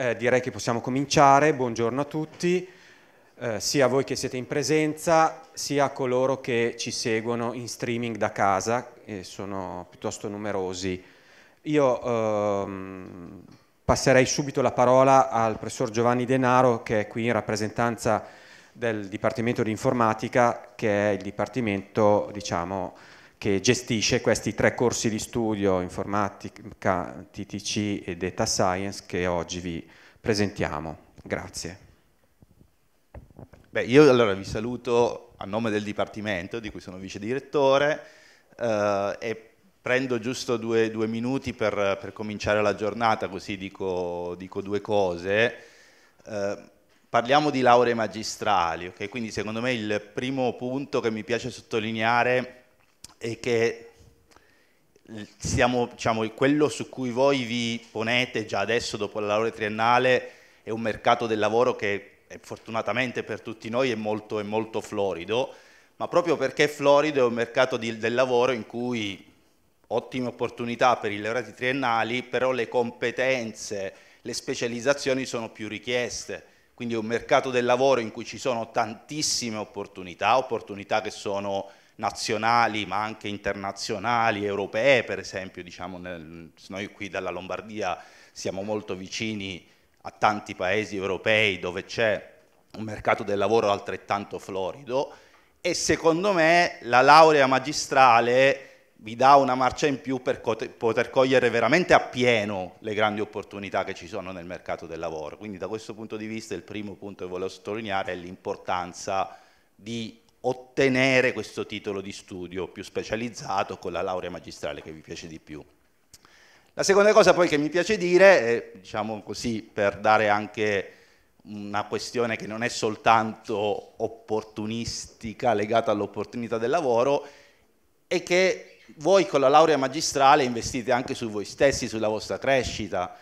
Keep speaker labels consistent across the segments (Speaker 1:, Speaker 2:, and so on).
Speaker 1: Eh, direi che possiamo cominciare, buongiorno a tutti, eh, sia a voi che siete in presenza, sia a coloro che ci seguono in streaming da casa, e sono piuttosto numerosi. Io ehm, passerei subito la parola al professor Giovanni Denaro, che è qui in rappresentanza del Dipartimento di Informatica, che è il dipartimento, diciamo, che gestisce questi tre corsi di studio informatica, TTC e data science che oggi vi presentiamo. Grazie.
Speaker 2: Beh, io allora vi saluto a nome del Dipartimento, di cui sono vice direttore, eh, e prendo giusto due, due minuti per, per, cominciare la giornata, così dico, dico due cose. Eh, parliamo di lauree magistrali, okay? quindi secondo me il primo punto che mi piace sottolineare è è che siamo, diciamo, quello su cui voi vi ponete già adesso dopo la laurea triennale è un mercato del lavoro che fortunatamente per tutti noi è molto, è molto florido, ma proprio perché è florido è un mercato di, del lavoro in cui ottime opportunità per i laureati triennali, però le competenze, le specializzazioni sono più richieste. Quindi è un mercato del lavoro in cui ci sono tantissime opportunità, opportunità che sono nazionali ma anche internazionali, europee per esempio, diciamo, nel, noi qui dalla Lombardia siamo molto vicini a tanti paesi europei dove c'è un mercato del lavoro altrettanto florido e secondo me la laurea magistrale vi dà una marcia in più per poter cogliere veramente appieno le grandi opportunità che ci sono nel mercato del lavoro. Quindi da questo punto di vista il primo punto che volevo sottolineare è l'importanza di ottenere questo titolo di studio più specializzato con la laurea magistrale che vi piace di più. La seconda cosa poi che mi piace dire, è, diciamo così, per dare anche una questione che non è soltanto opportunistica, legata all'opportunità del lavoro, è che voi con la laurea magistrale investite anche su voi stessi, sulla vostra crescita,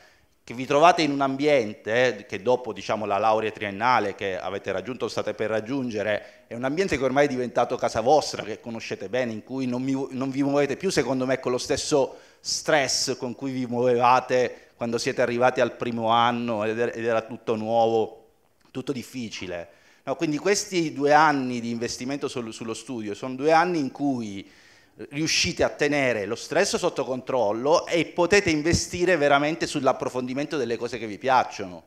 Speaker 2: che vi trovate in un ambiente eh, che dopo diciamo, la laurea triennale che avete raggiunto o state per raggiungere è un ambiente che ormai è diventato casa vostra, che conoscete bene, in cui non, mi, non vi muovete più secondo me con lo stesso stress con cui vi muovevate quando siete arrivati al primo anno ed er-, era tutto nuovo, tutto difficile. No, quindi questi due anni di investimento sullo studio sono due anni in cui riuscite a tenere lo stress sotto controllo e potete investire veramente sull'approfondimento delle cose che vi piacciono,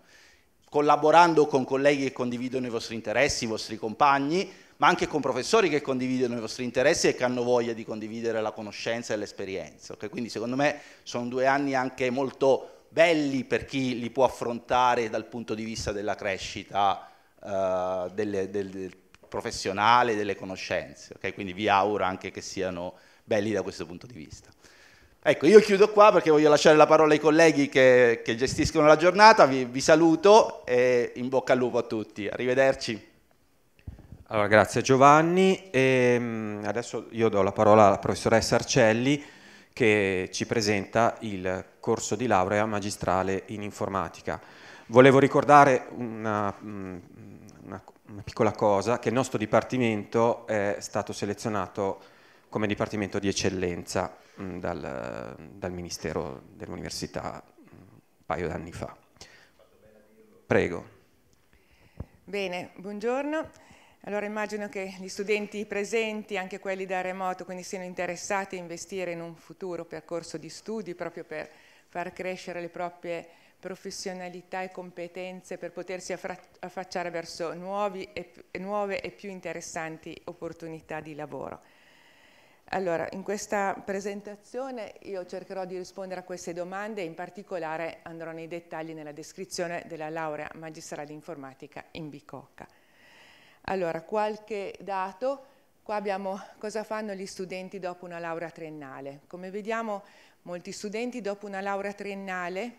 Speaker 2: collaborando con colleghi che condividono i vostri interessi, i vostri compagni, ma anche con professori che condividono i vostri interessi e che hanno voglia di condividere la conoscenza e l'esperienza. Okay? Quindi secondo me sono due anni anche molto belli per chi li può affrontare dal punto di vista della crescita uh, delle, del, del professionale delle conoscenze, okay? quindi vi auguro anche che siano belli da questo punto di vista. Ecco, io chiudo qua perché voglio lasciare la parola ai colleghi che, che gestiscono la giornata, vi, vi saluto e in bocca al lupo a tutti, arrivederci.
Speaker 1: Allora, grazie Giovanni. E ehm, adesso io do la parola alla professoressa Arcelli che ci presenta il corso di laurea magistrale in informatica. Volevo ricordare una, mm, una una piccola cosa, che il nostro dipartimento è stato selezionato come dipartimento di eccellenza mh, mm, dal, dal, Ministero dell'Università mm, un paio d'anni fa.
Speaker 3: Prego. Bene, buongiorno. Allora immagino che gli studenti presenti, anche quelli da remoto, quindi siano interessati a investire in un futuro percorso di studi proprio per far crescere le proprie professionalità e competenze per potersi affacciare verso nuovi e, nuove e più interessanti opportunità di lavoro. Allora, in questa presentazione io cercherò di rispondere a queste domande e in particolare andrò nei dettagli nella descrizione della laurea magistrale informatica in Bicocca. Allora, qualche dato. Qua abbiamo cosa fanno gli studenti dopo una laurea triennale. Come vediamo, molti studenti dopo una laurea triennale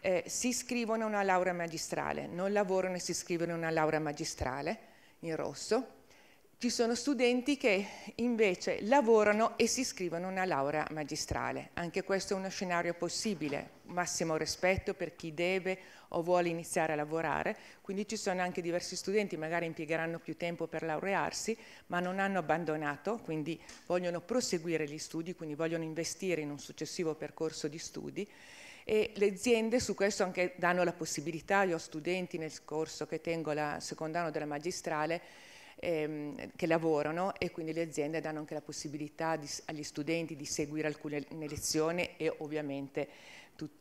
Speaker 3: eh, si iscrivono a una laurea magistrale, non lavorano e si iscrivono a una laurea magistrale in rosso. Ci sono studenti che invece lavorano e si iscrivono a una laurea magistrale. Anche questo è uno scenario possibile, massimo rispetto per chi deve o vuole iniziare a lavorare, quindi ci sono anche diversi studenti, magari impiegheranno più tempo per laurearsi, ma non hanno abbandonato, quindi vogliono proseguire gli studi, quindi vogliono investire in un successivo percorso di studi e le aziende su questo anche danno la possibilità, io ho studenti nel corso che tengo la seconda anno della magistrale ehm, che lavorano e quindi le aziende danno anche la possibilità di, agli studenti di seguire alcune lezioni e ovviamente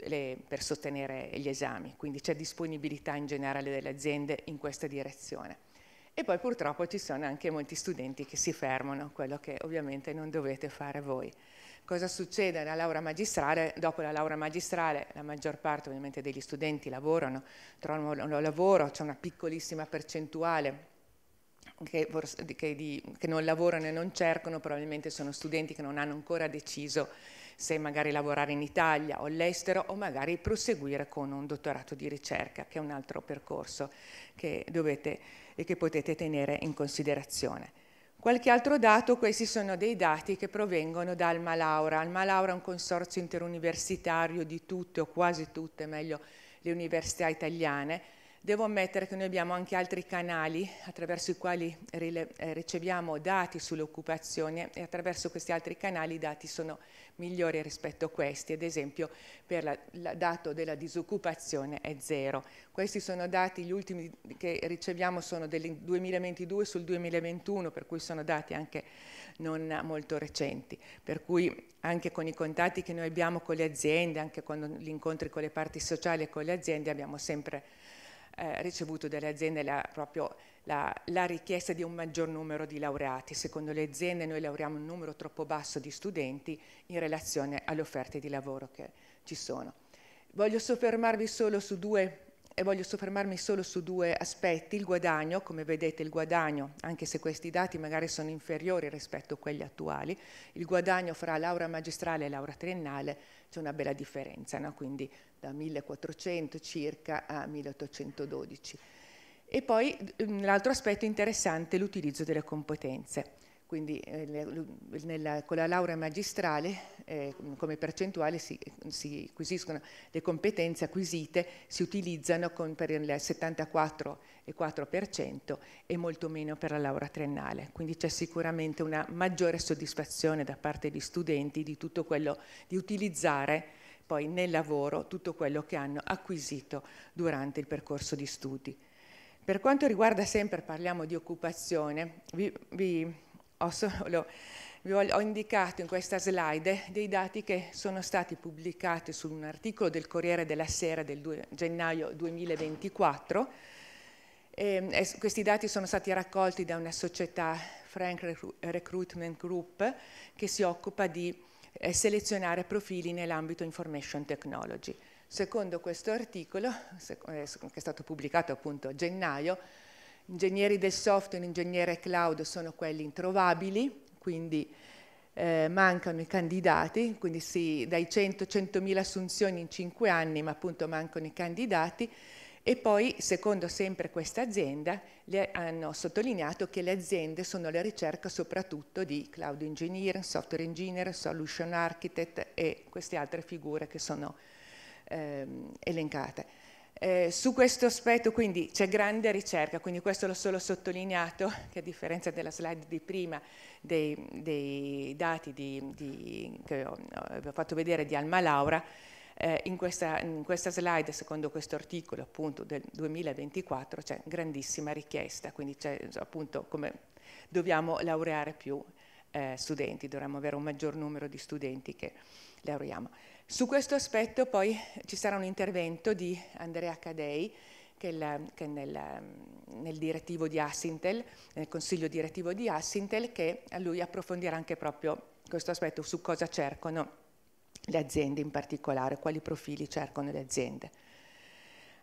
Speaker 3: le, per sostenere gli esami, quindi c'è disponibilità in generale delle aziende in questa direzione. E poi purtroppo ci sono anche molti studenti che si fermano, quello che ovviamente non dovete fare voi. Cosa succede alla laurea magistrale? Dopo la laurea magistrale la maggior parte ovviamente degli studenti lavorano, trovano lavoro, c'è una piccolissima percentuale che, che, di, che, non lavorano e non cercano, probabilmente sono studenti che non hanno ancora deciso se magari lavorare in Italia o all'estero o magari proseguire con un dottorato di ricerca, che è un altro percorso che dovete e che potete tenere in considerazione. Qualche altro dato, questi sono dei dati che provengono da Alma Laura. Alma Laura è un consorzio interuniversitario di tutte o quasi tutte, meglio, le università italiane. Devo ammettere che noi abbiamo anche altri canali attraverso i quali eh, riceviamo dati sull'occupazione e attraverso questi altri canali i dati sono migliori rispetto a questi, ad esempio per il dato della disoccupazione è zero. Questi sono dati, gli ultimi che riceviamo sono del 2022 sul 2021, per cui sono dati anche non molto recenti, per cui anche con i contatti che noi abbiamo con le aziende, anche con gli incontri con le parti sociali e con le aziende abbiamo sempre eh, ricevuto dalle aziende la proprio la, la, richiesta di un maggior numero di laureati. Secondo le aziende noi laureiamo un numero troppo basso di studenti in relazione alle offerte di lavoro che ci sono. Voglio soffermarvi solo su due e voglio soffermarmi solo su due aspetti, il guadagno, come vedete il guadagno, anche se questi dati magari sono inferiori rispetto a quelli attuali, il guadagno fra laurea magistrale e laurea triennale c'è una bella differenza, no? quindi da 1400 circa a 1812 e poi mm, l'altro aspetto interessante è l'utilizzo delle competenze. Quindi eh, nella, con la laurea magistrale eh, mm, come percentuale si, si, acquisiscono le competenze acquisite, si utilizzano con, per il 74,4% e molto meno per la laurea triennale. Quindi c'è sicuramente una maggiore soddisfazione da parte degli studenti di tutto quello, di utilizzare poi nel lavoro tutto quello che hanno acquisito durante il percorso di studi. Per quanto riguarda sempre, parliamo di occupazione, vi, vi, ho, solo, vi ho, ho indicato in questa slide dei dati che sono stati pubblicati su un articolo del Corriere della Sera del 2 gennaio 2024. Ehm, e questi dati sono stati raccolti da una società, Frank Recruitment Group, che si occupa di eh, selezionare profili nell'ambito information technology. Secondo questo articolo, eh, che è stato pubblicato appunto a gennaio, ingegneri del software e ingegnere cloud sono quelli introvabili, quindi eh, mancano i candidati, quindi sì, dai 100-100.000 assunzioni in 5 anni, ma appunto mancano i candidati. E poi, secondo sempre questa azienda, hanno sottolineato che le aziende sono alla ricerca soprattutto di cloud engineer, software engineer, solution architect e queste altre figure che sono ehm, elencate. Eh, su questo aspetto quindi c'è grande ricerca, quindi questo l'ho solo sottolineato, che a differenza della slide di prima dei, dei dati di, di, che ho, eh, ho fatto vedere di Alma Laura, eh, in, questa, in, questa, slide, secondo questo articolo appunto del 2024, c'è grandissima richiesta, quindi c'è appunto come dobbiamo laureare più eh, studenti, dovremmo avere un maggior numero di studenti che laureiamo. Su questo aspetto poi ci sarà un intervento di Andrea Cadei, che, la, che nel, nel, direttivo di Assintel, nel consiglio direttivo di Assintel, che lui approfondirà anche proprio questo aspetto su cosa cercano le aziende in particolare, quali profili cercano le aziende.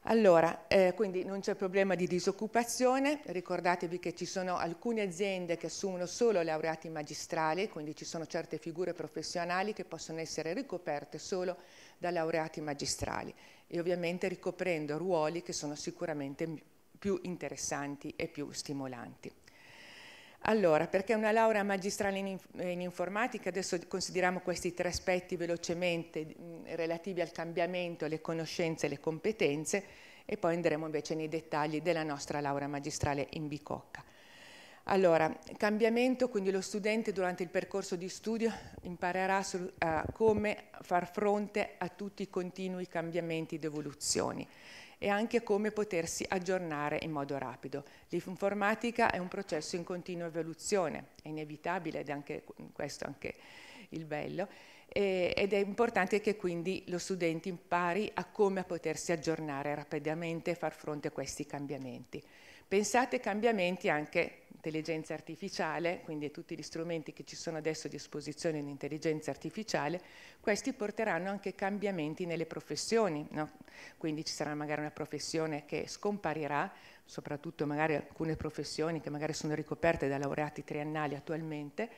Speaker 3: Allora, eh, quindi non c'è problema di disoccupazione, ricordatevi che ci sono alcune aziende che assumono solo laureati magistrali, quindi ci sono certe figure professionali che possono essere ricoperte solo da laureati magistrali e ovviamente ricoprendo ruoli che sono sicuramente più interessanti e più stimolanti. Allora, perché una laurea magistrale in, in, informatica, adesso consideriamo questi tre aspetti velocemente relativi al cambiamento, le conoscenze e le competenze e poi andremo invece nei dettagli della nostra laurea magistrale in bicocca. Allora, cambiamento, quindi lo studente durante il percorso di studio imparerà su, uh, come far fronte a tutti i continui cambiamenti ed evoluzioni e anche come potersi aggiornare in modo rapido. L'informatica è un processo in continua evoluzione, è inevitabile ed è anche questo anche il bello ed è importante che quindi lo studente impari a come potersi aggiornare rapidamente e far fronte a questi cambiamenti. Pensate cambiamenti anche intelligenza artificiale, quindi tutti gli strumenti che ci sono adesso a disposizione in intelligenza artificiale, questi porteranno anche cambiamenti nelle professioni, no? quindi ci sarà magari una professione che scomparirà, soprattutto magari alcune professioni che magari sono ricoperte da laureati triennali attualmente,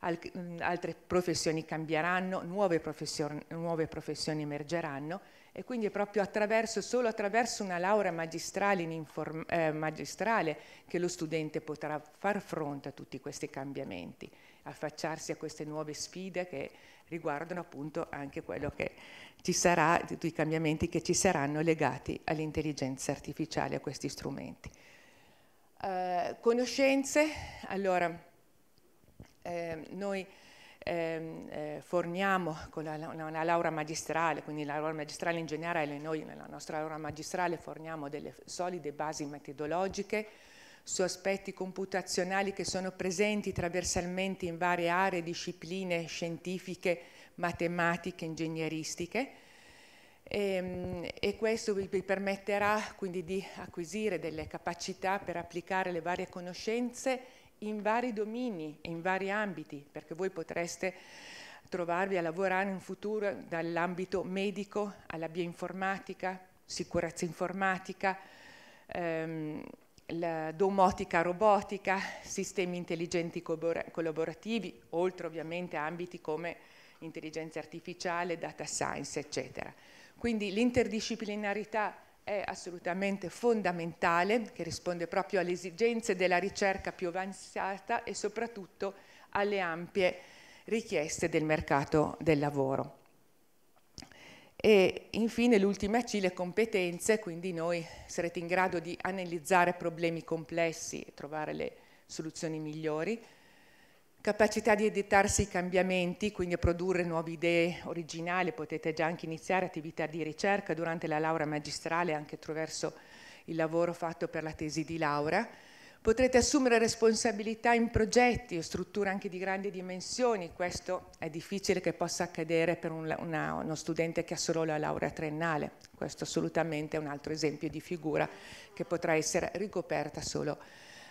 Speaker 3: altre professioni cambieranno, nuove professioni, nuove professioni emergeranno e quindi è proprio attraverso, solo attraverso una laurea magistrale, inform- eh, magistrale che lo studente potrà far fronte a tutti questi cambiamenti, affacciarsi a queste nuove sfide che riguardano appunto anche quello che ci sarà, tutti i cambiamenti che ci saranno legati all'intelligenza artificiale, a questi strumenti. Eh, conoscenze, allora eh, noi Ehm, eh, forniamo con la, la, la, laurea magistrale, quindi la laurea magistrale in generale, noi nella nostra laurea magistrale forniamo delle solide basi metodologiche su aspetti computazionali che sono presenti trasversalmente in varie aree, discipline scientifiche, matematiche, ingegneristiche. E, ehm, e, questo vi, permetterà quindi di acquisire delle capacità per applicare le varie conoscenze in vari domini e in vari ambiti, perché voi potreste trovarvi a lavorare in futuro dall'ambito medico alla bioinformatica, sicurezza informatica, ehm, la domotica robotica, sistemi intelligenti collaborativi, oltre ovviamente a ambiti come intelligenza artificiale, data science, eccetera. Quindi l'interdisciplinarità è assolutamente fondamentale, che risponde proprio alle esigenze della ricerca più avanzata e soprattutto alle ampie richieste del mercato del lavoro. E infine l'ultima C, le competenze, quindi noi sarete in grado di analizzare problemi complessi e trovare le soluzioni migliori, capacità di adattarsi ai cambiamenti, quindi a produrre nuove idee originali, potete già anche iniziare attività di ricerca durante la laurea magistrale anche attraverso il lavoro fatto per la tesi di laurea. Potrete assumere responsabilità in progetti o strutture anche di grandi dimensioni, questo è difficile che possa accadere per un, una, uno studente che ha solo la laurea triennale, questo assolutamente è un altro esempio di figura che potrà essere ricoperta solo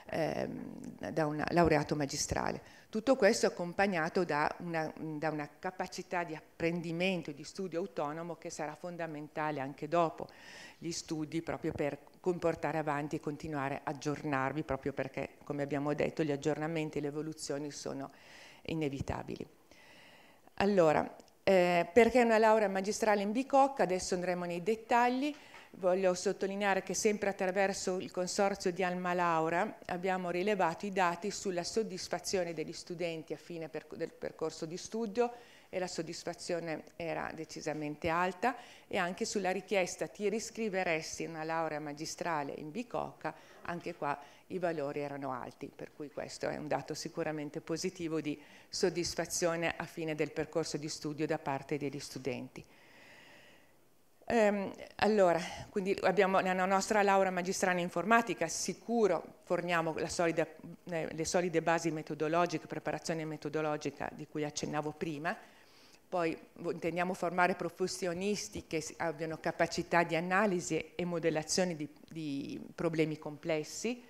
Speaker 3: Ehm, da un laureato magistrale. Tutto questo accompagnato da una, da una capacità di apprendimento e di studio autonomo che sarà fondamentale anche dopo gli studi proprio per comportare avanti e continuare a aggiornarvi proprio perché, come abbiamo detto, gli aggiornamenti e le evoluzioni sono inevitabili. Allora, eh, perché una laurea magistrale in bicocca? Adesso andremo nei dettagli. Voglio sottolineare che sempre attraverso il consorzio di Alma Laura abbiamo rilevato i dati sulla soddisfazione degli studenti a fine per, del percorso di studio e la soddisfazione era decisamente alta e anche sulla richiesta ti riscriveresti una laurea magistrale in bicocca, anche qua i valori erano alti, per cui questo è un dato sicuramente positivo di soddisfazione a fine del percorso di studio da parte degli studenti. Ehm, allora, quindi abbiamo la nostra laurea magistrale in informatica, sicuro forniamo solida, eh, le solide basi metodologiche, preparazione metodologica di cui accennavo prima, poi intendiamo formare professionisti che abbiano capacità di analisi e modellazione di, di problemi complessi,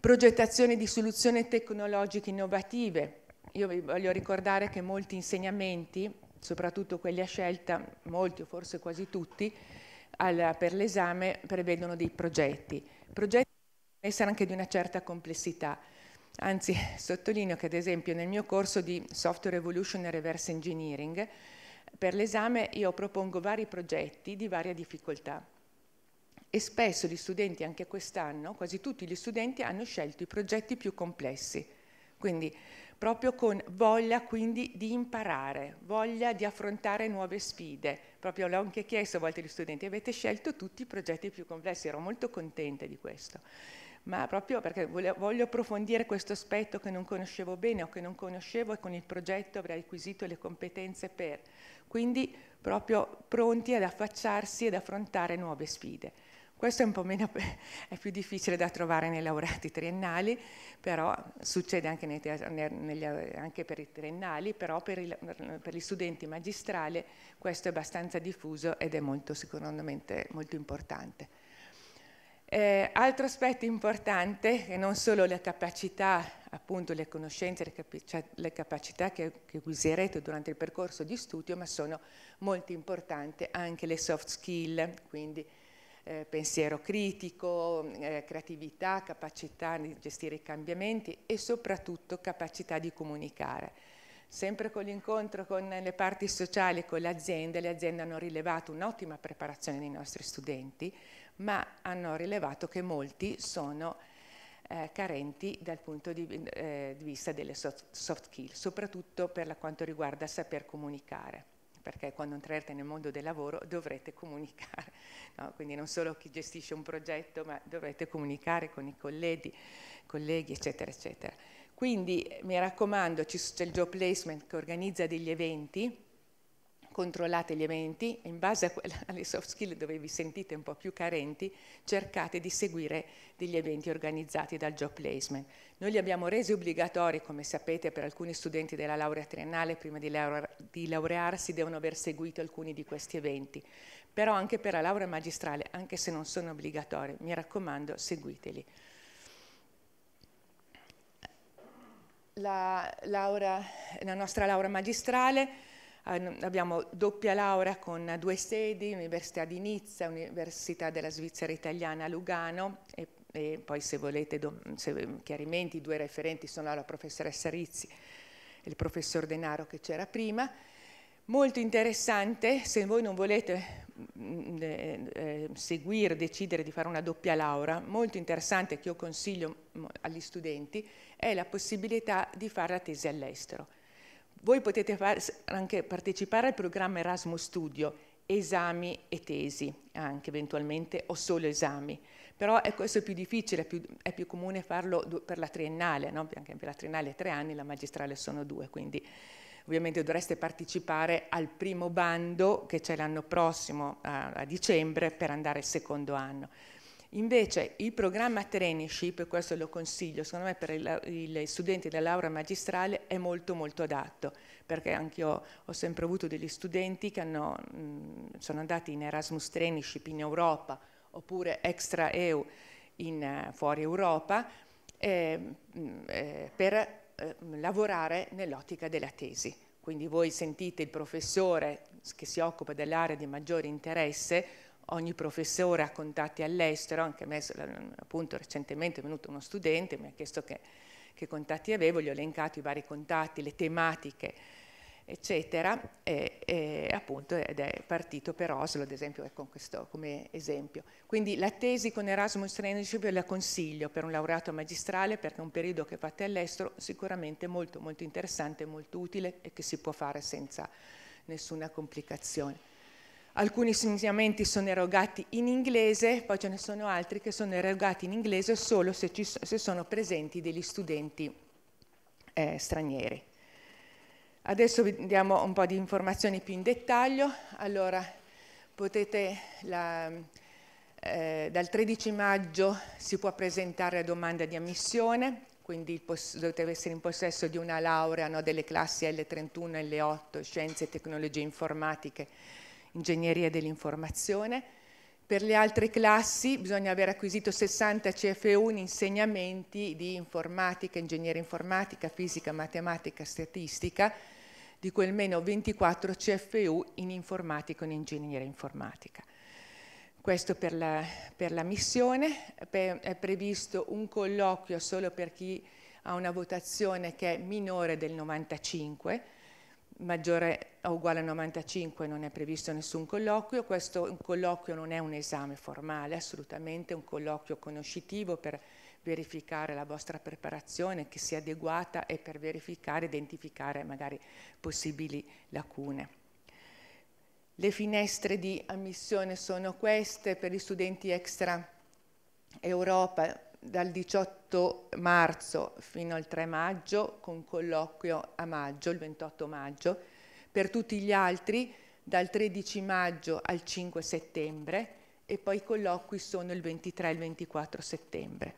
Speaker 3: progettazione di soluzioni tecnologiche innovative. Io vi voglio ricordare che molti insegnamenti soprattutto quelli a scelta, molti o forse quasi tutti, alla, per l'esame prevedono dei progetti. Progetti che essere anche di una certa complessità. Anzi, sottolineo che ad esempio nel mio corso di Software Evolution e Reverse Engineering, per l'esame io propongo vari progetti di varia difficoltà e spesso gli studenti, anche quest'anno, quasi tutti gli studenti hanno scelto i progetti più complessi. Quindi proprio con voglia quindi di imparare, voglia di affrontare nuove sfide. Proprio l'ho anche chiesto a volte agli studenti, avete scelto tutti i progetti più complessi, ero molto contenta di questo, ma proprio perché voglio approfondire questo aspetto che non conoscevo bene o che non conoscevo e con il progetto avrei acquisito le competenze per. Quindi proprio pronti ad affacciarsi ed affrontare nuove sfide. Questo è un po' meno, è più difficile da trovare nei laureati triennali, però succede anche, nei, negli, anche per i triennali, però per, i, per, gli studenti magistrali questo è abbastanza diffuso ed è molto, sicuramente molto importante. Eh, altro aspetto importante è non solo la capacità, appunto le conoscenze, le, capaci cioè le capacità che, che userete durante il percorso di studio, ma sono molto importanti anche le soft skill, quindi eh, pensiero critico, mm, eh, creatività, capacità di gestire i cambiamenti e soprattutto capacità di comunicare. Sempre con l'incontro con le parti sociali e con le aziende, le aziende hanno rilevato un'ottima preparazione dei nostri studenti, ma hanno rilevato che molti sono eh, carenti dal punto di, eh, di vista delle soft, soft, skill, soprattutto per quanto riguarda saper comunicare perché quando entrerete nel mondo del lavoro dovrete comunicare, no? quindi non solo chi gestisce un progetto, ma dovrete comunicare con i colleghi, colleghi eccetera, eccetera. Quindi eh, mi raccomando, c'è il job placement che organizza degli eventi, controllate gli eventi e in base quella, alle soft skill dove vi sentite un po' più carenti, cercate di seguire degli eventi organizzati dal job placement. Noi li abbiamo resi obbligatori, come sapete, per alcuni studenti della laurea triennale, prima di, laure di laurearsi devono aver seguito alcuni di questi eventi, però anche per la laurea magistrale, anche se non sono obbligatori, mi raccomando, seguiteli. La, laura, la nostra laurea magistrale Ehm, abbiamo doppia laurea con due sedi, Università di Nizza, Università della Svizzera Italiana a Lugano e, e poi se volete se, chiarimenti i due referenti sono la professoressa Rizzi e il professor Denaro che c'era prima. Molto interessante, se voi non volete mm, eh, seguire, decidere di fare una doppia laurea, molto interessante che io consiglio mm, agli studenti, è la possibilità di fare la tesi all'estero voi potete anche partecipare al programma Erasmus Studio, esami e tesi, anche eventualmente, o solo esami. Però è ecco, questo è più difficile, è più, è più comune farlo per la triennale, no? anche per la triennale è tre anni, la magistrale sono due, quindi ovviamente dovreste partecipare al primo bando che c'è l'anno prossimo a, a dicembre per andare al secondo anno. Invece il programma traineeship, questo lo consiglio, secondo me per gli studenti della laurea magistrale è molto molto adatto, perché anche io ho sempre avuto degli studenti che hanno, sono andati in Erasmus traineeship in Europa oppure extra EU in, eh, fuori Europa eh, per eh, lavorare nell'ottica della tesi. Quindi voi sentite il professore che si occupa dell'area di maggiore interesse ogni professore ha contatti all'estero, anche a me appunto recentemente è venuto uno studente, mi ha chiesto che, che contatti avevo, gli ho elencato i vari contatti, le tematiche, eccetera, e, e, appunto ed è partito per Oslo, ad esempio, con questo come esempio. Quindi la tesi con Erasmus Traineeship la consiglio per un laureato magistrale perché è un periodo che fate all'estero sicuramente molto, molto interessante, molto utile e che si può fare senza nessuna complicazione. Alcuni insegnamenti sono erogati in inglese, poi ce ne sono altri che sono erogati in inglese solo se, ci, se sono presenti degli studenti eh, stranieri. Adesso vi diamo un po' di informazioni più in dettaglio. Allora, potete la, eh, dal 13 maggio si può presentare la domanda di ammissione, quindi dovete essere in possesso di una laurea no, delle classi L31 e L8, Scienze e Tecnologie Informatiche ingegneria dell'informazione. Per le altre classi bisogna aver acquisito 60 CFU in insegnamenti di informatica, ingegneria informatica, fisica, matematica, statistica, di cui almeno 24 CFU in informatica o in ingegneria informatica. Questo per la, per la missione, è previsto un colloquio solo per chi ha una votazione che è minore del 95, maggiore o uguale a 95 non è previsto nessun colloquio, questo colloquio non è un esame formale, assolutamente un colloquio conoscitivo per verificare la vostra preparazione che sia adeguata e per verificare, identificare magari possibili lacune. Le finestre di ammissione sono queste per gli studenti extra Europa, dal 18 marzo fino al 3 maggio con colloquio a maggio, il 28 maggio, per tutti gli altri dal 13 maggio al 5 settembre e poi i colloqui sono il 23 e il 24 settembre.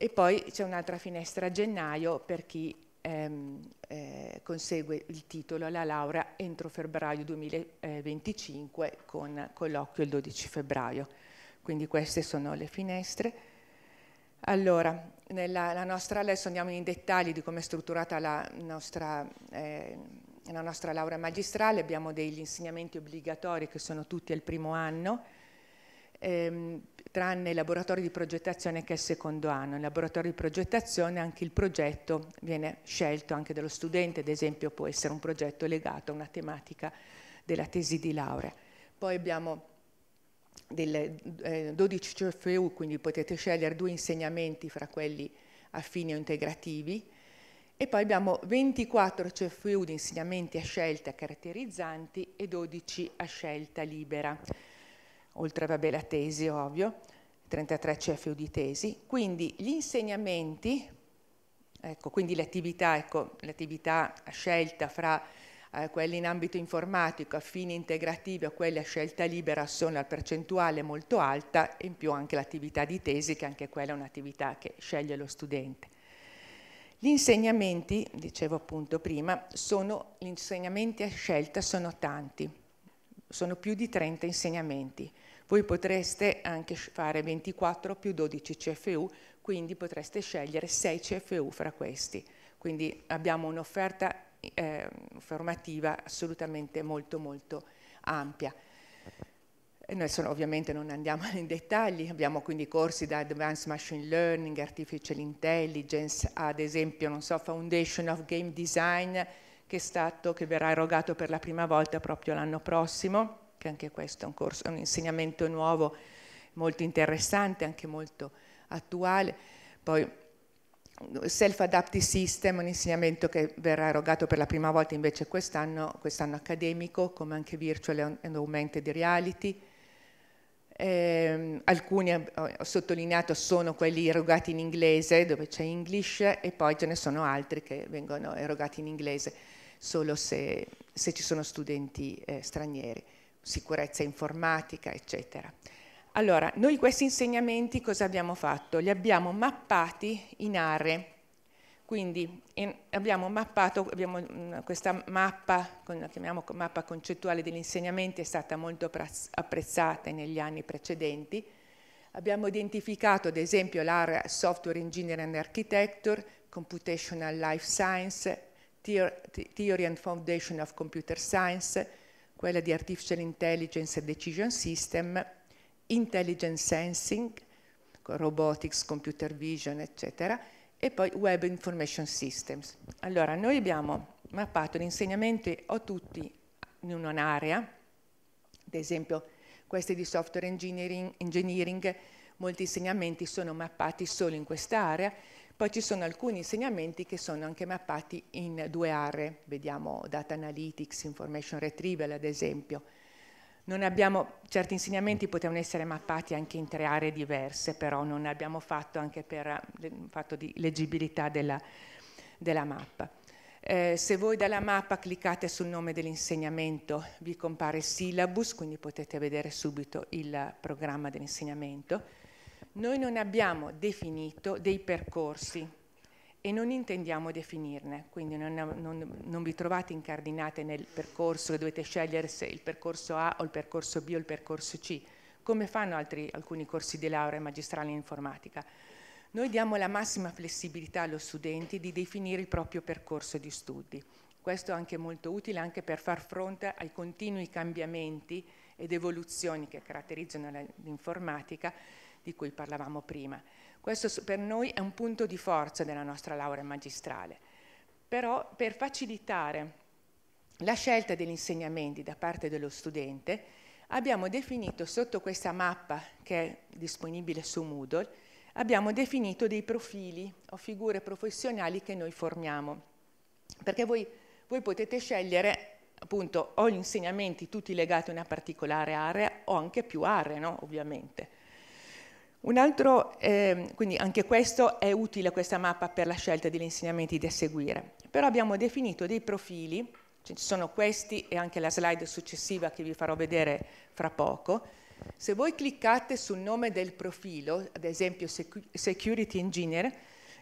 Speaker 3: E poi c'è un'altra finestra a gennaio per chi ehm, eh, consegue il titolo alla laurea entro febbraio 2025 con colloquio il 12 febbraio. Quindi queste sono le finestre. Allora, nella nostra adesso andiamo in dettagli di come è strutturata la nostra, eh, la nostra laurea magistrale, abbiamo degli insegnamenti obbligatori che sono tutti al primo anno, ehm, tranne il laboratorio di progettazione che è il secondo anno. Nel laboratorio di progettazione anche il progetto viene scelto anche dallo studente, ad esempio può essere un progetto legato a una tematica della tesi di laurea. Poi abbiamo delle eh, 12 CFU, cioè quindi potete scegliere due insegnamenti fra quelli affini o integrativi, e poi abbiamo 24 CFU cioè di insegnamenti a scelta caratterizzanti e 12 a scelta libera, oltre vabbè la tesi ovvio, 33 CFU cioè di tesi. Quindi gli insegnamenti, ecco, quindi l'attività, ecco, l'attività a scelta fra eh, quelli in ambito informatico a fini integrativi o quelli a scelta libera sono a percentuale molto alta e in più anche l'attività di tesi che anche quella è un'attività che sceglie lo studente. Gli insegnamenti, dicevo appunto prima, sono, gli insegnamenti a scelta sono tanti, sono più di 30 insegnamenti. Voi potreste anche fare 24 più 12 CFU, quindi potreste scegliere 6 CFU fra questi. Quindi abbiamo un'offerta eh, formativa assolutamente molto molto ampia. E noi sono, ovviamente non andiamo nei dettagli, abbiamo quindi corsi da Advanced Machine Learning, Artificial Intelligence, ad esempio, non so, Foundation of Game Design, che, è stato, che verrà erogato per la prima volta proprio l'anno prossimo, che anche questo è un, corso, un insegnamento nuovo, molto interessante, anche molto attuale. Poi self-adaptive system, un insegnamento che verrà erogato per la prima volta invece quest'anno, quest'anno accademico, come anche virtual and augmented reality. Ehm, eh, alcuni, ho sottolineato, sono quelli erogati in inglese, dove c'è English, e poi ce ne sono altri che vengono erogati in inglese solo se, se ci sono studenti eh, stranieri, sicurezza informatica, eccetera. Allora, noi questi insegnamenti cosa abbiamo fatto? Li abbiamo mappati in aree. Quindi in, abbiamo mappato, abbiamo, mm, questa mappa, la chiamiamo mappa concettuale degli insegnamenti, è stata molto apprezzata negli anni precedenti. Abbiamo identificato ad esempio l'area Software Engineering and Architecture, Computational Life Science, Theory and Foundation of Computer Science, quella di Artificial Intelligence and Decision System, intelligent sensing, robotics, computer vision, eccetera, e poi web information systems. Allora, noi abbiamo mappato gli insegnamenti o tutti in un'area, ad esempio questi di software engineering, engineering, molti insegnamenti sono mappati solo in quest'area, poi ci sono alcuni insegnamenti che sono anche mappati in due aree, vediamo data analytics, information retrieval ad esempio, non abbiamo, certi insegnamenti potevano essere mappati anche in tre aree diverse, però non ne abbiamo fatto anche per il fatto di leggibilità della, della mappa. Eh, se voi dalla mappa cliccate sul nome dell'insegnamento vi compare syllabus, quindi potete vedere subito il programma dell'insegnamento. Noi non abbiamo definito dei percorsi e non intendiamo definirne, quindi non, non, non vi trovate incardinate nel percorso che dovete scegliere se il percorso A o il percorso B o il percorso C, come fanno altri, alcuni corsi di laurea magistrale in informatica. Noi diamo la massima flessibilità allo studente di definire il proprio percorso di studi. Questo è anche molto utile anche per far fronte ai continui cambiamenti ed evoluzioni che caratterizzano l'informatica di cui parlavamo prima. Questo per noi è un punto di forza della nostra laurea magistrale, però per facilitare la scelta degli insegnamenti da parte dello studente abbiamo definito sotto questa mappa che è disponibile su Moodle, abbiamo definito dei profili o figure professionali che noi formiamo, perché voi, voi potete scegliere appunto o gli insegnamenti tutti legati a una particolare area o anche più aree, no? ovviamente. Un altro, eh, quindi anche questo è utile questa mappa per la scelta degli insegnamenti da seguire, però abbiamo definito dei profili, ci sono questi e anche la slide successiva che vi farò vedere fra poco, se voi cliccate sul nome del profilo, ad esempio Security Engineer,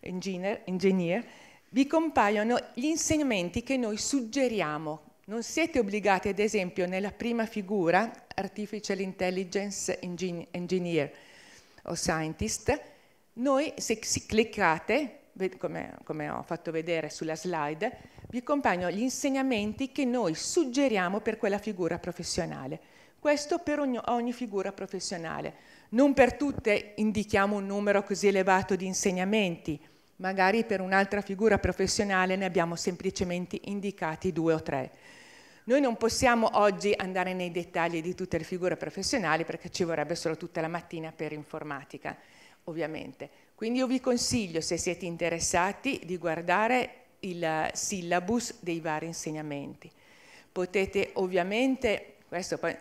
Speaker 3: engineer, engineer vi compaiono gli insegnamenti che noi suggeriamo. Non siete obbligati, ad esempio, nella prima figura, Artificial Intelligence Engineer, o scientist, noi se, se cliccate, come, come ho fatto vedere sulla slide, vi compaiono gli insegnamenti che noi suggeriamo per quella figura professionale. Questo per ogni, ogni, figura professionale. Non per tutte indichiamo un numero così elevato di insegnamenti, magari per un'altra figura professionale ne abbiamo semplicemente indicati due o tre. Noi non possiamo oggi andare nei dettagli di tutte le figure professionali perché ci vorrebbe solo tutta la mattina per informatica, ovviamente. Quindi io vi consiglio, se siete interessati, di guardare il syllabus dei vari insegnamenti. Potete ovviamente, questo poi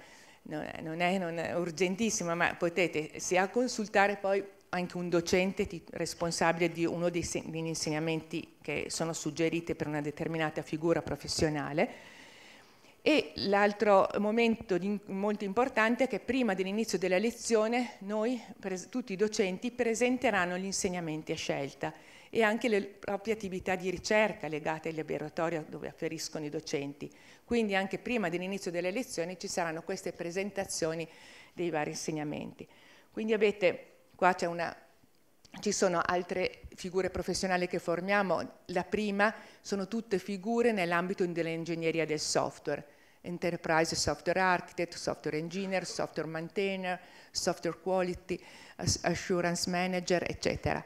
Speaker 3: non è, non è, non è urgentissimo, ma potete sia consultare poi anche un docente responsabile di uno degli insegnamenti che sono suggeriti per una determinata figura professionale, e l'altro momento di, molto importante è che prima dell'inizio della lezione noi, pres, tutti i docenti, presenteranno gli insegnamenti a scelta e anche le proprie attività di ricerca legate ai laboratori dove afferiscono i docenti. Quindi anche prima dell'inizio delle lezioni ci saranno queste presentazioni dei vari insegnamenti. Quindi avete, qua una, ci sono altre figure professionali che formiamo, la prima sono tutte figure nell'ambito dell'ingegneria del software enterprise software architect, software engineer, software maintainer, software quality, assurance manager, eccetera.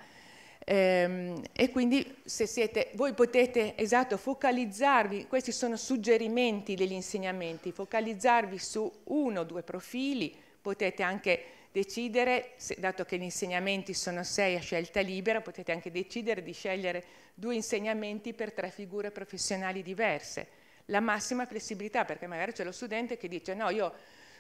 Speaker 3: Ehm, e quindi se siete, voi potete, esatto, focalizzarvi, questi sono suggerimenti degli insegnamenti, focalizzarvi su uno o due profili, potete anche decidere, dato che gli insegnamenti sono sei a scelta libera, potete anche decidere di scegliere due insegnamenti per tre figure professionali diverse la massima flessibilità, perché magari c'è lo studente che dice no, io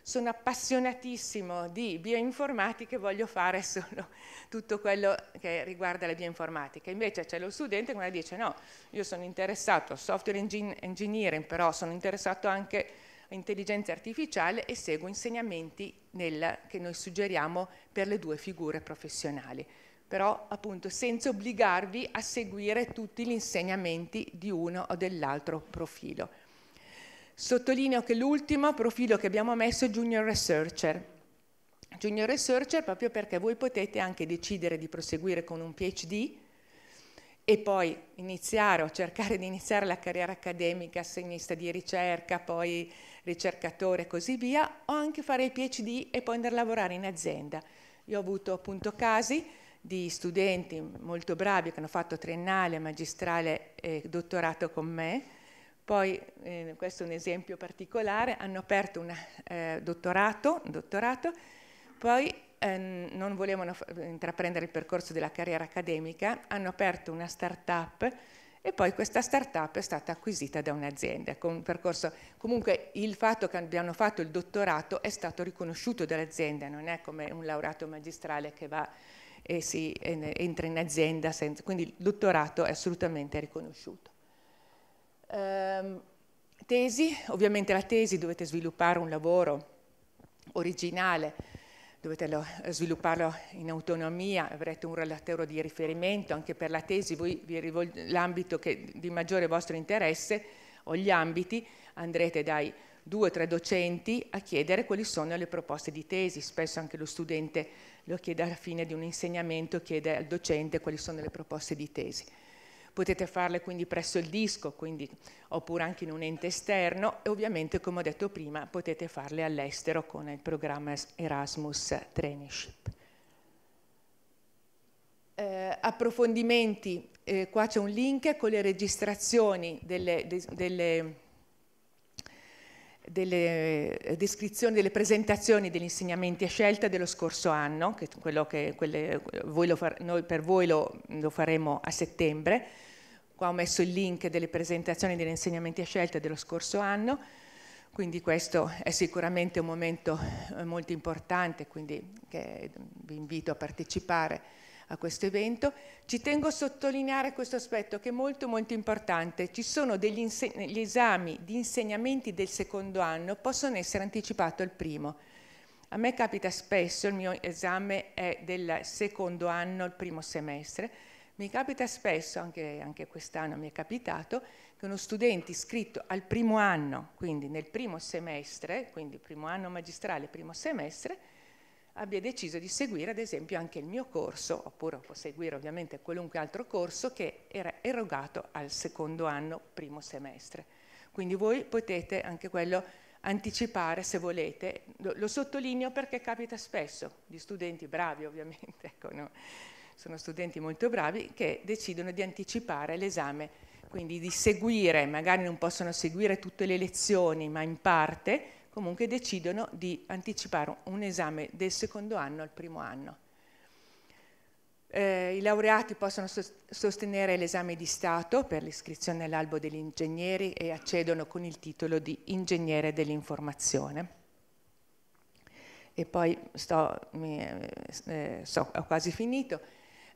Speaker 3: sono appassionatissimo di bioinformatica e voglio fare solo tutto quello che riguarda la bioinformatica. Invece c'è lo studente che dice no, io sono interessato a software engineering, però sono interessato anche a intelligenza artificiale e seguo insegnamenti nel, che noi suggeriamo per le due figure professionali però appunto senza obbligarvi a seguire tutti gli insegnamenti di uno o dell'altro profilo. Sottolineo che l'ultimo profilo che abbiamo messo è Junior Researcher. Junior Researcher proprio perché voi potete anche decidere di proseguire con un PhD e poi iniziare o cercare di iniziare la carriera accademica, assegnista di ricerca, poi ricercatore e così via, o anche fare il PhD e poi andare a lavorare in azienda. Io ho avuto appunto casi di studenti molto bravi che hanno fatto triennale, magistrale e dottorato con me, poi, eh, questo è un esempio particolare, hanno aperto un eh, dottorato, dottorato, poi ehm, non volevano intraprendere il percorso della carriera accademica, hanno aperto una start-up e poi questa start-up è stata acquisita da un'azienda con un percorso. Comunque il fatto che abbiano fatto il dottorato è stato riconosciuto dall'azienda, non è come un laureato magistrale che va e si, entra in azienda, senza, quindi il dottorato è assolutamente riconosciuto. Ehm, tesi, ovviamente la tesi dovete sviluppare un lavoro originale, dovete eh, svilupparlo in autonomia, avrete un relatore di riferimento, anche per la tesi l'ambito di maggiore vostro interesse o gli ambiti andrete dai due o tre docenti a chiedere quali sono le proposte di tesi, spesso anche lo studente lo chiede alla fine di un insegnamento, chiede al docente quali sono le proposte di tesi potete farle quindi presso il disco, quindi, oppure anche in un ente esterno e ovviamente, come ho detto prima, potete farle all'estero con il programma Erasmus Traineeship. Eh, approfondimenti, eh, qua c'è un link con le registrazioni delle, de, delle delle eh, descrizioni, delle presentazioni degli insegnamenti a scelta dello scorso anno, che, che quelle, voi far, noi per voi lo, lo faremo a settembre, Qua ho messo il link delle presentazioni degli insegnamenti a scelta dello scorso anno, quindi questo è sicuramente un momento eh, molto importante, quindi vi invito a partecipare a questo evento. Ci tengo a sottolineare questo aspetto che è molto molto importante. Ci sono degli gli esami di insegnamenti del secondo anno, possono essere anticipati al primo. A me capita spesso, il mio esame è del secondo anno, il primo semestre, mi capita spesso, anche, anche quest'anno mi è capitato, che uno studente iscritto al primo anno, quindi nel primo semestre, quindi primo anno magistrale, primo semestre, abbia deciso di seguire ad esempio anche il mio corso, oppure può seguire ovviamente qualunque altro corso che era erogato al secondo anno, primo semestre. Quindi voi potete anche quello anticipare se volete, lo, lo sottolineo perché capita spesso, di studenti bravi ovviamente, ecco, no? sono studenti molto bravi che decidono di anticipare l'esame, quindi di seguire, magari non possono seguire tutte le lezioni, ma in parte, comunque decidono di anticipare un esame del secondo anno al primo anno. Eh, I laureati possono sostenere l'esame di Stato per l'iscrizione all'albo degli ingegneri e accedono con il titolo di ingegnere dell'informazione. E poi sto, mi, eh, eh so, ho quasi finito.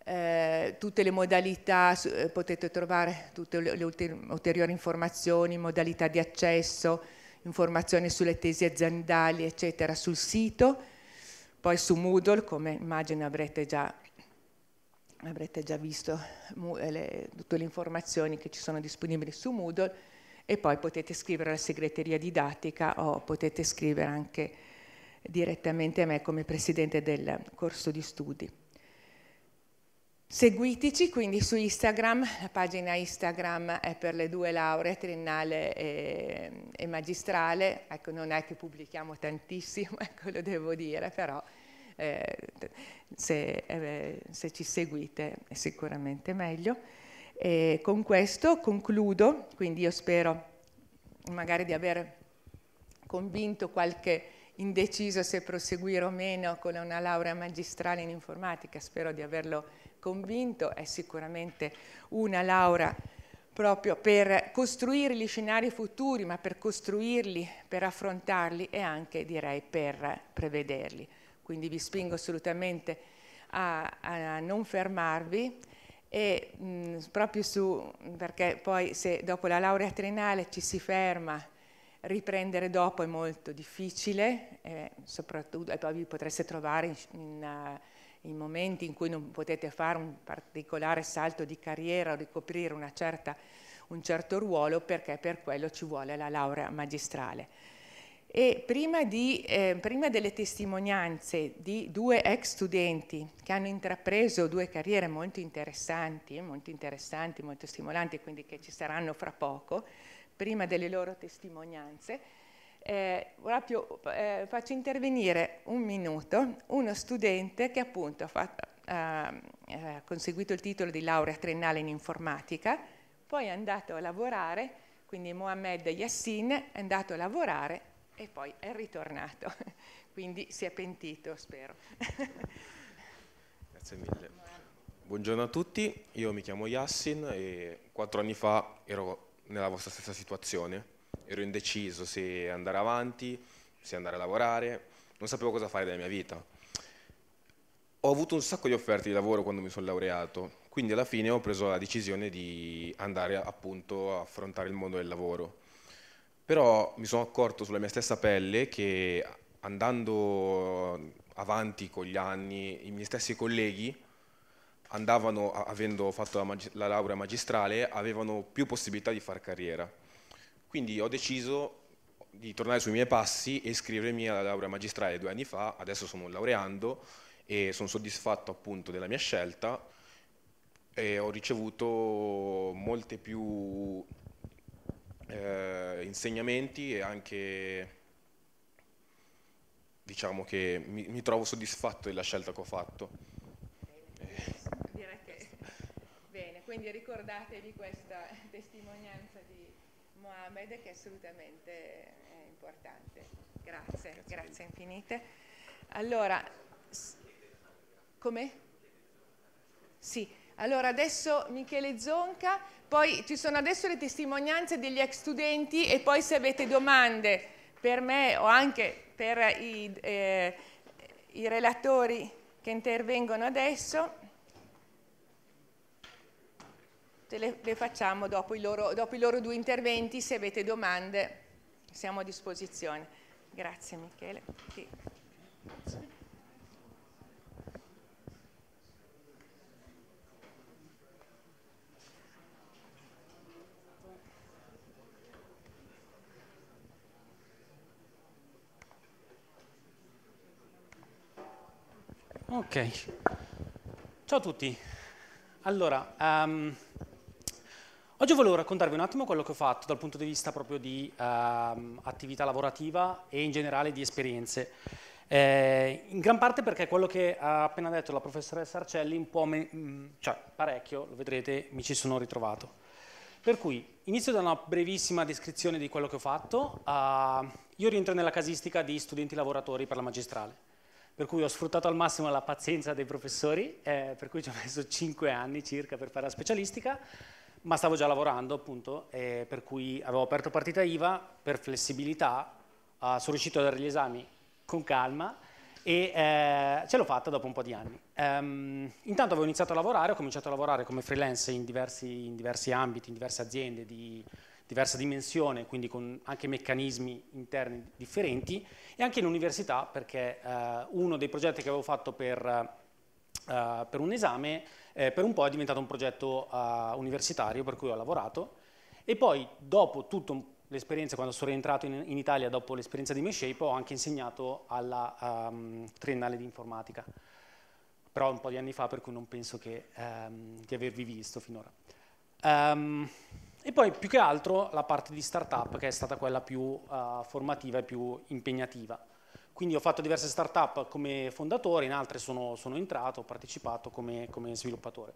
Speaker 3: Eh, tutte le modalità, eh, potete trovare tutte le, le ulteriori informazioni, modalità di accesso, informazioni sulle tesi aziendali, eccetera, sul sito, poi su Moodle, come immagino avrete già, avrete già visto eh, le, tutte le informazioni che ci sono disponibili su Moodle, e poi potete scrivere alla segreteria didattica o potete scrivere anche direttamente a me come presidente del corso di studi. Seguiteci quindi su Instagram, la pagina Instagram è per le due lauree, triennale e, e magistrale, ecco, non è che pubblichiamo tantissimo, ecco, lo devo dire, però eh, se, eh, se, ci seguite è sicuramente meglio. E con questo concludo, quindi io spero magari di aver convinto qualche indeciso se proseguire o meno con una laurea magistrale in informatica, spero di averlo convinto, è sicuramente una laurea proprio per costruire gli scenari futuri, ma per costruirli, per affrontarli e anche direi per prevederli. Quindi vi spingo assolutamente a, a non fermarvi e mh, proprio su, perché poi se dopo la laurea triennale ci si ferma, riprendere dopo è molto difficile, eh, soprattutto e poi vi potreste trovare in, in eh, in momenti in cui non potete fare un particolare salto di carriera o ricoprire certa, un certo ruolo perché per quello ci vuole la laurea magistrale. E prima, di, eh, prima delle testimonianze di due ex studenti che hanno intrapreso due carriere molto interessanti, molto interessanti, molto stimolanti, quindi che ci saranno fra poco, prima delle loro testimonianze, eh, proprio, eh, faccio intervenire un minuto uno studente che appunto ha, fatto, eh, ha conseguito il titolo di laurea triennale in informatica, poi è andato a lavorare, quindi Mohamed Yassin è andato a lavorare e poi è ritornato, quindi si è pentito, spero.
Speaker 4: Grazie mille. Buongiorno a tutti, io mi chiamo Yassin e quattro anni fa ero nella vostra stessa situazione ero indeciso se andare avanti, se andare a lavorare, non sapevo cosa fare della mia vita. Ho avuto un sacco di offerte di lavoro quando mi sono laureato, quindi alla fine ho preso la decisione di andare appunto a affrontare il mondo del lavoro. Però mi sono accorto sulla mia stessa pelle che andando avanti con gli anni, i miei stessi colleghi andavano, avendo fatto la, la laurea magistrale, avevano più possibilità di fare carriera quindi ho deciso di tornare sui miei passi e iscrivermi alla laurea magistrale due anni fa, adesso sono un laureando e sono soddisfatto appunto della mia scelta e ho ricevuto molte più eh, insegnamenti e anche diciamo che mi, mi, trovo soddisfatto della scelta che ho fatto. Bene,
Speaker 3: eh. direi che... Bene, quindi ricordatevi questa testimonianza. Mohamed che assolutamente è eh, importante. Grazie, grazie, grazie infinite. Allora, come? Sì, allora adesso Michele Zonca, poi ci sono adesso le testimonianze degli ex studenti e poi se avete domande per me o anche per i, eh, i relatori che intervengono adesso le, le facciamo dopo i, loro, dopo i loro due interventi, se avete domande siamo a disposizione. Grazie Michele. Sì.
Speaker 5: Ok,
Speaker 6: ciao a tutti. Allora, um, Oggi volevo raccontarvi un attimo quello che ho fatto dal punto di vista proprio di ehm, attività lavorativa e in generale di esperienze. Eh, in gran parte perché quello che ha appena detto la professoressa Arcelli, un po' me, mm, cioè, parecchio, lo vedrete, mi ci sono ritrovato. Per cui inizio da una brevissima descrizione di quello che ho fatto. Uh, io rientro nella casistica di studenti lavoratori per la magistrale, per cui ho sfruttato al massimo la pazienza dei professori, eh, per cui ci ho messo 5 anni circa per fare la specialistica ma stavo già lavorando appunto, eh, per cui avevo aperto partita IVA, per flessibilità, eh, sono riuscito a dare gli esami con calma e eh, ce l'ho fatta dopo un po' di anni. Um, intanto avevo iniziato a lavorare, ho cominciato a lavorare come freelance in diversi, in diversi ambiti, in diverse aziende di diversa dimensione, quindi con anche meccanismi interni differenti e anche in università perché eh, uno dei progetti che avevo fatto per, eh, per un esame eh, per un po' è diventato un progetto uh, universitario per cui ho lavorato e poi dopo tutta l'esperienza, quando sono rientrato in, in Italia dopo l'esperienza di MeShape, ho anche insegnato alla um, triennale di informatica, però un po' di anni fa per cui non penso che, um, di avervi visto finora. Um, e poi più che altro la parte di startup che è stata quella più uh, formativa e più impegnativa. Quindi ho fatto diverse startup come fondatore, in altre sono, sono entrato, ho partecipato come, come sviluppatore.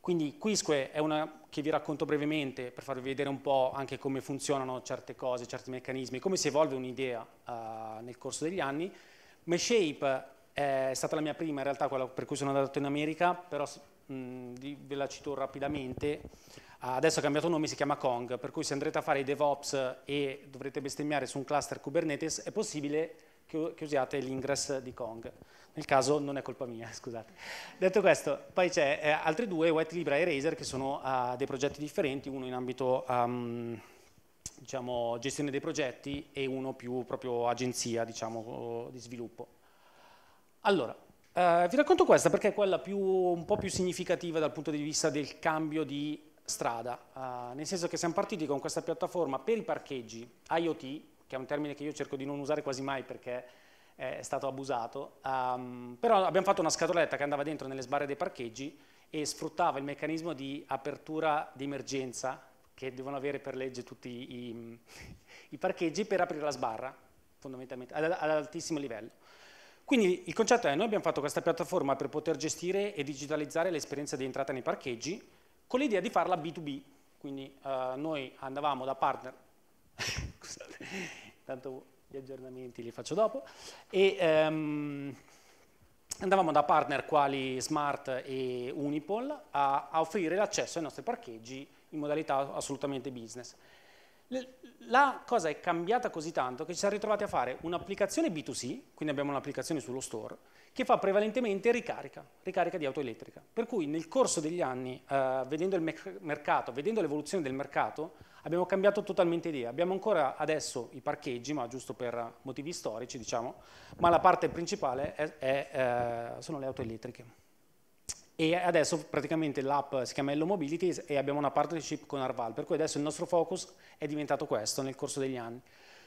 Speaker 6: Quindi Quisque è una che vi racconto brevemente per farvi vedere un po' anche come funzionano certe cose, certi meccanismi, come si evolve un'idea uh, nel corso degli anni. Meshape eh, è stata la mia prima, in realtà quella per cui sono andato in America, però mh, mm, ve la cito rapidamente. adesso ha cambiato nome, si chiama Kong, per cui se andrete a fare i DevOps e dovrete bestemmiare su un cluster Kubernetes, è possibile che, usiate l'ingress di Kong. Nel caso non è colpa mia, scusate. Detto questo, poi c'è eh, altri due, White Libra e Razer, che sono eh, dei progetti differenti, uno in ambito um, diciamo, gestione dei progetti e uno più proprio agenzia diciamo, di sviluppo. Allora, eh, vi racconto questa perché è quella più, un po' più significativa dal punto di vista del cambio di strada, ah, nel senso che siamo partiti con questa piattaforma per i parcheggi IoT, che è un termine che io cerco di non usare quasi mai perché è stato abusato, um, però abbiamo fatto una scatoletta che andava dentro nelle sbarre dei parcheggi e sfruttava il meccanismo di apertura di emergenza che devono avere per legge tutti i, i parcheggi per aprire la sbarra, fondamentalmente, ad, ad altissimo livello. Quindi il concetto è noi abbiamo fatto questa piattaforma per poter gestire e digitalizzare l'esperienza di entrata nei parcheggi con l'idea di farla B2B, quindi eh, noi andavamo da partner Scusate, intanto gli aggiornamenti li faccio dopo. E, um, andavamo da partner quali Smart e Unipol a, a offrire l'accesso ai nostri parcheggi in modalità assolutamente business. La cosa è cambiata così tanto che ci siamo ritrovati a fare un'applicazione B2C, quindi abbiamo un'applicazione sullo store, che fa prevalentemente ricarica, ricarica di auto elettrica. Per cui nel corso degli anni, eh, vedendo il mercato, vedendo l'evoluzione del mercato, abbiamo cambiato totalmente idea. Abbiamo ancora adesso i parcheggi, ma giusto per motivi storici, diciamo, ma la parte principale è, è, eh, sono le auto elettriche. E adesso praticamente l'app si chiama Hello Mobilities e abbiamo una partnership con Arval, per cui adesso il nostro focus è diventato questo nel corso degli anni.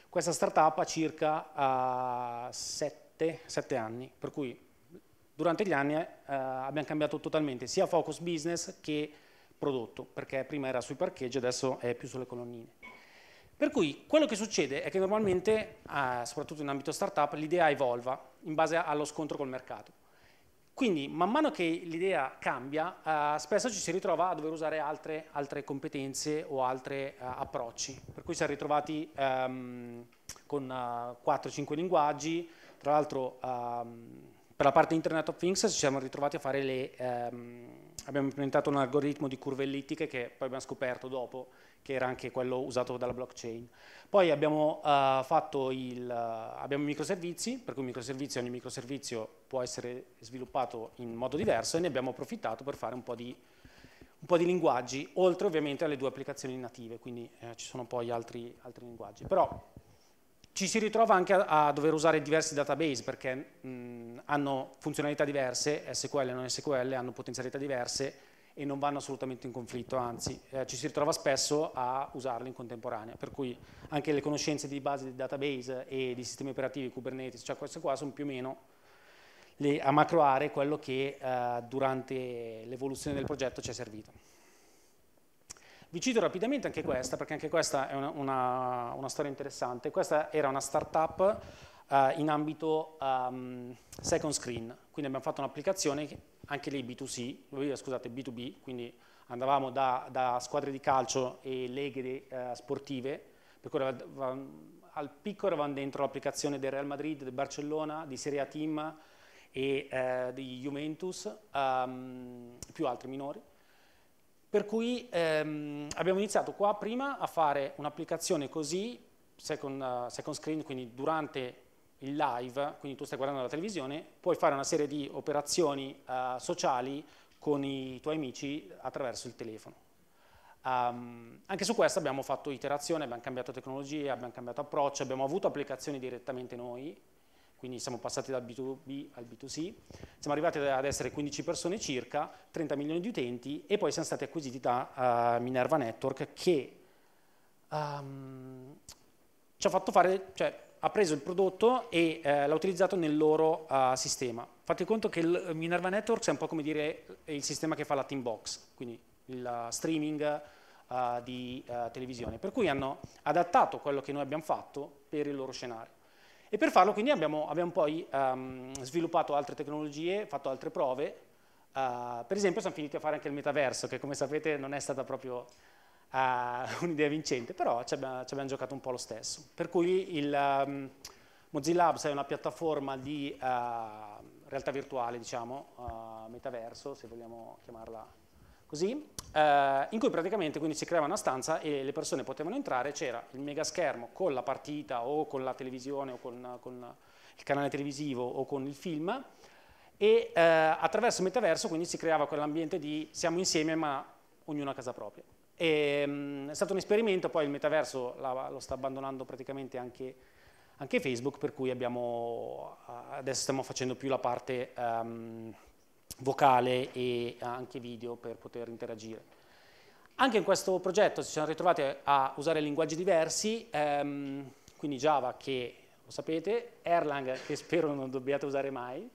Speaker 6: Questa startup ha circa eh, sette, uh, anni, per cui durante gli anni uh, abbiamo cambiato totalmente sia focus business che prodotto, perché prima era sui parcheggi, adesso è più sulle colonnine. Per cui quello che succede è che normalmente, eh, soprattutto in ambito startup, l'idea evolva in base allo scontro col mercato. Quindi man mano che l'idea cambia, eh, spesso ci si ritrova a dover usare altre, altre competenze o altri eh, approcci. Per cui si è ritrovati ehm, con eh, 4-5 linguaggi, tra l'altro ehm, per la parte Internet of Things ci siamo ritrovati a fare le, ehm, abbiamo implementato un algoritmo di curve ellittiche che poi abbiamo scoperto dopo, che era anche quello usato dalla blockchain. Poi abbiamo, uh, fatto il, uh, abbiamo microservizi, per cui microservizio, ogni microservizio può essere sviluppato in modo diverso e ne abbiamo approfittato per fare un po' di, un po di linguaggi, oltre ovviamente alle due applicazioni native, quindi eh, ci sono poi altri, altri linguaggi. Però ci si ritrova anche a, a dover usare diversi database perché mh, hanno funzionalità diverse, SQL e non SQL hanno potenzialità diverse e non vanno assolutamente in conflitto, anzi eh, ci si ritrova spesso a usarli in contemporanea, per cui anche le conoscenze di base di database e di sistemi operativi, Kubernetes, cioè queste qua sono più o meno le, a macro aree quello che eh, durante l'evoluzione del progetto ci è servito. Vi cito rapidamente anche questa, perché anche questa è una, una, una storia interessante. Questa era una startup eh, in ambito um, second screen, quindi abbiamo fatto un'applicazione, anche lei B2C, eh, scusate B2B, quindi andavamo da, da squadre di calcio e leghe eh, sportive, per cui al picco eravamo dentro l'applicazione del Real Madrid, del Barcellona, di Serie A Team e eh, di Juventus, um, più altri minori. Per cui ehm, abbiamo iniziato qua prima a fare un'applicazione così, second, uh, second screen, quindi durante il live, quindi tu stai guardando la televisione, puoi fare una serie di operazioni uh, sociali con i tuoi amici attraverso il telefono. Um, anche su questo abbiamo fatto iterazione, abbiamo cambiato tecnologie, abbiamo cambiato approccio, abbiamo avuto applicazioni direttamente noi, quindi siamo passati dal B2B al B2C, siamo arrivati ad essere 15 persone circa, 30 milioni di utenti e poi siamo stati acquisiti da uh, Minerva Network che um, ci ha fatto fare, cioè ha preso il prodotto e uh, l'ha utilizzato nel loro uh, sistema. Fate conto che il Minerva Network è un po' come dire il sistema che fa la team box, quindi il streaming di televisione, per cui hanno adattato quello che noi abbiamo fatto per il loro scenario. E per farlo quindi abbiamo, abbiamo poi um, sviluppato altre tecnologie, fatto altre prove, uh, per esempio siamo finiti a fare anche il metaverso, che come sapete non è stata proprio uh, un'idea vincente, però ci abbiamo, ci abbiamo, giocato un po' lo stesso. Per cui il um, Mozilla Labs è una piattaforma di uh, realtà virtuale, diciamo, metaverso, se vogliamo chiamarla così, eh, in cui praticamente quindi si creava una stanza e le persone potevano entrare, c'era il megaschermo con la partita o con la televisione o con, con il canale televisivo o con il film e eh, attraverso il metaverso quindi si creava quell'ambiente di siamo insieme ma ognuno a casa propria. E, mh, mm, è stato un esperimento, poi il metaverso la, lo sta abbandonando praticamente anche, anche Facebook, per cui abbiamo, adesso stiamo facendo più la parte... Um, vocale e anche video per poter interagire. Anche in questo progetto ci siamo ritrovati a usare linguaggi diversi, ehm, quindi Java che lo sapete, Erlang che spero non dobbiate usare mai,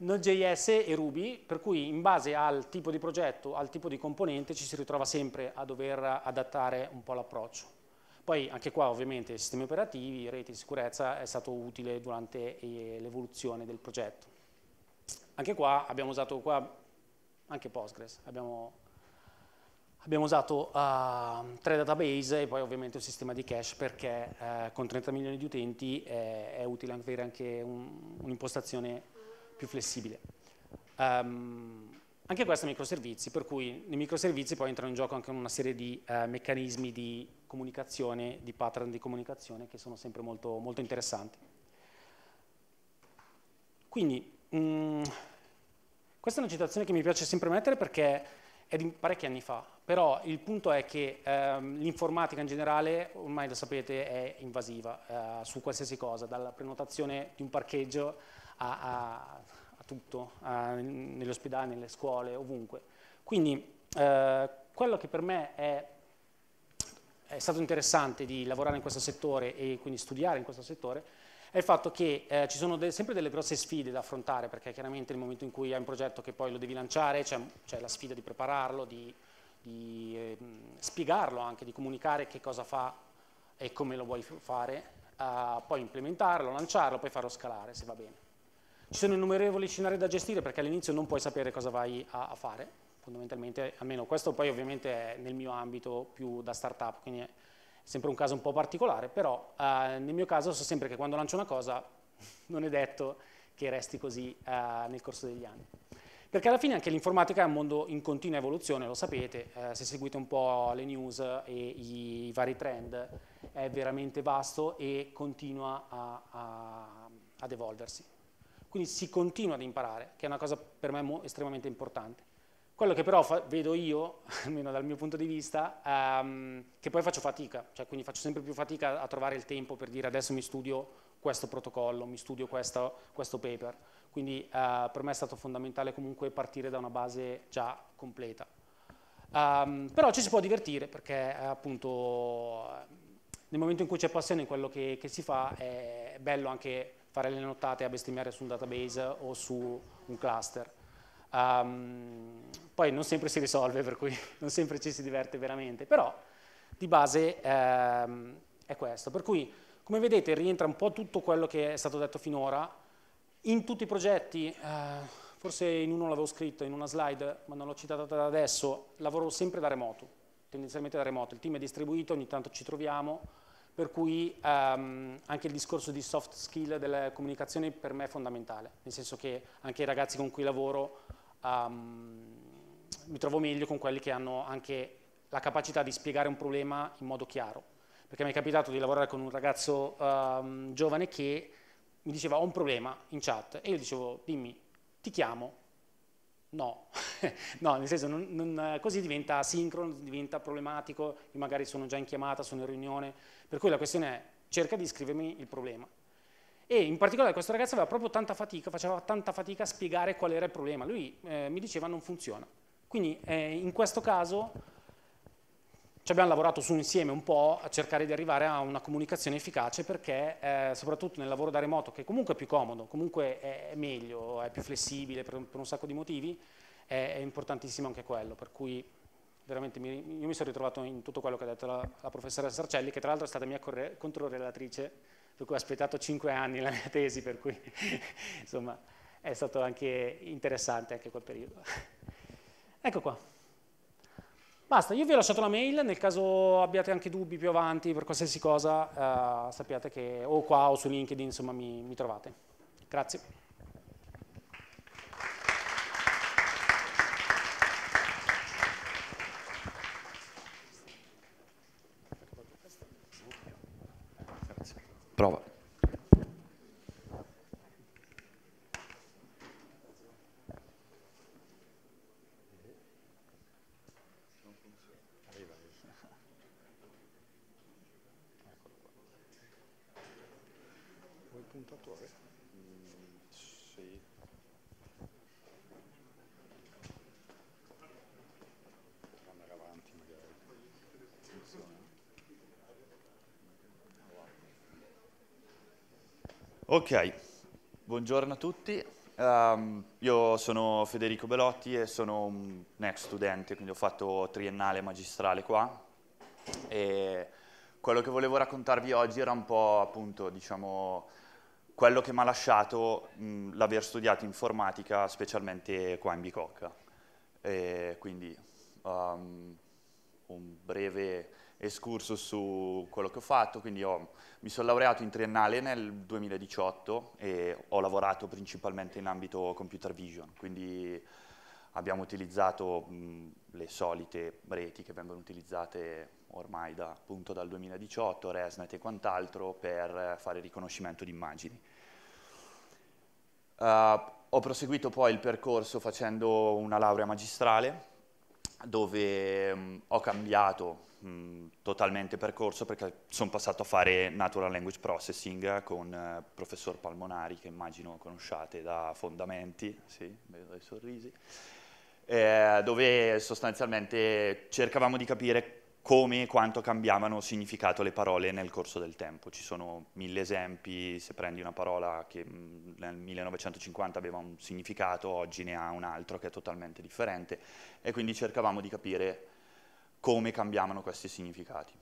Speaker 6: Node.js e Ruby, per cui in base al tipo di progetto, al tipo di componente ci si ritrova sempre a dover adattare un po' l'approccio. Poi anche qua ovviamente sistemi operativi, reti di sicurezza è stato utile durante eh, l'evoluzione del progetto. Anche qua abbiamo usato, qua, anche Postgres, abbiamo, abbiamo usato uh, tre database e poi ovviamente un sistema di cache perché uh, con 30 milioni di utenti è, è utile avere anche un'impostazione più flessibile. Um, anche questo è microservizi, per cui nei microservizi poi entrano in gioco anche una serie di eh, meccanismi di comunicazione, di pattern di comunicazione che sono sempre molto, molto interessanti. Quindi mh, mm, questa è una citazione che mi piace sempre mettere perché è di parecchi anni fa, però il punto è che ehm, l'informatica in generale, ormai lo sapete, è invasiva eh, su qualsiasi cosa, dalla prenotazione di un parcheggio a, a, a tutto, a, negli ospedali, nelle scuole, ovunque. Quindi eh, quello che per me è, è stato interessante di lavorare in questo settore e quindi studiare in questo settore è il fatto che eh, ci sono de sempre delle grosse sfide da affrontare, perché chiaramente nel momento in cui hai un progetto che poi lo devi lanciare, c'è la sfida di prepararlo, di, di eh, spiegarlo anche, di comunicare che cosa fa e come lo vuoi fare, eh, poi implementarlo, lanciarlo, poi farlo scalare, se va bene. Ci sono innumerevoli scenari da gestire perché all'inizio non puoi sapere cosa vai a, a, fare, fondamentalmente, almeno questo poi ovviamente è nel mio ambito più da startup, quindi sempre un caso un po' particolare, però eh, nel mio caso so sempre che quando lancio una cosa non è detto che resti così eh, nel corso degli anni. Perché alla fine anche l'informatica è un mondo in continua evoluzione, lo sapete, eh, se seguite un po' le news e i, vari trend, è veramente vasto e continua a, a, ad evolversi. Quindi si continua ad imparare, che è una cosa per me estremamente importante. Quello che però vedo io, almeno dal mio punto di vista, ehm, che poi faccio fatica, cioè quindi faccio sempre più fatica a trovare il tempo per dire adesso mi studio questo protocollo, mi studio questo, questo paper. Quindi eh, per me è stato fondamentale comunque partire da una base già completa. Um, però ci si può divertire perché eh, appunto nel momento in cui c'è passione in quello che, che, si fa è bello anche fare le nottate a bestemmiare su un database o su un cluster. Um, poi non sempre si risolve, per cui non sempre ci si diverte veramente, però di base ehm, è questo. Per cui, come vedete, rientra un po' tutto quello che è stato detto finora. In tutti i progetti, eh, forse in uno l'avevo scritto, in una slide, ma non l'ho citata da adesso, lavoro sempre da remoto, tendenzialmente da remoto. Il team è distribuito, ogni tanto ci troviamo, per cui ehm, anche il discorso di soft skill della comunicazione per me è fondamentale, nel senso che anche i ragazzi con cui lavoro ehm, mi trovo meglio con quelli che hanno anche la capacità di spiegare un problema in modo chiaro, perché mi è capitato di lavorare con un ragazzo ehm, giovane che mi diceva ho un problema in chat e io dicevo dimmi ti chiamo No, no nel senso, non, non, così diventa asincrono, diventa problematico, io magari sono già in chiamata, sono in riunione, per cui la questione è cerca di scrivermi il problema. E in particolare questo ragazzo aveva proprio tanta fatica, faceva tanta fatica a spiegare qual era il problema, lui eh, mi diceva non funziona. Quindi eh, in questo caso ci abbiamo lavorato su insieme un po' a cercare di arrivare a una comunicazione efficace perché eh, soprattutto nel lavoro da remoto, che comunque è più comodo, comunque è meglio, è più flessibile per un, per un sacco di motivi, è, è, importantissimo anche quello, per cui veramente mi, io mi sono ritrovato in tutto quello che ha detto la, la professoressa Sarcelli, che tra l'altro è stata mia controrelatrice, per cui ho aspettato 5 anni la mia tesi, per cui insomma è stato anche interessante anche quel periodo. ecco qua. Basta, io vi ho lasciato la mail, nel caso abbiate anche dubbi più avanti per qualsiasi cosa, eh, sappiate che o qua o su LinkedIn, insomma, mi, mi trovate. Grazie.
Speaker 7: Ok, buongiorno a tutti. Um, io sono Federico Belotti e sono un ex studente, quindi ho fatto triennale magistrale qua. E quello che volevo raccontarvi oggi era un po' appunto, diciamo, quello che mi ha lasciato l'aver studiato informatica, specialmente qua in Bicocca. E quindi um, un breve escurso su quello che ho fatto, quindi ho, mi sono laureato in triennale nel 2018 e ho lavorato principalmente in ambito computer vision, quindi abbiamo utilizzato mh, le solite reti che vengono utilizzate ormai da, appunto dal 2018, ResNet e quant'altro, per fare riconoscimento di immagini. Uh, ho proseguito poi il percorso facendo una laurea magistrale, dove mh, ho cambiato Mm, totalmente percorso perché sono passato a fare Natural Language Processing con eh, professor Palmonari, che immagino conosciate da Fondamenti, sì, vedo i sorrisi, eh, dove sostanzialmente cercavamo di capire come e quanto cambiavano significato le parole nel corso del tempo. Ci sono mille esempi, se prendi una parola che mm, nel 1950 aveva un significato, oggi ne ha un altro che è totalmente differente, e quindi cercavamo di capire come cambiavano questi significati.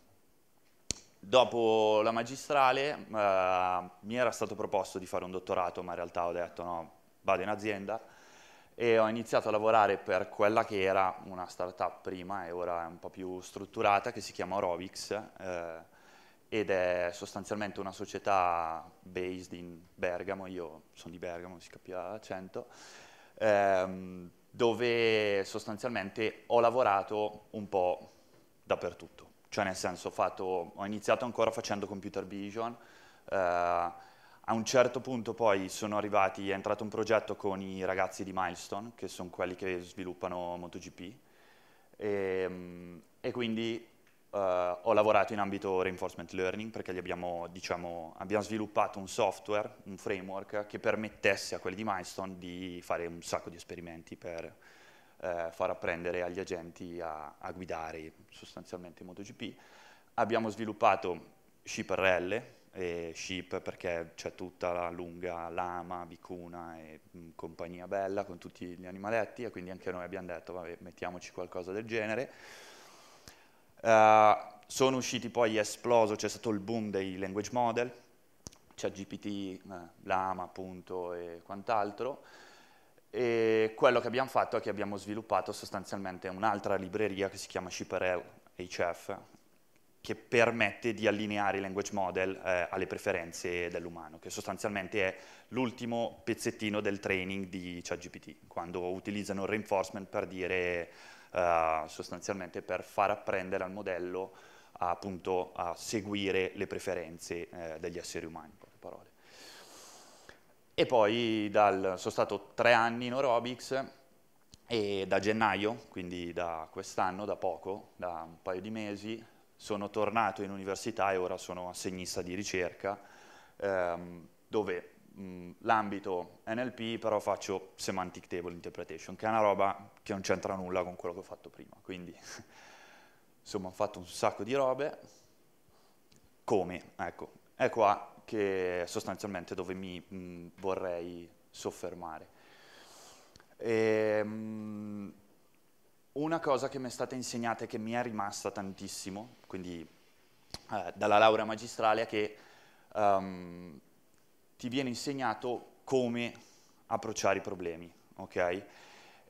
Speaker 7: Dopo la magistrale eh, mi era stato proposto di fare un dottorato, ma in realtà ho detto no, vado in azienda e ho iniziato a lavorare per quella che era una startup prima e ora è un po' più strutturata che si chiama Orovix eh, ed è sostanzialmente una società based in Bergamo, io sono di Bergamo, si capiva l'accento, ehm, dove sostanzialmente ho lavorato un po' dappertutto. Cioè nel senso ho, fatto, ho iniziato ancora facendo computer vision, eh, a un certo punto poi sono arrivati, è entrato un progetto con i ragazzi di Milestone, che sono quelli che sviluppano MotoGP, e, ehm, e quindi Uh, ho lavorato in ambito reinforcement learning perché abbiamo, diciamo, abbiamo, sviluppato un software, un framework che permettesse a quelli di Milestone di fare un sacco di esperimenti per uh, far apprendere agli agenti a, a, guidare sostanzialmente MotoGP. Abbiamo sviluppato ShipRL, e Ship perché c'è tutta la lunga lama, vicuna e mh, mm, compagnia bella con tutti gli animaletti e quindi anche noi abbiamo detto vabbè mettiamoci qualcosa del genere Uh, sono usciti poi, è esploso, c'è stato il boom dei language model, c'è GPT, eh, Lama appunto e quant'altro, e quello che abbiamo fatto è che abbiamo sviluppato sostanzialmente un'altra libreria che si chiama Shipperel HF, che permette di allineare i language model eh, alle preferenze dell'umano, che sostanzialmente è l'ultimo pezzettino del training di ChatGPT, quando utilizzano il reinforcement per dire eh, sostanzialmente per far apprendere al modello appunto, a seguire le preferenze eh, degli esseri umani, parole. E poi dal, sono stato tre anni in Orobics e da gennaio, quindi da quest'anno, da poco, da un paio di mesi, sono tornato in università e ora sono assegnista di ricerca, ehm, dove l'ambito NLP, però faccio semantic table interpretation, che è una roba che non c'entra nulla con quello che ho fatto prima. Quindi, insomma, ho fatto un sacco di robe. Come? Ecco, è qua che sostanzialmente dove mi mh, vorrei soffermare. E, ehm, mh, una cosa che mi è stata insegnata e che mi è rimasta tantissimo, quindi eh, dalla laurea magistrale, è che um, ti viene insegnato come approcciare i problemi, ok?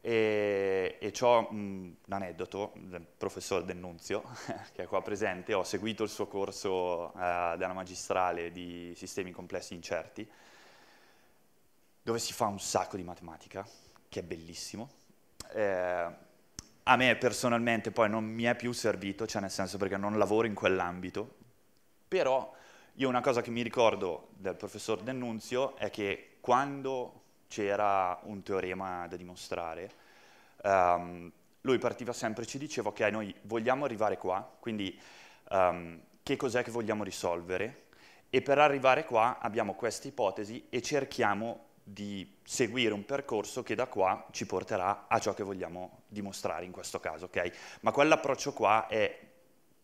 Speaker 7: E, e ho mm, un aneddoto del professor Dennunzio, che è qua presente, ho seguito il suo corso eh, della magistrale di sistemi complessi incerti, dove si fa un sacco di matematica, che è bellissimo. Eh, a me personalmente poi non mi è più servito, cioè nel senso perché non lavoro in quell'ambito, però io una cosa che mi ricordo del professor D'Annunzio è che quando c'era un teorema da dimostrare, um, lui partiva sempre e ci diceva ok, noi vogliamo arrivare qua, quindi um, che cos'è che vogliamo risolvere? E per arrivare qua abbiamo queste ipotesi e cerchiamo di seguire un percorso che da qua ci porterà a ciò che vogliamo dimostrare in questo caso, ok? Ma quell'approccio qua è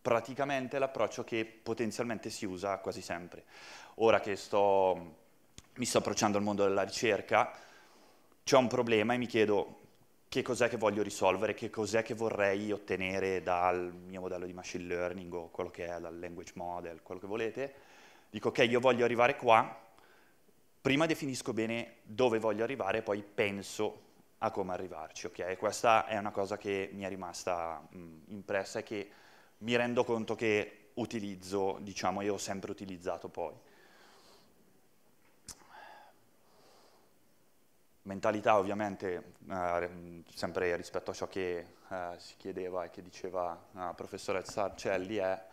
Speaker 7: praticamente l'approccio che potenzialmente si usa quasi sempre. Ora che sto, mi sto approcciando al mondo della ricerca, c'è un problema e mi chiedo che cos'è che voglio risolvere, che cos'è che vorrei ottenere dal mio modello di machine learning o quello che è, dal language model, quello che volete. Dico ok, io voglio arrivare qua, prima definisco bene dove voglio arrivare e poi penso a come arrivarci, ok? Questa è una cosa che mi è rimasta mh, impressa e che mi rendo conto che utilizzo, diciamo, e ho sempre utilizzato poi. Mentalità ovviamente, eh, sempre rispetto a ciò che eh, si chiedeva e che diceva la eh, professoressa Arcelli, è,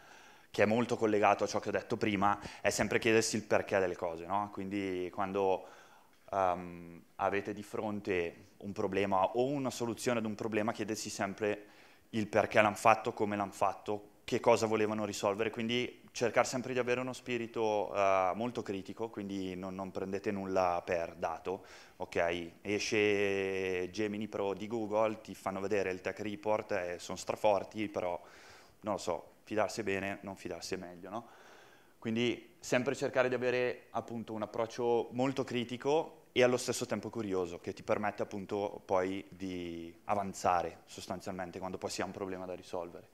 Speaker 7: che è molto collegato a ciò che ho detto prima, è sempre chiedersi il perché delle cose. No? Quindi quando um, avete di fronte un problema o una soluzione ad un problema, chiedersi sempre il perché l'hanno fatto, come l'hanno fatto, che cosa volevano risolvere, quindi cercare sempre di avere uno spirito uh, molto critico, quindi non, non, prendete nulla per dato, ok? Esce Gemini Pro di Google, ti fanno vedere il tech report, eh, sono straforti, però non lo so, fidarsi bene, non fidarsi è meglio, no? Quindi sempre cercare di avere appunto un approccio molto critico e allo stesso tempo curioso, che ti permette appunto poi di avanzare sostanzialmente quando poi si ha un problema da risolvere.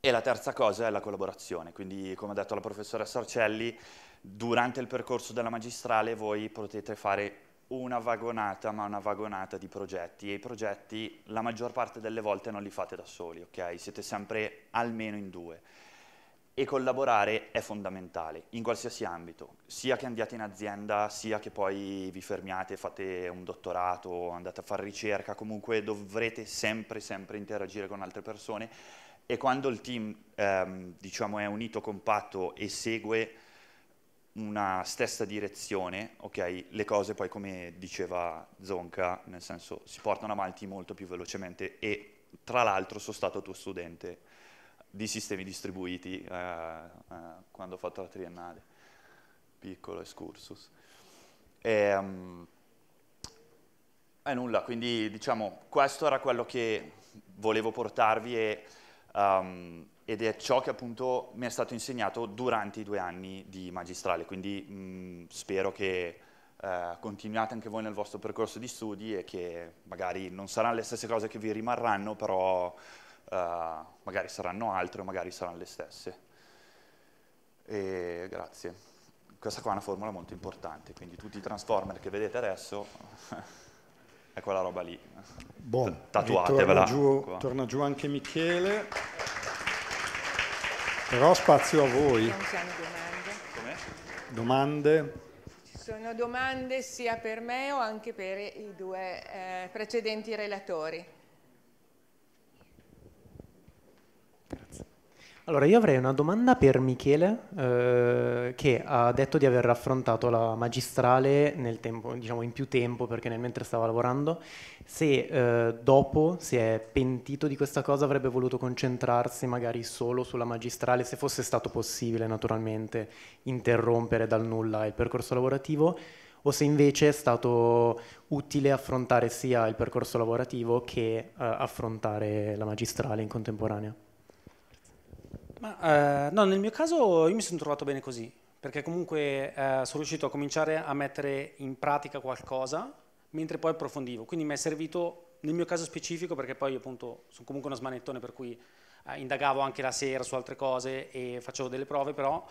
Speaker 7: E la terza cosa è la collaborazione, quindi come ha detto la professoressa Arcelli, durante il percorso della magistrale voi potete fare una vagonata, ma una vagonata di progetti e i progetti la maggior parte delle volte non li fate da soli, ok? Siete sempre almeno in due e collaborare è fondamentale in qualsiasi ambito, sia che andiate in azienda, sia che poi vi fermiate, fate un dottorato, andate a fare ricerca, comunque dovrete sempre, sempre interagire con altre persone e quando il team ehm, diciamo, è unito, compatto e segue una stessa direzione, okay, le cose poi come diceva Zonka, nel senso si portano avanti molto più velocemente e tra l'altro sono stato tuo studente di sistemi distribuiti eh, eh, quando ho fatto la triennale, piccolo excursus. E, um, mm, e nulla, quindi diciamo questo era quello che volevo portarvi e, um, ed è ciò che appunto mi è stato insegnato durante i due anni di magistrale, quindi mh, mm, spero che eh, continuate anche voi nel vostro percorso di studi e che magari non saranno le stesse cose che vi rimarranno, però eh, magari saranno altre o magari saranno le stesse. E, grazie. Questa qua è una formula molto importante, quindi tutti i transformer che vedete adesso è quella roba lì. Buon. Tatuatevela. Torna giù,
Speaker 8: torna giù anche Michele. Però spazio a voi.
Speaker 3: domande. Come?
Speaker 8: Domande?
Speaker 3: Ci sono domande sia per me o anche per i due eh, precedenti relatori.
Speaker 6: Allora, io avrei una domanda per Michele, eh, che ha detto di aver affrontato la magistrale tempo, diciamo in più tempo, perché nel mentre stava lavorando, se eh, dopo si è pentito di questa cosa avrebbe voluto concentrarsi magari solo sulla magistrale, se fosse stato possibile naturalmente interrompere dal nulla il percorso lavorativo, o se invece è stato utile affrontare sia il percorso lavorativo che eh, affrontare la magistrale in contemporanea. Ma, eh, no, nel mio caso io mi sono trovato bene così, perché comunque eh, sono riuscito a cominciare a mettere in pratica qualcosa mentre poi approfondivo, quindi mi è servito nel mio caso specifico perché poi appunto sono comunque uno smanettone per cui eh, indagavo anche la sera su altre cose e facevo delle prove, però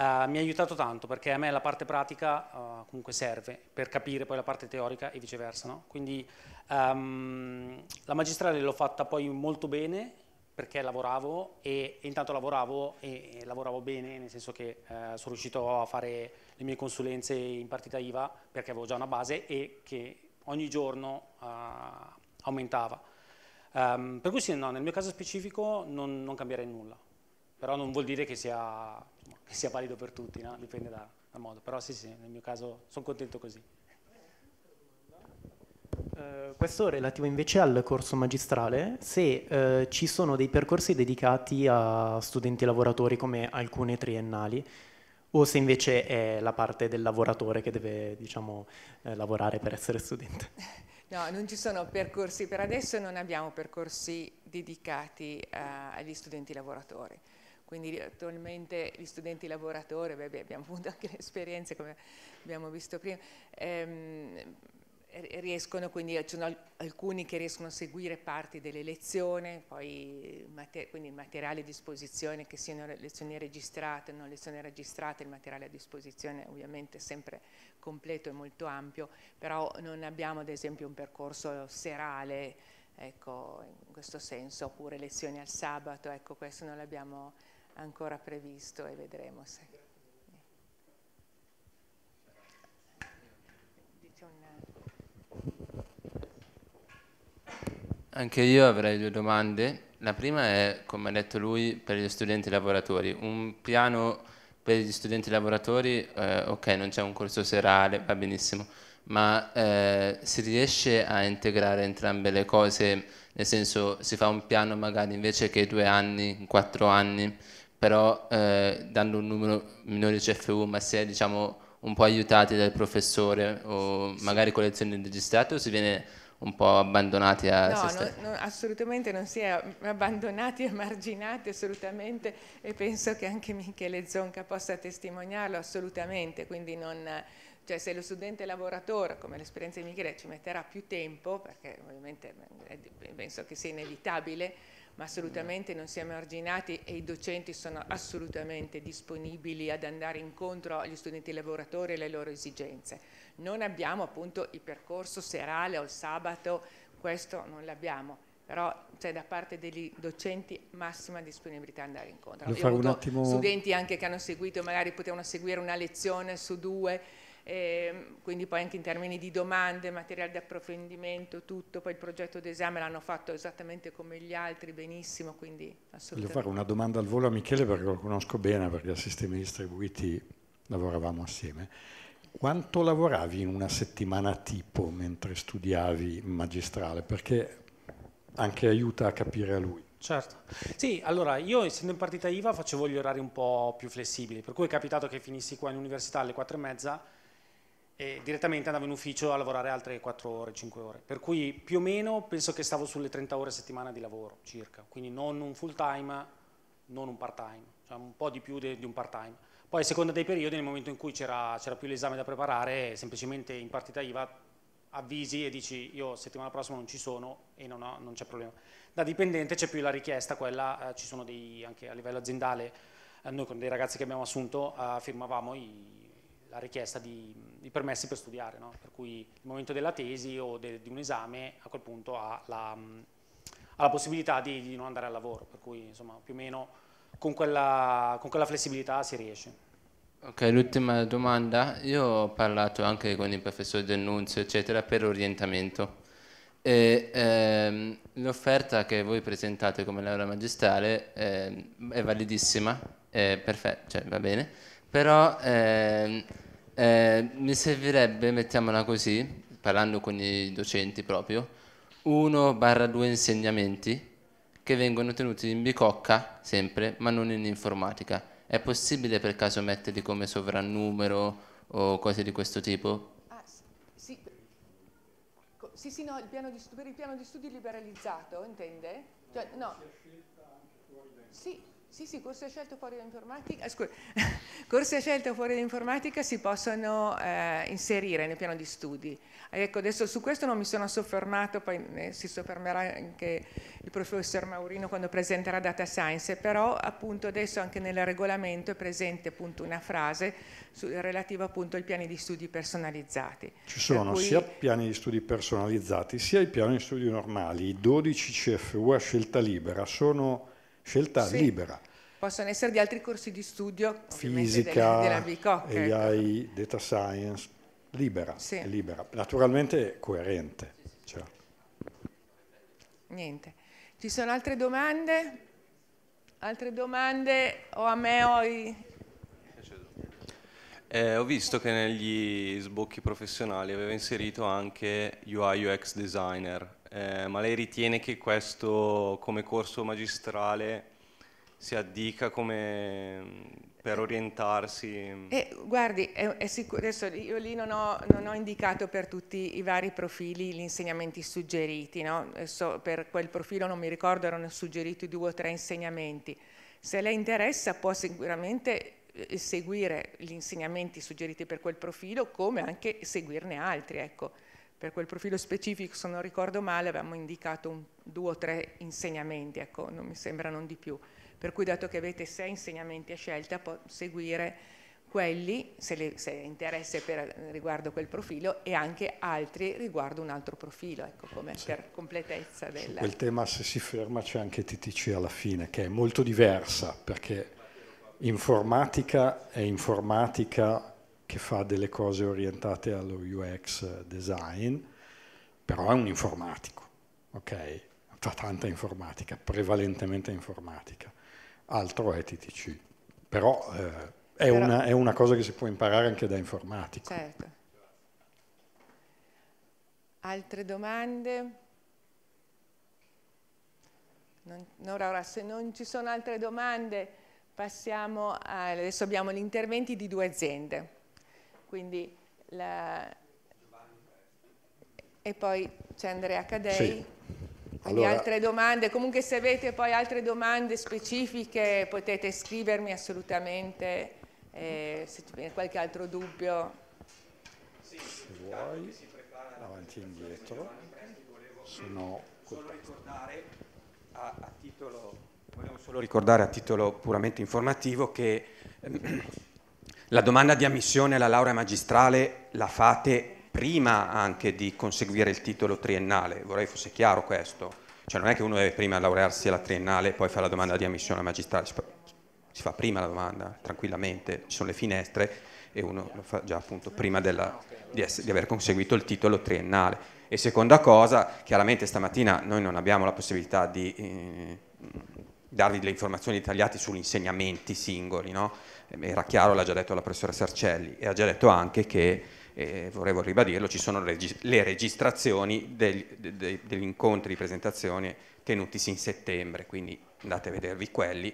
Speaker 6: Uh, mi ha aiutato tanto perché a me la parte pratica uh, comunque serve per capire poi la parte teorica e viceversa. No? Quindi um, la magistrale l'ho fatta poi molto bene perché lavoravo e, intanto lavoravo e, e, lavoravo bene, nel senso che eh, sono riuscito a fare le mie consulenze in partita IVA perché avevo già una base e che ogni giorno eh, aumentava. Um, per cui sì, no, nel mio caso specifico non, non, cambierei nulla, però non vuol dire che sia, insomma, che sia valido per tutti, no? dipende da, dal modo, però sì, sì, nel mio caso sono contento così. Eh, questo è relativo invece al corso magistrale, se uh, ci sono dei percorsi dedicati a studenti lavoratori come alcune triennali, o se invece è la parte del lavoratore che deve diciamo, eh, lavorare per essere studente.
Speaker 3: No, non ci sono percorsi, per adesso non abbiamo percorsi dedicati eh, agli studenti lavoratori, quindi attualmente gli studenti lavoratori, beh, abbiamo avuto anche le esperienze come abbiamo visto prima, ehm, eh, riescono quindi, ci sono alcuni che riescono a seguire parti delle lezioni, poi quindi il materiale a disposizione, che siano lezioni registrate, non lezioni registrate, il materiale a disposizione ovviamente è sempre completo e molto ampio, però non abbiamo ad esempio un percorso serale, ecco, in questo senso, oppure lezioni al sabato, ecco, questo non l'abbiamo ancora previsto e vedremo se...
Speaker 9: Anche io avrei due domande. La prima è, come ha detto lui, per gli studenti lavoratori. Un piano per gli studenti lavoratori, eh, ok, non c'è un corso serale, va benissimo, ma eh, si riesce a integrare entrambe le cose, nel senso si fa un piano magari invece che due anni, quattro anni, però eh, dando un numero minore di CFU, ma si è diciamo un po' aiutati dal professore o magari con lezioni registrate o si viene un po' abbandonati a no, se no,
Speaker 3: no, assolutamente non si è abbandonati, emarginati assolutamente e penso che anche Michele Zonca possa testimoniarlo assolutamente, quindi non, cioè se lo studente lavoratore, come l'esperienza di Michele, ci metterà più tempo, perché ovviamente penso che sia inevitabile, ma assolutamente non siamo emarginati e i docenti sono assolutamente disponibili ad andare incontro agli studenti lavoratori e alle loro esigenze non abbiamo appunto il percorso serale o il sabato, questo non l'abbiamo, però c'è da parte degli docenti massima disponibilità ad andare incontro. Io ho avuto attimo... studenti anche che hanno seguito, magari potevano seguire una lezione su due, eh, quindi poi anche in termini di domande, materiale di approfondimento, tutto, poi il progetto d'esame l'hanno fatto esattamente come gli altri, benissimo, quindi assolutamente. Voglio fare una
Speaker 8: domanda al volo a Michele perché lo conosco bene, perché a sistemi distribuiti lavoravamo assieme. Quanto lavoravi in una settimana tipo mentre studiavi magistrale? Perché anche aiuta a capire a lui.
Speaker 6: Certo, sì, allora io essendo in partita IVA facevo gli orari un po' più flessibili, per cui è capitato che finissi qua in università alle 4 e mezza e direttamente andavo in ufficio a lavorare altre 4 ore, 5 ore, per cui più o meno penso che stavo sulle 30 ore a settimana di lavoro circa, quindi non un full time, non un part time, cioè un po' di più di, di un part time. Poi a seconda dei periodi, nel momento in cui c'era più l'esame da preparare, semplicemente in partita IVA avvisi e dici io settimana prossima non ci sono e non, non c'è problema. Da dipendente c'è più la richiesta, quella eh, ci sono dei, anche a livello aziendale, eh, noi con dei ragazzi che abbiamo assunto eh, firmavamo i, la richiesta di, di, permessi per studiare, no? per cui nel momento della tesi o de, di un esame a quel punto ha la, ha la possibilità di, di non andare al lavoro, per cui insomma più o meno con quella, con quella flessibilità si riesce.
Speaker 9: Ok, l'ultima domanda. Io ho parlato anche con il professor Del eccetera, per orientamento. Ehm, l'offerta che voi presentate come laurea magistrale eh, è validissima, è perfetta, cioè va bene, però eh, eh, mi servirebbe, mettiamola così, parlando con i docenti proprio, uno barra due insegnamenti che vengono tenuti in bicocca sempre, ma non in informatica. È possibile per caso metterli come sovrannumero o cose di questo tipo?
Speaker 3: Ah, sì, sì, sì no, di, per il piano di studi liberalizzato, intende? Cioè, no. Sì, sì, sì, corsi a scelta fuori dall'informatica, eh, scusa, corsi a scelta fuori dall'informatica si possono eh, inserire nel piano di studi. Ecco, adesso su questo non mi sono soffermato, poi eh, si soffermerà anche il professor Maurino quando presenterà Data Science, però appunto adesso anche nel regolamento è presente appunto una frase su, relativa appunto ai piani di studi personalizzati. Ci sono cui... sia
Speaker 8: piani di studi personalizzati sia i piani di studi normali, i 12 CFU a scelta libera sono scelta sì. libera.
Speaker 3: Possono essere di altri corsi di studio,
Speaker 8: fisica, della, della BICOC, AI, data science, libera, sì. libera. naturalmente coerente. Cioè.
Speaker 3: Niente. Ci sono altre domande? Altre domande o a me o ai...
Speaker 10: Eh, ho visto che negli sbocchi professionali aveva inserito anche UI UX designer eh, ma lei ritiene che questo come corso magistrale si addica come mm, per orientarsi? Eh,
Speaker 3: guardi, è, è sicuro, adesso io lì non ho, non ho, indicato per tutti i vari profili gli insegnamenti suggeriti, no? so, per quel profilo non mi ricordo erano suggeriti due o tre insegnamenti. Se lei interessa può sicuramente eh, seguire gli insegnamenti suggeriti per quel profilo come anche seguirne altri. Ecco per quel profilo specifico, se non ricordo male, avevamo indicato un, due o tre insegnamenti, ecco, non mi sembra non di più. Per cui dato che avete sei insegnamenti a scelta, può seguire quelli, se, le, se interesse per, riguardo quel profilo, e anche altri riguardo un altro profilo, ecco, come sì. per completezza. Del... quel
Speaker 8: tema, se si ferma, c'è anche TTC alla fine, che è molto diversa, perché informatica è informatica che fa delle cose orientate allo UX design, però è un informatico, ok? Fa tanta informatica, prevalentemente informatica. Altro è TTC. Però, eh, è, però... Una, è, una, cosa che si può imparare anche da informatico.
Speaker 3: Certo. Altre domande? Non, no, Laura, se non ci sono altre domande, passiamo a, adesso abbiamo gli interventi di due aziende quindi la... e poi c'è Andrea Cadei. Sì. Allora, altre domande, comunque se avete poi altre domande specifiche potete scrivermi assolutamente, eh, se ci qualche altro dubbio.
Speaker 8: se vuoi, avanti e indietro, se no... Solo ricordare a, a titolo, volevo solo ricordare a
Speaker 1: titolo puramente informativo che... Ehm, la domanda di ammissione alla laurea magistrale la fate prima anche di conseguire il titolo triennale, vorrei fosse chiaro questo. Cioè non è che uno deve prima laurearsi alla triennale e poi fare la domanda di ammissione alla magistrale, si fa prima la domanda tranquillamente, ci sono le finestre e uno lo fa già appunto prima della, di, essere, di aver conseguito il titolo triennale. E seconda cosa, chiaramente stamattina noi non abbiamo la possibilità di eh, darvi delle informazioni dettagliate sugli insegnamenti singoli, no? Ehm, era chiaro, l'ha già detto la professora Sarcelli e ha già detto anche che, eh, vorrei ribadirlo, ci sono le registrazioni degli, degli, degli incontri di presentazione tenutisi in settembre, quindi andate a vedervi quelli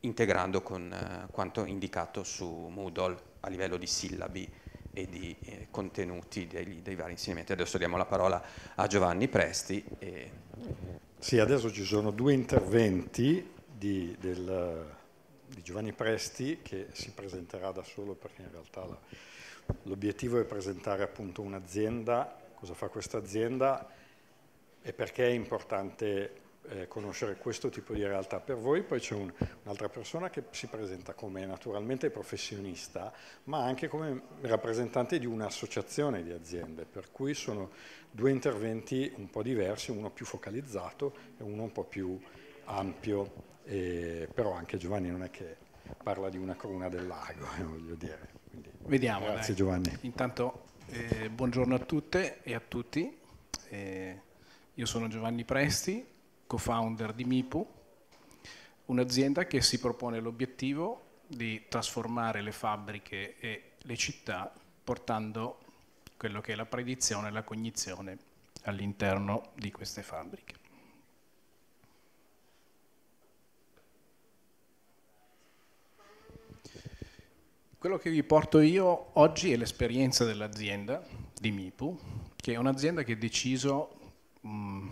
Speaker 1: integrando con eh, quanto indicato su Moodle a livello di sillabi e di eh, contenuti degli, dei vari insegnamenti. Adesso diamo la parola a Giovanni Presti. E...
Speaker 8: Sì, adesso ci sono due interventi di, del di Giovanni Presti, che si presenterà da solo perché in realtà l'obiettivo è presentare appunto un'azienda, cosa fa questa azienda e perché è importante eh, conoscere questo tipo di realtà per voi. Poi c'è un'altra persona che si presenta come naturalmente professionista, ma anche come rappresentante di un'associazione di aziende, per cui sono due interventi un po' diversi, uno più focalizzato e uno un po' più ampio e, eh, però anche Giovanni non è che parla di una cruna del lago, eh, voglio dire. Quindi, Vediamo. Grazie dai. Giovanni.
Speaker 11: Intanto eh, buongiorno a tutte e a tutti. Eh, io sono Giovanni Presti, co-founder di Mipu, un'azienda che si propone l'obiettivo di trasformare le fabbriche e le città portando quello che è la predizione e la cognizione all'interno di queste fabbriche. Quello che vi porto io oggi è l'esperienza dell'azienda di Mipu, che è un'azienda che ha deciso mh, mm,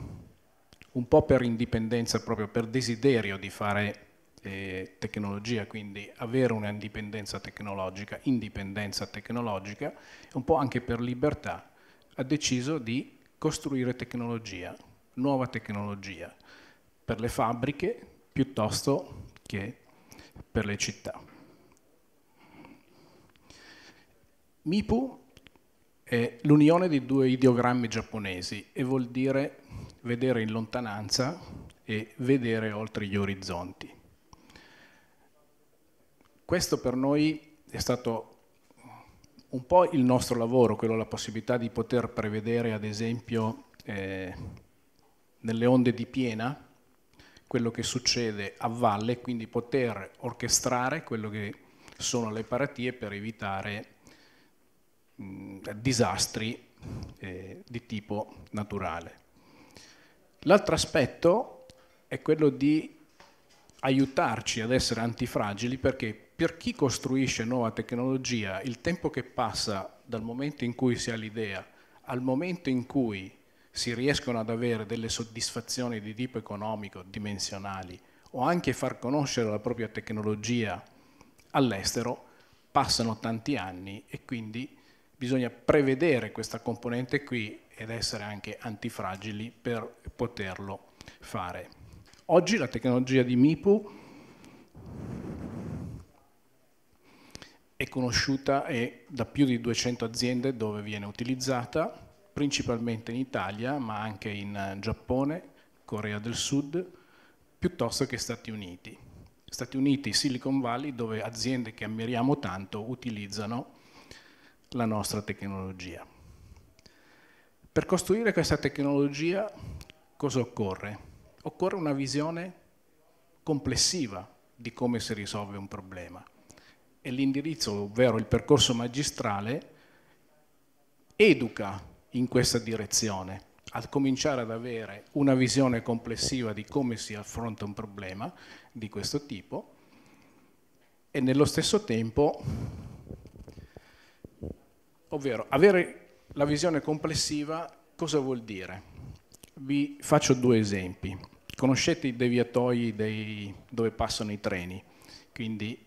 Speaker 11: un po' per indipendenza, proprio per desiderio di fare eh, tecnologia, quindi avere un'indipendenza tecnologica, indipendenza tecnologica, un po' anche per libertà, ha deciso di costruire tecnologia, nuova tecnologia, per le fabbriche piuttosto che per le città. Mipu è l'unione di due ideogrammi giapponesi e vuol dire vedere in lontananza e vedere oltre gli orizzonti. Questo per noi è stato un po' il nostro lavoro, quello la possibilità di poter prevedere ad esempio eh, nelle onde di piena quello che succede a valle, quindi poter orchestrare quello che sono le paratie per evitare mh, disastri eh, di tipo naturale. L'altro aspetto è quello di aiutarci ad essere antifragili perché per chi costruisce nuova tecnologia il tempo che passa dal momento in cui si ha l'idea al momento in cui si riescono ad avere delle soddisfazioni di tipo economico, dimensionali o anche far conoscere la propria tecnologia all'estero, passano tanti anni e quindi bisogna prevedere questa componente qui ed essere anche antifragili per poterlo fare. Oggi la tecnologia di MIPU è conosciuta e da più di 200 aziende dove viene utilizzata, principalmente in Italia, ma anche in eh, Giappone, Corea del Sud, piuttosto che Stati Uniti. Stati Uniti, Silicon Valley, dove aziende che ammiriamo tanto utilizzano la nostra tecnologia. Per costruire questa tecnologia cosa occorre? Occorre una visione complessiva di come si risolve un problema e l'indirizzo, ovvero il percorso magistrale, educa in questa direzione, a cominciare ad avere una visione complessiva di come si affronta un problema di questo tipo e nello stesso tempo ovvero avere la visione complessiva cosa vuol dire? Vi faccio due esempi. Conoscete i deviatoi dei, dove passano i treni, quindi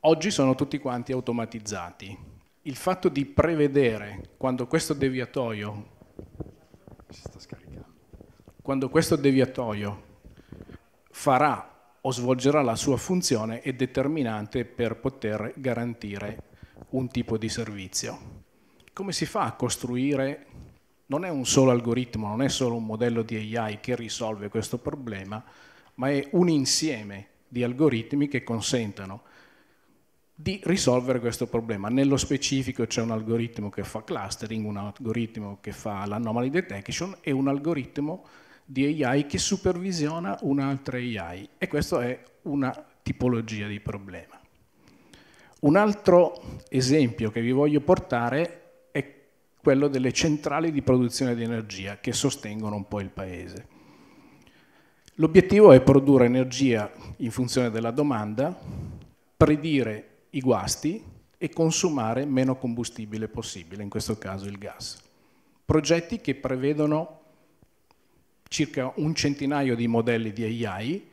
Speaker 11: oggi sono tutti quanti automatizzati. Il fatto di prevedere quando questo deviatoio, quando questo deviatoio farà o svolgerà la sua funzione è determinante per poter garantire un tipo di servizio. Come si fa a costruire? Non è un solo algoritmo, non è solo un modello di AI che risolve questo problema, ma è un insieme di algoritmi che consentano di risolvere questo problema. Nello specifico c'è un algoritmo che fa clustering, un algoritmo che fa l'anomaly detection e un algoritmo di AI che supervisiona un'altra AI e questa è una tipologia di problema. Un altro esempio che vi voglio portare è quello delle centrali di produzione di energia che sostengono un po' il paese. L'obiettivo è produrre energia in funzione della domanda, predire i guasti e consumare meno combustibile possibile, in questo caso il gas. Progetti che prevedono circa un centinaio di modelli di AI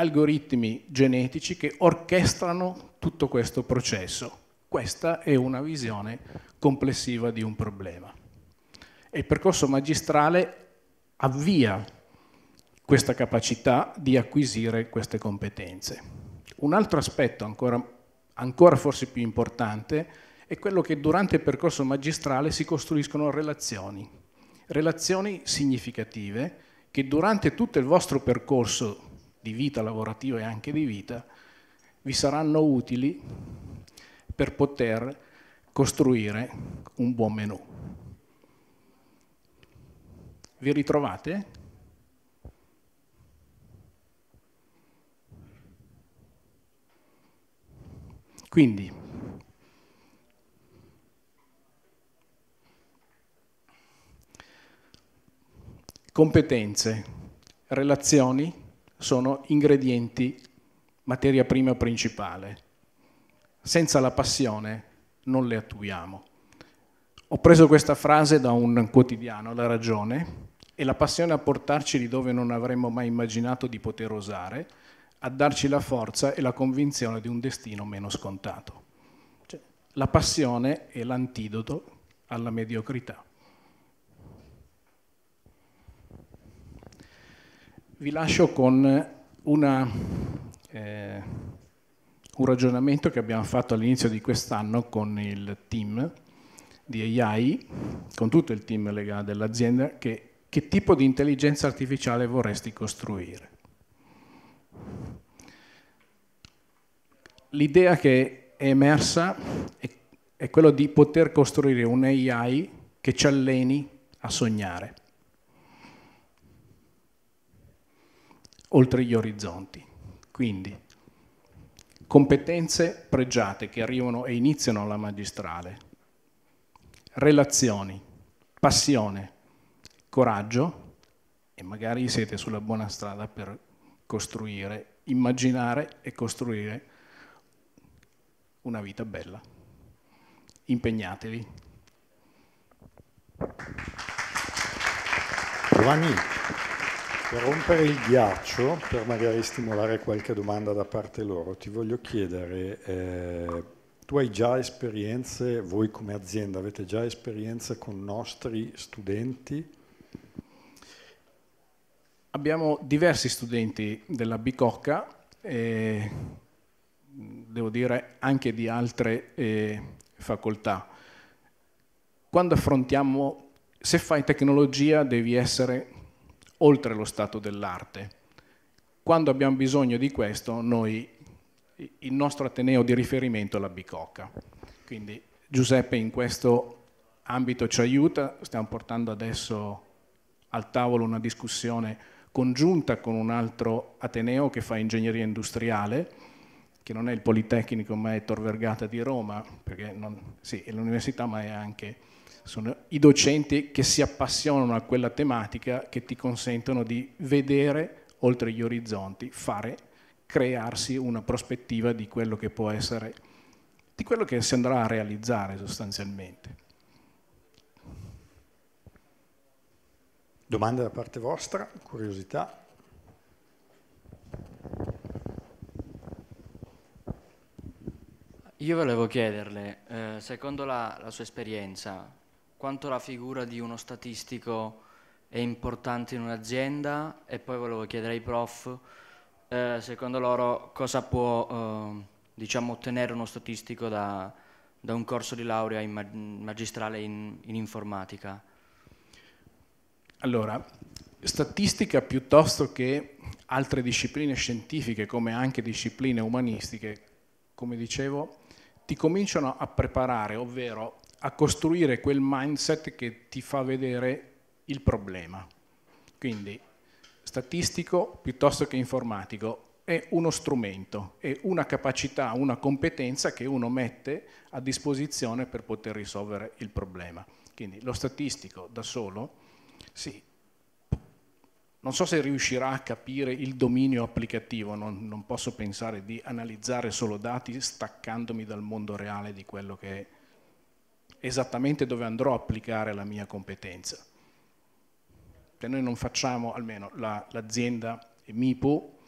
Speaker 11: algoritmi genetici che orchestrano tutto questo processo. Questa è una visione complessiva di un problema. E il percorso magistrale avvia questa capacità di acquisire queste competenze. Un altro aspetto ancora, ancora forse più importante è quello che durante il percorso magistrale si costruiscono relazioni, relazioni significative che durante tutto il vostro percorso di vita lavorativa e anche di vita, vi saranno utili per poter costruire un buon menù. Vi ritrovate? Quindi, competenze, relazioni, sono ingredienti, materia prima principale. Senza la passione non le attuiamo. Ho preso questa frase da un quotidiano, La Ragione, e la passione a portarci di dove non avremmo mai immaginato di poter osare, a darci la forza e la convinzione di un destino meno scontato. Cioè, la passione è l'antidoto alla mediocrità. vi lascio con una, eh, un ragionamento che abbiamo fatto all'inizio di quest'anno con il team di AI, con tutto il team legale dell'azienda, che, che tipo di intelligenza artificiale vorresti costruire. L'idea che è emersa è, è quella di poter costruire un AI che ci alleni a sognare oltre gli orizzonti. Quindi competenze pregiate che arrivano e iniziano alla magistrale, relazioni, passione, coraggio e magari siete sulla buona strada per costruire, immaginare e costruire una vita bella. Impegnatevi.
Speaker 8: Giovanni. Per rompere il ghiaccio, per magari stimolare qualche domanda da parte loro, ti voglio chiedere, eh, tu hai già esperienze, voi come azienda avete già esperienze con nostri studenti?
Speaker 11: Abbiamo diversi studenti della Bicocca, eh, devo dire anche di altre eh, facoltà. Quando affrontiamo, se fai tecnologia devi essere oltre lo stato dell'arte. Quando abbiamo bisogno di questo, noi, il nostro Ateneo di riferimento è la Bicocca. Quindi Giuseppe in questo ambito ci aiuta, stiamo portando adesso al tavolo una discussione congiunta con un altro Ateneo che fa ingegneria industriale, che non è il Politecnico ma è Tor Vergata di Roma, perché non, sì, è l'università ma è anche sono i docenti che si appassionano a quella tematica che ti consentono di vedere oltre gli orizzonti, fare, crearsi una prospettiva di quello che può essere, di quello che si andrà a realizzare sostanzialmente.
Speaker 8: Domande da parte vostra, curiosità?
Speaker 11: Io volevo chiederle,
Speaker 3: eh, secondo la, la sua esperienza, quanto la figura di uno statistico
Speaker 9: è importante in un'azienda e poi volevo chiedere ai prof, eh, secondo loro, cosa può eh, diciamo, ottenere uno statistico da, da,
Speaker 3: un corso di laurea in magistrale in, in informatica?
Speaker 11: Allora, statistica piuttosto che altre discipline scientifiche come anche discipline umanistiche, come dicevo, ti cominciano a preparare, ovvero a costruire quel mindset che ti fa vedere il problema. Quindi statistico piuttosto che informatico è uno strumento, è una capacità, una competenza che uno mette a disposizione per poter risolvere il problema. Quindi lo statistico da solo, sì, non so se riuscirà a capire il dominio applicativo, non, non posso pensare di analizzare solo dati staccandomi dal mondo reale di quello che è esattamente dove andrò a applicare la mia competenza. Se cioè, noi non facciamo, almeno l'azienda la, MIPU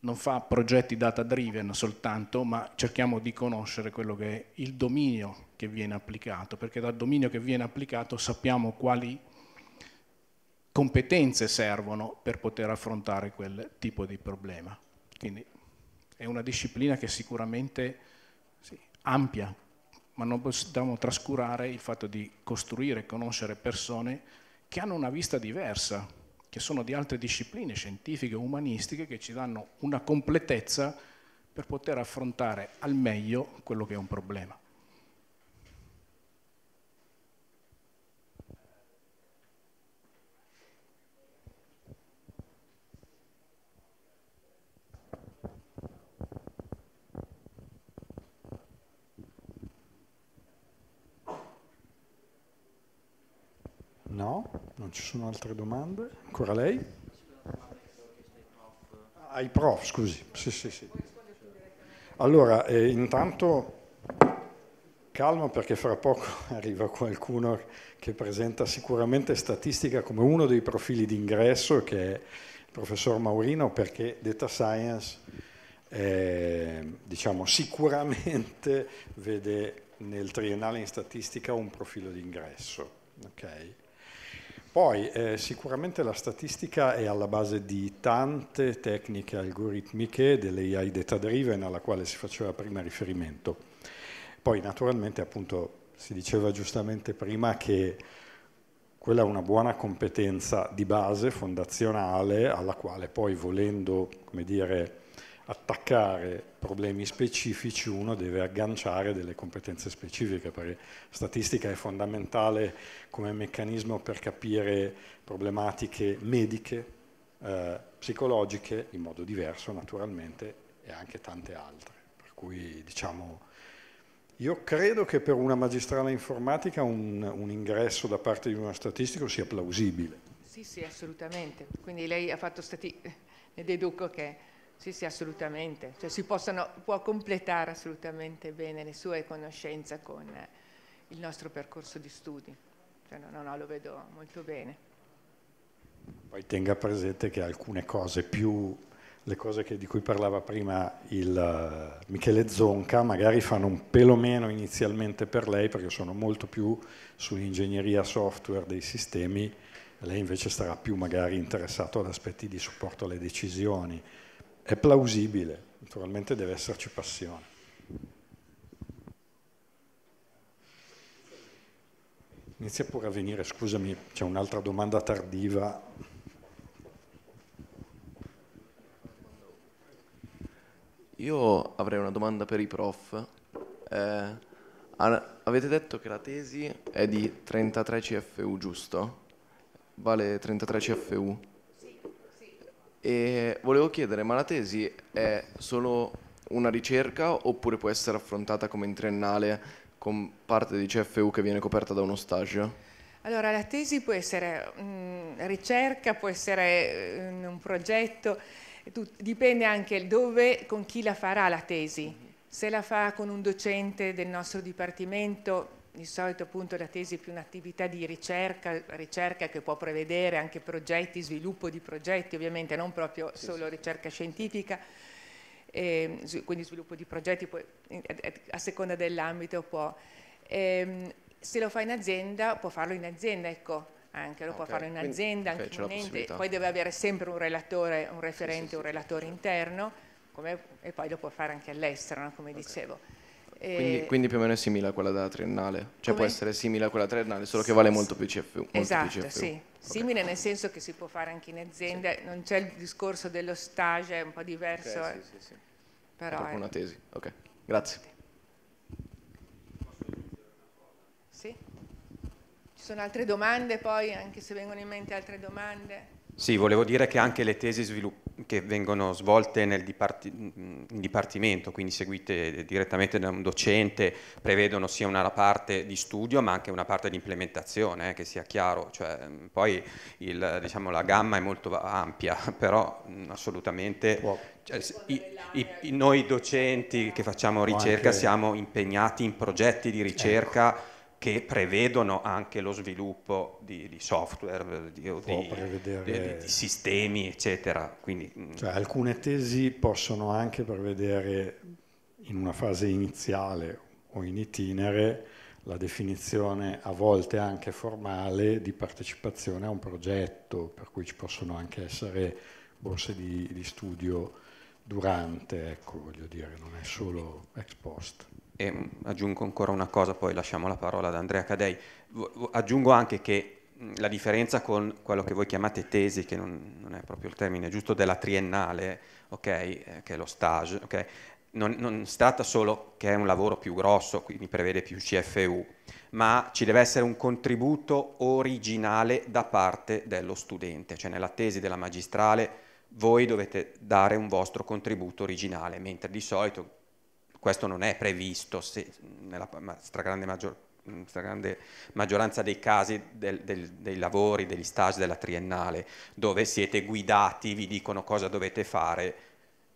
Speaker 11: non fa progetti data driven soltanto, ma cerchiamo di conoscere quello che è il dominio che viene applicato, perché dal dominio che viene applicato sappiamo quali competenze servono per poter affrontare quel tipo di problema. Quindi è una disciplina che sicuramente sì, ampia ma non possiamo trascurare il fatto di costruire e conoscere persone che hanno una vista diversa, che sono di altre discipline scientifiche, umanistiche, che ci danno una completezza per poter affrontare al meglio quello che è un problema.
Speaker 8: No, non ci sono altre domande. Ancora lei? Ai ah, prof, scusi. Sì, sì, sì. Allora, eh, intanto calma perché fra poco arriva qualcuno che presenta sicuramente statistica come uno dei profili d'ingresso che è il professor Maurino perché data science eh, diciamo sicuramente vede nel triennale in statistica un profilo d'ingresso. Okay. Poi eh, sicuramente la statistica è alla base di tante tecniche algoritmiche delle AI data driven alla quale si faceva prima riferimento. Poi naturalmente appunto si diceva giustamente prima che quella è una buona competenza di base fondazionale alla quale poi volendo come dire, attaccare problemi specifici uno deve agganciare delle competenze specifiche, perché statistica è fondamentale come meccanismo per capire problematiche mediche, eh, psicologiche, in modo diverso naturalmente, e anche tante altre. Per cui diciamo, io credo che per una magistrale informatica un, un ingresso da parte di uno statistico sia plausibile.
Speaker 3: Sì, sì, assolutamente. Quindi lei ha fatto statistica eh, ne deduco che sì, sì, assolutamente. Cioè, si possono, può completare assolutamente bene le sue conoscenze con il nostro percorso di studi. Cioè, no, no, no, lo vedo molto bene.
Speaker 8: Poi tenga presente che alcune cose più le cose che, di cui parlava prima il, uh, Michele Zonca magari fanno un pelo meno inizialmente per lei perché sono molto più sull'ingegneria software dei sistemi, lei invece sarà più magari interessato ad aspetti di supporto alle decisioni è plausibile, naturalmente deve esserci passione. Inizia pure a venire, scusami, c'è un'altra domanda tardiva.
Speaker 11: Io avrei una domanda per i prof. Eh, avete detto che la tesi è di 33 CFU, giusto? Vale 33 CFU. E volevo chiedere, ma la tesi è solo una ricerca oppure può essere affrontata come in triennale con parte di CFU che viene coperta da uno stage?
Speaker 3: Allora, la tesi può essere mh, ricerca, può essere mh, eh, un progetto, tut, dipende anche dove, con chi la farà la tesi. Se la fa con un docente del nostro dipartimento di solito appunto la tesi è più un'attività di ricerca, ricerca che può prevedere anche progetti, sviluppo di progetti, ovviamente non proprio sì, solo sì. ricerca scientifica, eh, quindi sviluppo di progetti può, a seconda dell'ambito può. Eh, se lo fa in azienda può farlo in azienda, ecco, anche lo okay. può farlo in azienda, quindi, anche in ente, poi deve avere sempre un relatore, un referente, sì, un relatore interno, come, e poi lo può fare anche all'estero, no? come okay. dicevo. Quindi,
Speaker 11: quindi, più o meno è simile a quella della triennale, cioè Come? può essere simile a quella triennale, solo che vale molto più CFU. Molto esatto, più CFU. sì.
Speaker 3: Okay. Simile nel senso che si può fare anche in aziende, sì. non c'è il discorso dello stage, è un po' diverso. Okay, sì, eh. sì, sì. Però è una
Speaker 11: tesi. Ok, grazie.
Speaker 3: Sì? Ci sono altre domande poi, anche se vengono in mente altre domande?
Speaker 1: Sì, volevo dire che anche le tesi che vengono svolte nel diparti in dipartimento, quindi seguite direttamente da un docente, prevedono sia una parte di studio ma anche una parte di implementazione, eh, che sia chiaro. Cioè, poi il, diciamo, la gamma è molto ampia, però assolutamente cioè, i, i, i, noi docenti che facciamo ricerca siamo impegnati in progetti di ricerca. Ecco che prevedono anche lo sviluppo di, di software, di, di, prevedere... di, sistemi, eccetera. Quindi,
Speaker 8: mm, cioè, alcune tesi possono anche prevedere in una fase iniziale o in itinere la definizione a volte anche formale di partecipazione a un progetto, per cui ci possono anche essere borse di, studio durante, ecco, voglio dire, non è solo ex post.
Speaker 1: E mm, aggiungo ancora una cosa, poi lasciamo la parola ad Andrea Cadei. Aggiungo anche che mm, la differenza con quello che voi chiamate tesi, che non, non è proprio il termine giusto, della triennale, okay, eh, che è lo stage, okay, non, non si tratta solo che è un lavoro più grosso, quindi prevede più CFU, ma ci deve essere un contributo originale da parte dello studente, cioè nella tesi della magistrale voi dovete dare un vostro contributo originale, mentre di solito questo non è previsto se, nella stragrande, maggior, mm, stragrande, maggioranza dei casi del, del, dei lavori, degli stage della triennale, dove siete guidati, vi dicono cosa dovete fare,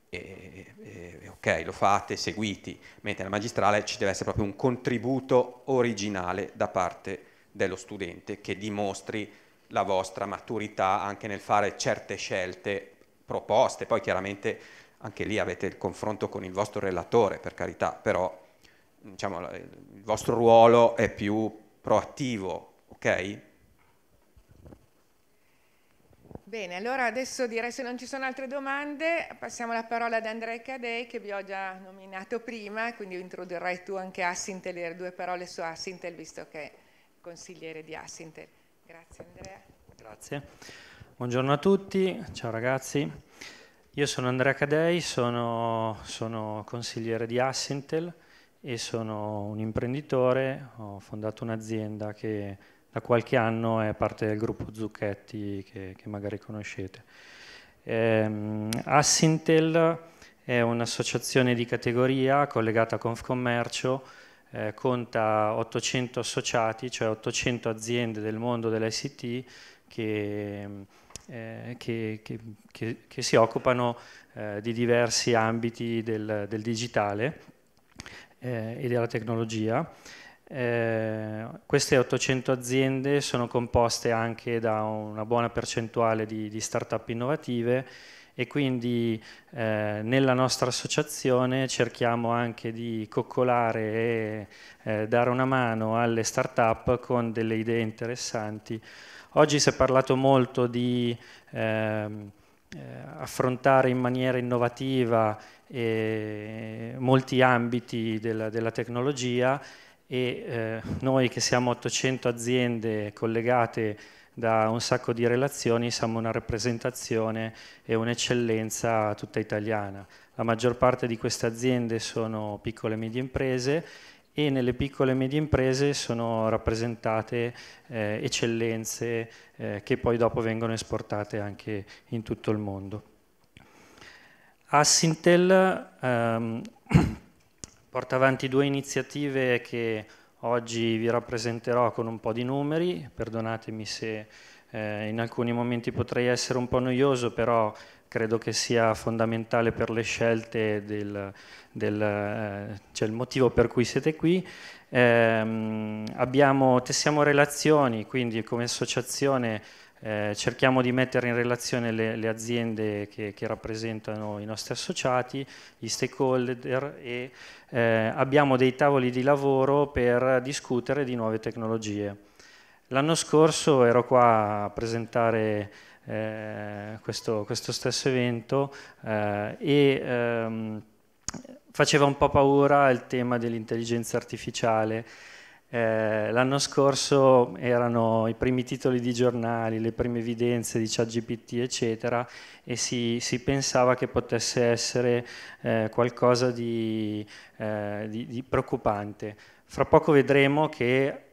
Speaker 1: e, e, ok, lo fate, seguiti, mentre nella magistrale ci deve essere proprio un contributo originale da parte dello studente che dimostri la vostra maturità anche nel fare certe scelte proposte, poi chiaramente anche lì avete il confronto con il vostro relatore, per carità, però diciamo, il vostro ruolo è più proattivo, ok?
Speaker 3: Bene, allora adesso direi se non ci sono altre domande, passiamo la parola ad Andrea Cadei che vi ho già nominato prima, quindi introdurrai tu anche Assintel, due parole su Assintel visto che è consigliere di Assintel. Grazie Andrea.
Speaker 5: Grazie. Buongiorno a tutti, ciao ragazzi. Io sono Andrea Cadei, sono, sono consigliere di Assintel e sono un imprenditore, ho fondato un'azienda che da qualche anno è parte del gruppo Zucchetti che, che magari conoscete. Eh, Assintel è un'associazione di categoria collegata a Confcommercio, eh, conta 800 associati, cioè 800 aziende del mondo dell'ICT che eh, che, che, che, che, si occupano eh, di diversi ambiti del, del digitale eh, e della tecnologia. Eh, queste 800 aziende sono composte anche da una buona percentuale di, di start-up innovative e quindi eh, nella nostra associazione cerchiamo anche di coccolare e eh, dare una mano alle start-up con delle idee interessanti Oggi si è parlato molto di ehm, eh, affrontare in maniera innovativa eh, molti ambiti della, della tecnologia e eh, noi che siamo 800 aziende collegate da un sacco di relazioni siamo una rappresentazione e un'eccellenza tutta italiana. La maggior parte di queste aziende sono piccole e medie imprese e nelle piccole e medie imprese sono rappresentate eh, eccellenze eh, che poi dopo vengono esportate anche in tutto il mondo. Assintel ehm, porta avanti due iniziative che oggi vi rappresenterò con un po' di numeri, perdonatemi se eh, in alcuni momenti potrei essere un po' noioso, però credo che sia fondamentale per le scelte del, del, eh, cioè il motivo per cui siete qui. Eh, abbiamo, tessiamo relazioni, quindi come associazione eh, cerchiamo di mettere in relazione le, le aziende che, che, rappresentano i nostri associati, gli stakeholder e eh, abbiamo dei tavoli di lavoro per discutere di nuove tecnologie. L'anno scorso ero qua a presentare eh, questo, questo, stesso evento eh, e ehm, faceva un po' paura il tema dell'intelligenza artificiale. Eh, l'anno scorso erano i primi titoli di giornali, le prime evidenze di ChatGPT, eccetera, e si, si, pensava che potesse essere eh, qualcosa di, eh, di, di preoccupante. Fra poco vedremo che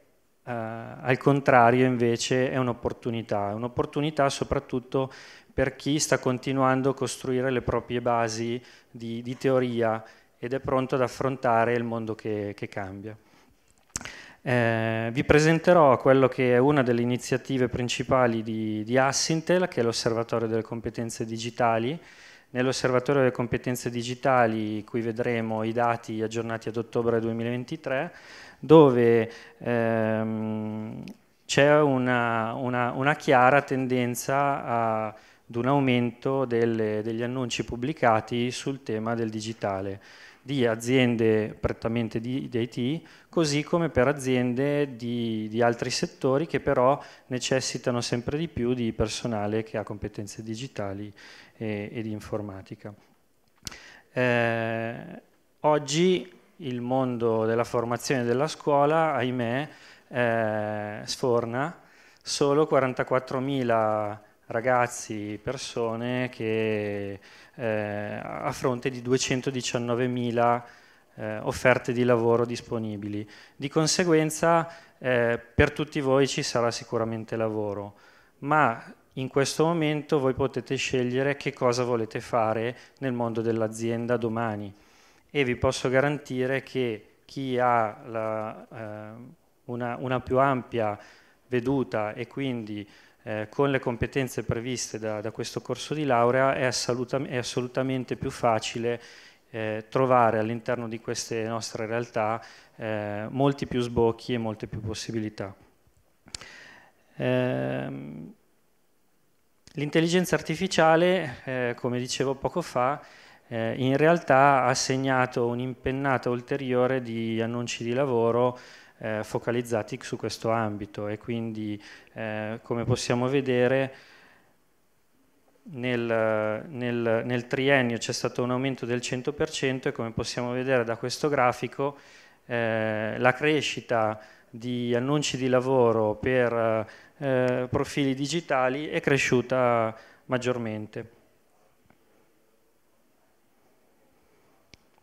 Speaker 5: eh, al contrario invece è un'opportunità, è un'opportunità soprattutto per chi sta continuando a costruire le proprie basi di, di teoria ed è pronto ad affrontare il mondo che, che cambia. Eh, vi presenterò quello che è una delle iniziative principali di, di Assintel, che è l'Osservatorio delle competenze digitali. Nell'Osservatorio delle competenze digitali, qui vedremo i dati aggiornati ad ottobre 2023, dove ehm, c'è una, una, una, chiara tendenza a, ad un aumento delle, degli annunci pubblicati sul tema del digitale di aziende prettamente di, di, IT, così come per aziende di, di, altri settori che però necessitano sempre di più di personale che ha competenze digitali e, e di informatica. Eh, oggi il mondo della formazione della scuola, ahimè, eh, sforna solo 44.000 ragazzi, persone che eh, a fronte di 219.000 eh, offerte di lavoro disponibili. Di conseguenza eh, per tutti voi ci sarà sicuramente lavoro, ma in questo momento voi potete scegliere che cosa volete fare nel mondo dell'azienda domani e vi posso garantire che chi ha la, eh, una, una, più ampia veduta e quindi eh, con le competenze previste da, da, questo corso di laurea è, assolutam è assolutamente più facile eh, trovare all'interno di queste nostre realtà eh, molti più sbocchi e molte più possibilità. Ehm, l'intelligenza artificiale, eh, come dicevo poco fa, eh, in realtà ha segnato un'impennata ulteriore di annunci di lavoro eh, focalizzati su questo ambito e quindi eh, come possiamo vedere nel, nel, nel triennio c'è stato un aumento del 100% e come possiamo vedere da questo grafico eh, la crescita di annunci di lavoro per eh, profili digitali è cresciuta maggiormente.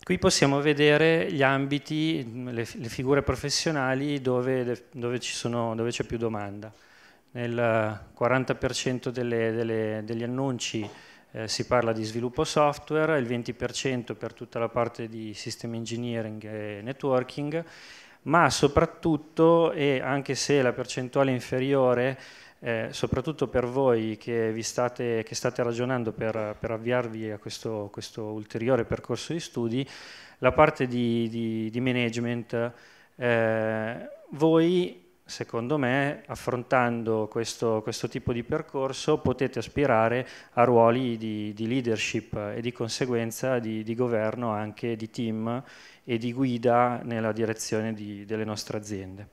Speaker 5: Qui possiamo vedere gli ambiti, le, le figure professionali dove, dove, sono, dove, c'è più domanda. Nel 40% delle, delle, degli annunci eh, si parla di sviluppo software, il 20% per tutta la parte di system engineering e networking, ma soprattutto, e anche se la percentuale è inferiore, eh, soprattutto per voi che, state, che state, ragionando per, per avviarvi a questo, questo, ulteriore percorso di studi, la parte di, di, di management, eh, voi secondo me affrontando questo, questo, tipo di percorso potete aspirare a ruoli di, di leadership e di conseguenza di, di, governo anche di team e di guida nella direzione di, delle nostre aziende.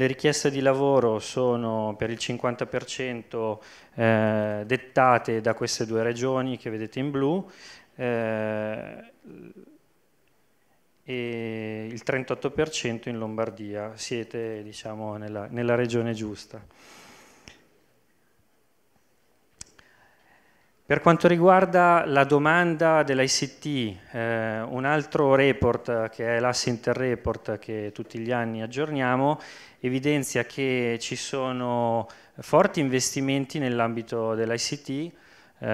Speaker 5: Le richieste di lavoro sono per il 50% eh, dettate da queste due regioni che vedete in blu eh, e il 38% in Lombardia, siete diciamo, nella, nella regione giusta. Per quanto riguarda la domanda dell'ICT, eh, un altro report eh, che è l'Assinter Report che tutti gli anni aggiorniamo evidenzia che ci sono forti investimenti nell'ambito dell'ICT, eh,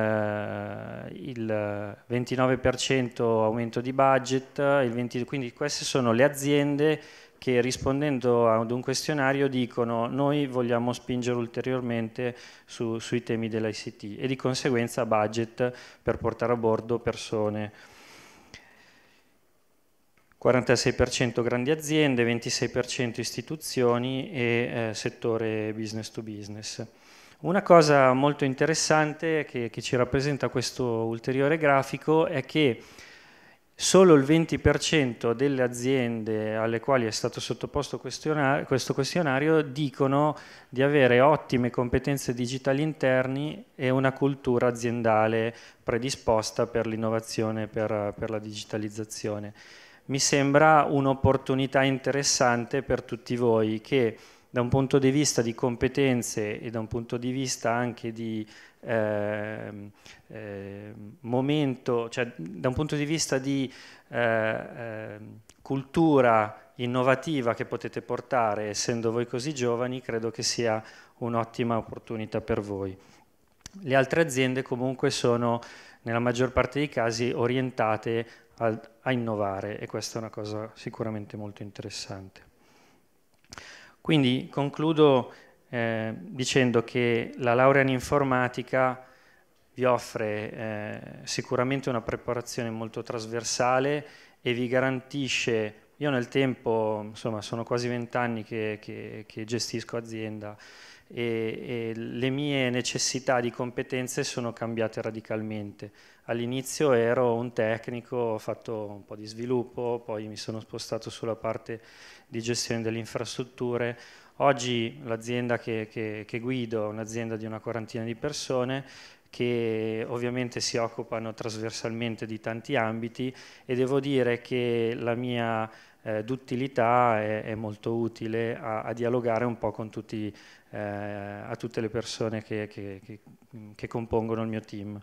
Speaker 5: il 29% aumento di budget, il 20, quindi queste sono le aziende che rispondendo ad un questionario dicono noi vogliamo spingere ulteriormente su, sui temi dell'ICT e di conseguenza budget per portare a bordo persone. 46% grandi aziende, 26% istituzioni e eh, settore business to business. Una cosa molto interessante che, che ci rappresenta questo ulteriore grafico è che solo il 20% delle aziende alle quali è stato sottoposto questionario, questo questionario dicono di avere ottime competenze digitali interni e una cultura aziendale predisposta per l'innovazione e per, per la digitalizzazione. Mi sembra un'opportunità interessante per tutti voi che da un punto di vista di competenze e da un punto di vista anche di eh, eh, momento, cioè da un punto di vista di eh, ehm, cultura innovativa che potete portare, essendo voi così giovani, credo che sia un'ottima opportunità per voi. Le altre aziende comunque sono, nella maggior parte dei casi, orientate a, a innovare e questa è una cosa sicuramente molto interessante. Quindi concludo eh, dicendo che la laurea in informatica vi offre eh, sicuramente una preparazione molto trasversale e vi garantisce, io nel tempo, insomma sono quasi vent'anni che, che, che, gestisco azienda e, e, le mie necessità di competenze sono cambiate radicalmente. All'inizio ero un tecnico, ho fatto un po' di sviluppo, poi mi sono spostato sulla parte di gestione delle infrastrutture, Oggi l'azienda che, che, che guido è un'azienda di una quarantina di persone che ovviamente si occupano trasversalmente di tanti ambiti e devo dire che la mia eh, duttilità è, è, molto utile a, a, dialogare un po' con tutti, eh, a tutte le persone che, che, che, che compongono il mio team.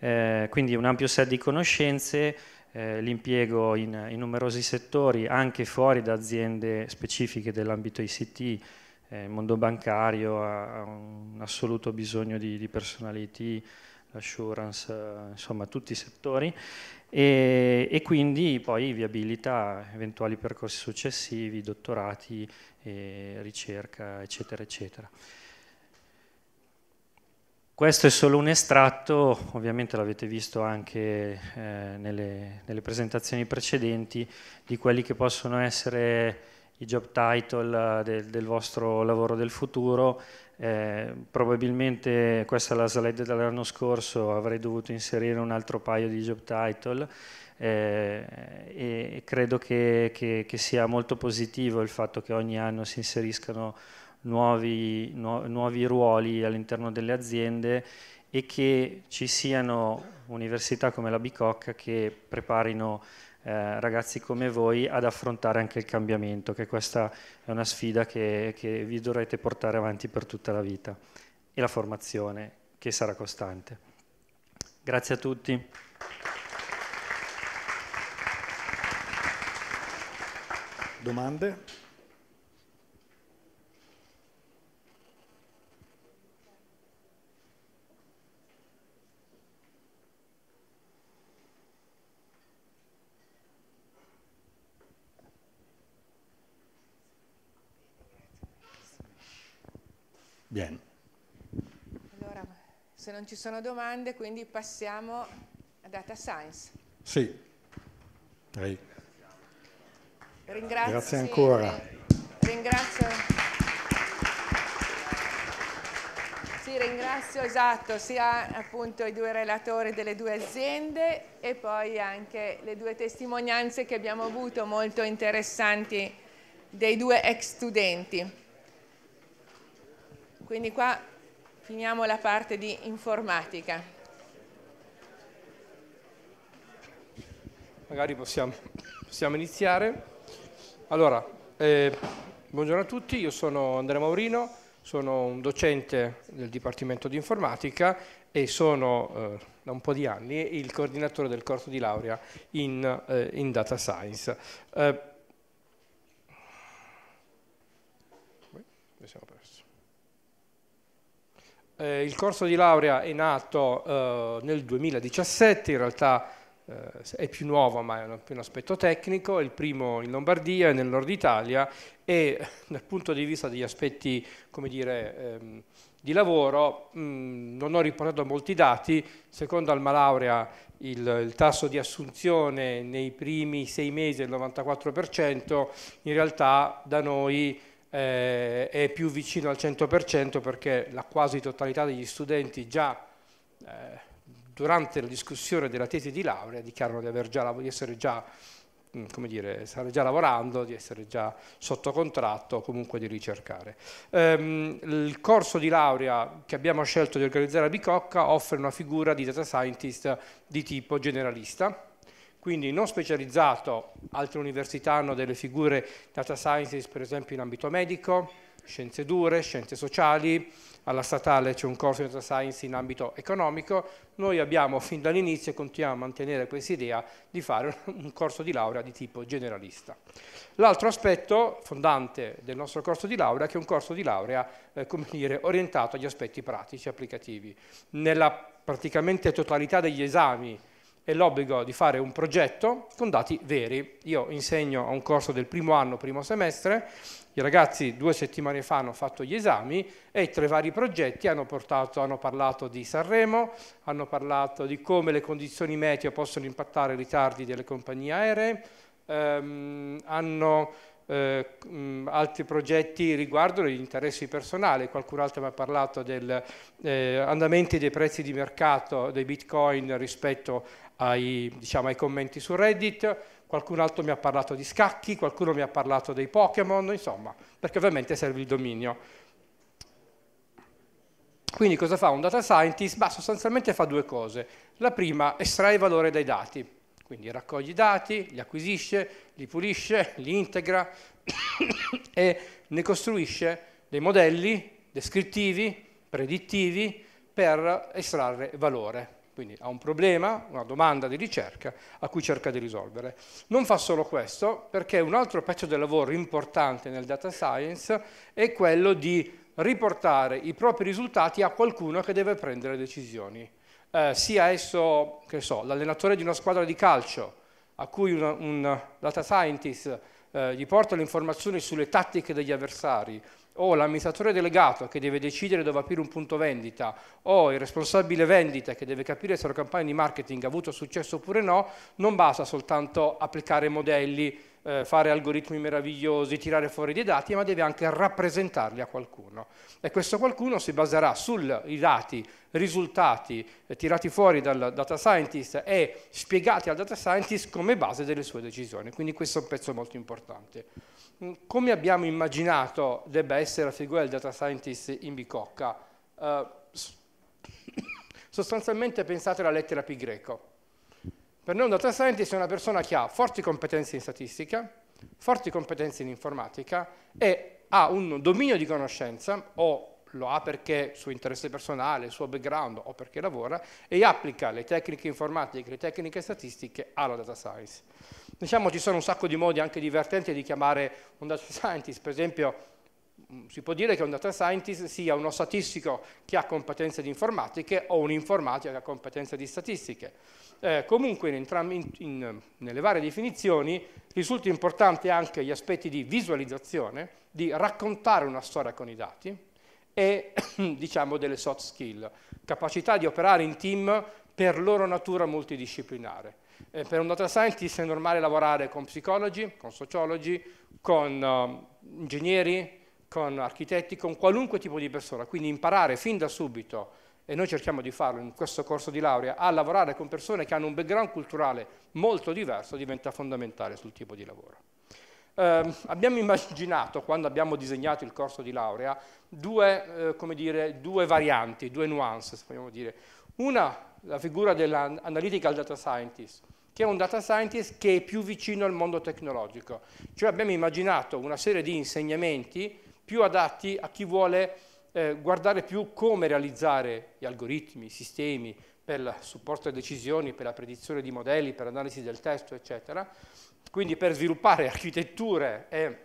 Speaker 5: Eh, quindi un ampio set di conoscenze eh, l'impiego in, in, numerosi settori, anche fuori da aziende specifiche dell'ambito ICT, eh, il mondo bancario ha, un assoluto bisogno di, di personal IT, l'assurance, eh, insomma tutti i settori e, e, quindi poi viabilità, eventuali percorsi successivi, dottorati, eh, ricerca eccetera eccetera. Questo è solo un estratto, ovviamente l'avete visto anche eh, nelle, nelle, presentazioni precedenti, di quelli che possono essere i job title eh, del, del vostro lavoro del futuro. Eh, probabilmente questa è la slide dell'anno scorso, avrei dovuto inserire un altro paio di job title eh, e credo che, che, che sia molto positivo il fatto che ogni anno si inseriscano nuovi, nuovi ruoli all'interno delle aziende e che ci siano università come la Bicocca che preparino eh, ragazzi come voi ad affrontare anche il cambiamento, che questa è una sfida che, che vi dovrete portare avanti per tutta la vita e la formazione che sarà costante. Grazie a tutti. Domande?
Speaker 8: Bien.
Speaker 3: Allora, se non ci sono domande, quindi passiamo a data science.
Speaker 8: Sì. Lei.
Speaker 3: Ringrazio. Grazie ancora. Sì, ringrazio. Sì, ringrazio, esatto, sia appunto i due relatori delle due aziende e poi anche le due testimonianze che abbiamo avuto molto interessanti dei due ex studenti. Quindi qua finiamo la parte di informatica.
Speaker 12: Magari possiamo, possiamo iniziare. Allora, eh, buongiorno a tutti, io sono Andrea Maurino, sono un docente del Dipartimento di Informatica e sono eh, da un po' di anni il coordinatore del corso di laurea in, eh, in Data Science. Eh, eh, il corso di laurea è nato eh, nel 2017, in realtà eh, è più nuovo ma è un, un aspetto tecnico, è il primo in Lombardia e nel nord Italia e dal punto di vista degli aspetti come dire, ehm, di lavoro mh, mm, non ho riportato molti dati, secondo Alma Laurea il, il, tasso di assunzione nei primi sei mesi è il 94%, in realtà da noi eh, è più vicino al 100% perché la quasi totalità degli studenti già eh, durante la discussione della tesi di laurea dichiarano di, aver già, di essere già mm, come dire, stare già lavorando, di essere già sotto contratto o comunque di ricercare. Ehm, il corso di laurea che abbiamo scelto di organizzare a Bicocca offre una figura di data scientist di tipo generalista, quindi non specializzato, altre università hanno delle figure data sciences per esempio in ambito medico, scienze dure, scienze sociali, alla statale c'è un corso di data science in ambito economico, noi abbiamo fin dall'inizio e continuiamo a mantenere questa idea di fare un corso di laurea di tipo generalista. L'altro aspetto fondante del nostro corso di laurea è che è un corso di laurea eh, dire, orientato agli aspetti pratici, applicativi. Nella praticamente totalità degli esami è l'obbligo di fare un progetto con dati veri. Io insegno a un corso del primo anno, primo semestre, i ragazzi due settimane fa hanno fatto gli esami e tra i vari progetti hanno, portato, hanno parlato di Sanremo, hanno parlato di come le condizioni meteo possono impattare i ritardi delle compagnie aeree, ehm, hanno eh, mh, mm, altri progetti riguardo gli interessi personali, qualcun altro mi ha parlato degli eh, andamenti dei prezzi di mercato dei bitcoin rispetto ai, diciamo, ai commenti su Reddit, qualcun altro mi ha parlato di scacchi, qualcuno mi ha parlato dei Pokémon, insomma, perché ovviamente serve il dominio. Quindi cosa fa un data scientist? Bah, sostanzialmente fa due cose. La prima, estrae valore dai dati, quindi raccoglie i dati, li acquisisce, li pulisce, li integra e ne costruisce dei modelli descrittivi, predittivi, per estrarre valore. Quindi ha un problema, una domanda di ricerca a cui cerca di risolvere. Non fa solo questo, perché un altro pezzo del lavoro importante nel data science è quello di riportare i propri risultati a qualcuno che deve prendere decisioni. Eh, sia esso, che so, l'allenatore di una squadra di calcio, a cui un, un data scientist eh, gli porta le informazioni sulle tattiche degli avversari, o l'amministratore delegato che deve decidere dove aprire un punto vendita o il responsabile vendita che deve capire se la campagna di marketing ha avuto successo oppure no, non basta soltanto applicare modelli, eh, fare algoritmi meravigliosi, tirare fuori dei dati, ma deve anche rappresentarli a qualcuno. E questo qualcuno si baserà sui dati, risultati eh, tirati fuori dal data scientist e spiegati al data scientist come base delle sue decisioni. Quindi questo è un pezzo molto importante. Mm, come abbiamo immaginato debba essere la figura del data scientist in bicocca? Eh, sostanzialmente pensate alla lettera pi greco. Per noi un data scientist è una persona che ha forti competenze in statistica, forti competenze in informatica e ha un dominio di conoscenza o lo ha perché suo interesse personale, suo background o perché lavora e applica le tecniche informatiche, le tecniche statistiche alla data science. Diciamo ci sono un sacco di modi anche divertenti di chiamare un data scientist, per esempio mm, si può dire che un data scientist sia uno statistico che ha competenze di informatiche o un informatico che ha competenze di statistiche. Eh, comunque in in, in, nelle varie definizioni risulta importante anche gli aspetti di visualizzazione, di raccontare una storia con i dati e diciamo delle soft skill, capacità di operare in team per loro natura multidisciplinare. Eh, per un data scientist è normale lavorare con psicologi, con sociologi, con um, ingegneri, con architetti, con qualunque tipo di persona. Quindi imparare fin da subito, e noi cerchiamo di farlo in questo corso di laurea, a lavorare con persone che hanno un background culturale molto diverso diventa fondamentale sul tipo di lavoro. Eh, abbiamo immaginato, quando abbiamo disegnato il corso di laurea, due, eh, dire, due varianti, due nuance, se vogliamo dire. Una, la figura dell'analytical data scientist, che è un data scientist che è più vicino al mondo tecnologico. Cioè abbiamo immaginato una serie di insegnamenti più adatti a chi vuole eh, guardare più come realizzare gli algoritmi, i sistemi per il supporto a decisioni, per la predizione di modelli, per l'analisi del testo, eccetera. Quindi per sviluppare architetture e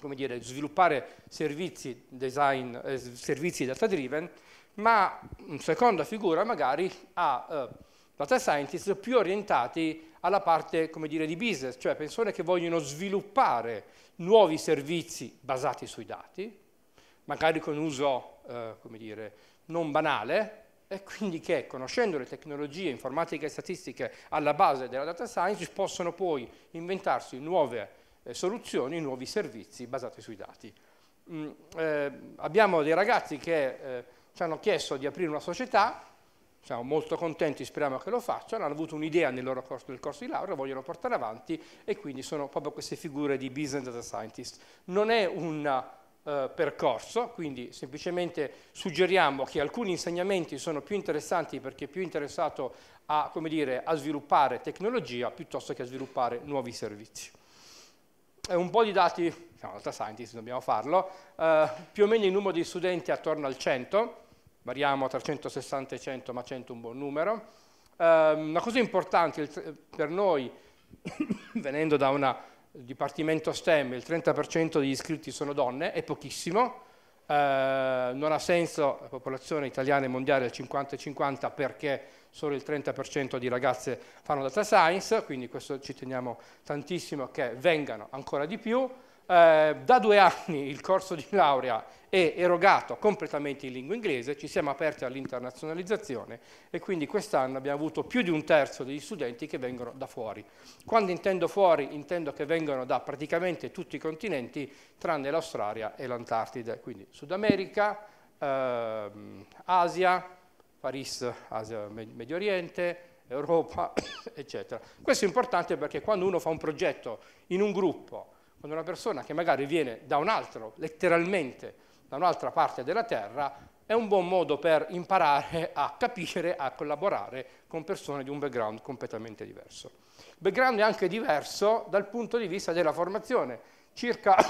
Speaker 12: come dire, sviluppare servizi, design, eh, servizi data driven, ma una mm, seconda figura magari ha eh, data scientist più orientati alla parte dire, di business, cioè persone che vogliono sviluppare nuovi servizi basati sui dati, magari con uso eh, dire, non banale, e quindi che conoscendo le tecnologie informatiche e statistiche alla base della data science possono poi inventarsi nuove eh, soluzioni, nuovi servizi basati sui dati. Mm, eh, abbiamo dei ragazzi che eh, ci hanno chiesto di aprire una società siamo molto contenti, speriamo che lo facciano, hanno avuto un'idea nel loro corso, nel corso di laurea, vogliono portare avanti e quindi sono proprio queste figure di business data scientist. Non è un eh, percorso, quindi semplicemente suggeriamo che alcuni insegnamenti sono più interessanti perché è più interessato a, dire, a sviluppare tecnologia piuttosto che a sviluppare nuovi servizi un po' di dati, siamo data scientist, dobbiamo farlo, eh, più o meno il numero di studenti è attorno al 100, variamo tra 160 e 100, ma 100 è un buon numero. Eh, una cosa importante per noi, venendo da un dipartimento STEM, il 30% degli iscritti sono donne, è pochissimo, eh, non ha senso, la popolazione italiana e mondiale è 50-50 perché solo il 30% di ragazze fanno data science, quindi questo ci teniamo tantissimo che vengano ancora di più. Eh, da due anni il corso di laurea è erogato completamente in lingua inglese, ci siamo aperti all'internazionalizzazione e quindi quest'anno abbiamo avuto più di un terzo degli studenti che vengono da fuori. Quando intendo fuori intendo che vengono da praticamente tutti i continenti tranne l'Australia e l'Antartide, quindi Sud America, ehm, Asia, Paris, Asia, Medio Oriente, Europa, eccetera. Questo è importante perché quando uno fa un progetto in un gruppo quando una persona che magari viene da un altro, letteralmente da un'altra parte della Terra, è un buon modo per imparare a capire, a collaborare con persone di un background completamente diverso. Il background è anche diverso dal punto di vista della formazione. Circa,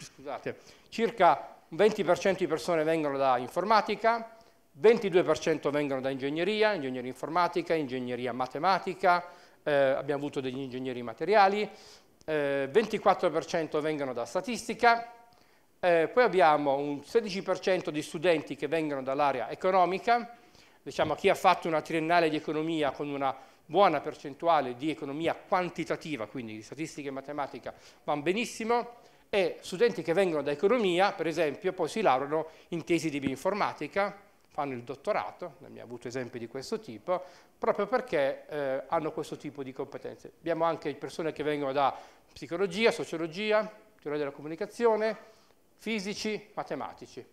Speaker 12: scusate, circa 20% di persone vengono da informatica, 22% vengono da ingegneria, ingegneria informatica, ingegneria matematica, eh, abbiamo avuto degli ingegneri materiali, eh, 24% vengono da statistica, eh, poi abbiamo un 16% di studenti che vengono dall'area economica, diciamo chi ha fatto una triennale di economia con una buona percentuale di economia quantitativa, quindi di statistica e matematica, va benissimo, e studenti che vengono da economia, per esempio, poi si laureano in tesi di bioinformatica, fanno il dottorato, abbiamo avuto esempi di questo tipo, proprio perché eh, hanno questo tipo di competenze. Abbiamo anche persone che vengono da psicologia, sociologia, teoria della comunicazione, fisici, matematici.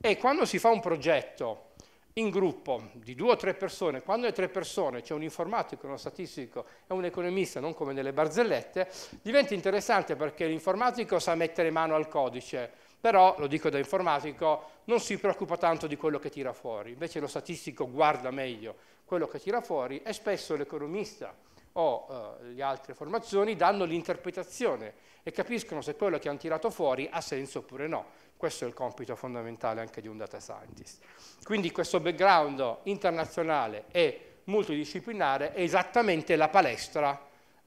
Speaker 12: E quando si fa un progetto in gruppo di due o tre persone, quando le tre persone c'è cioè un informatico, uno statistico e un economista, non come nelle barzellette, diventa interessante perché l'informatico sa mettere mano al codice, però, lo dico da informatico, non si preoccupa tanto di quello che tira fuori, invece lo statistico guarda meglio quello che tira fuori e spesso l'economista o eh, le altre formazioni danno l'interpretazione e capiscono se quello che hanno tirato fuori ha senso oppure no. Questo è il compito fondamentale anche di un data scientist. Quindi questo background internazionale e multidisciplinare è esattamente la palestra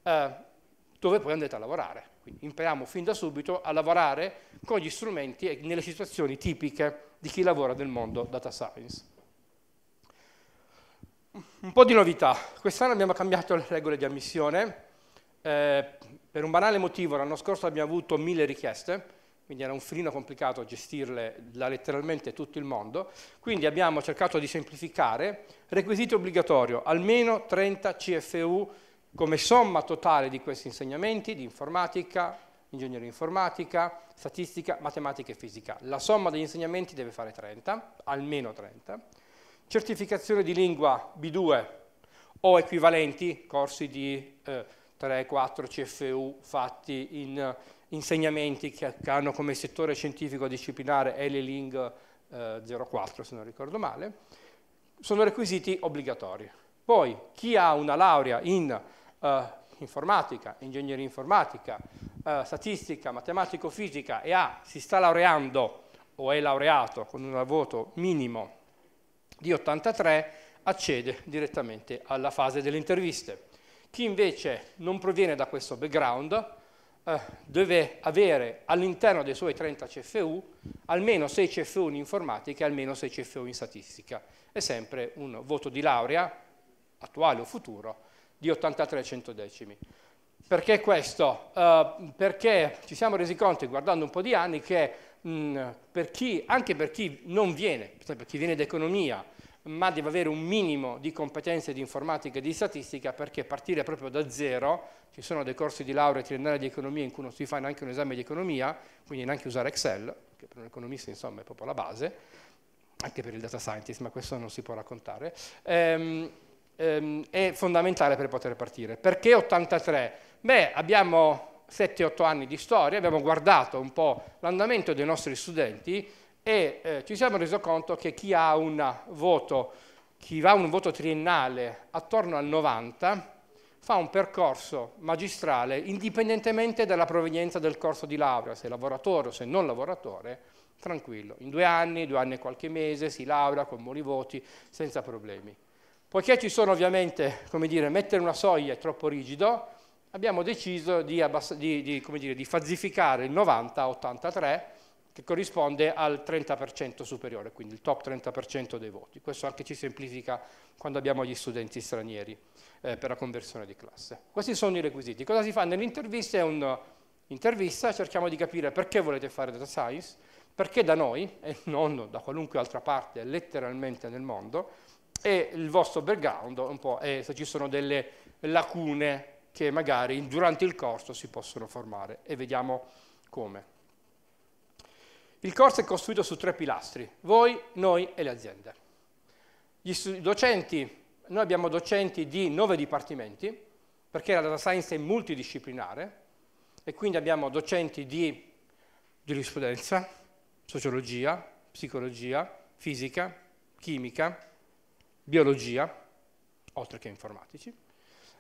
Speaker 12: eh, dove poi andate a lavorare. Quindi impariamo fin da subito a lavorare con gli strumenti e nelle situazioni tipiche di chi lavora nel mondo data science. Un po' di novità. Quest'anno abbiamo cambiato le regole di ammissione. Eh, per un banale motivo l'anno scorso abbiamo avuto mille richieste, quindi era un filino complicato gestirle da letteralmente tutto il mondo, quindi abbiamo cercato di semplificare, requisito obbligatorio, almeno 30 CFU come somma totale di questi insegnamenti di informatica, ingegneria informatica, statistica, matematica e fisica. La somma degli insegnamenti deve fare 30, almeno 30. Certificazione di lingua B2 o equivalenti, corsi di eh, 3, 4 CFU fatti in eh, insegnamenti che, che hanno come settore scientifico disciplinare L-Ling eh, 04, se non ricordo male, sono requisiti obbligatori. Poi chi ha una laurea in eh, informatica, ingegneria informatica, eh, statistica, matematico-fisica e ha, si sta laureando o è laureato con un voto minimo di 83, accede direttamente alla fase delle interviste. Chi invece non proviene da questo background eh, deve avere all'interno dei suoi 30 CFU almeno 6 CFU in informatica e almeno 6 CFU in statistica. È sempre un voto di laurea, attuale o futuro, di 83 centodecimi. Perché questo? Uh, perché ci siamo resi conto, guardando un po' di anni, che mh, mm, per chi, anche per chi non viene, cioè per chi viene da economia, ma deve avere un minimo di competenze di informatica e di statistica perché partire proprio da zero, ci sono dei corsi di laurea triennale di economia in cui non si fa neanche un esame di economia, quindi neanche usare Excel, che per un economista insomma è proprio la base, anche per il data scientist, ma questo non si può raccontare. Ehm, ehm, è fondamentale per poter partire. Perché 83? Beh, abbiamo 7-8 anni di storia, abbiamo guardato un po' l'andamento dei nostri studenti e eh, ci siamo resi conto che chi ha un voto, chi va a un voto triennale attorno al 90 fa un percorso magistrale indipendentemente dalla provenienza del corso di laurea, se lavoratore o se non lavoratore, tranquillo, in due anni, due anni e qualche mese si laurea con buoni voti, senza problemi. Poiché ci sono ovviamente, come dire, mettere una soglia è troppo rigido, abbiamo deciso di, abbassa, di, di, dire, di fazificare il 90 83, che corrisponde al 30% superiore, quindi il top 30% dei voti. Questo anche ci semplifica quando abbiamo gli studenti stranieri eh, per la conversione di classe. Questi sono i requisiti. Cosa si fa? Nell'intervista è un'intervista, cerchiamo di capire perché volete fare data science, perché da noi, e non da qualunque altra parte, letteralmente nel mondo, e il vostro background un po' è se ci sono delle lacune che magari durante il corso si possono formare e vediamo come. Il corso è costruito su tre pilastri, voi, noi e le aziende. Gli docenti, noi abbiamo docenti di nove dipartimenti, perché la data science è multidisciplinare, e quindi abbiamo docenti di giurisprudenza, sociologia, psicologia, fisica, chimica, biologia, oltre che informatici.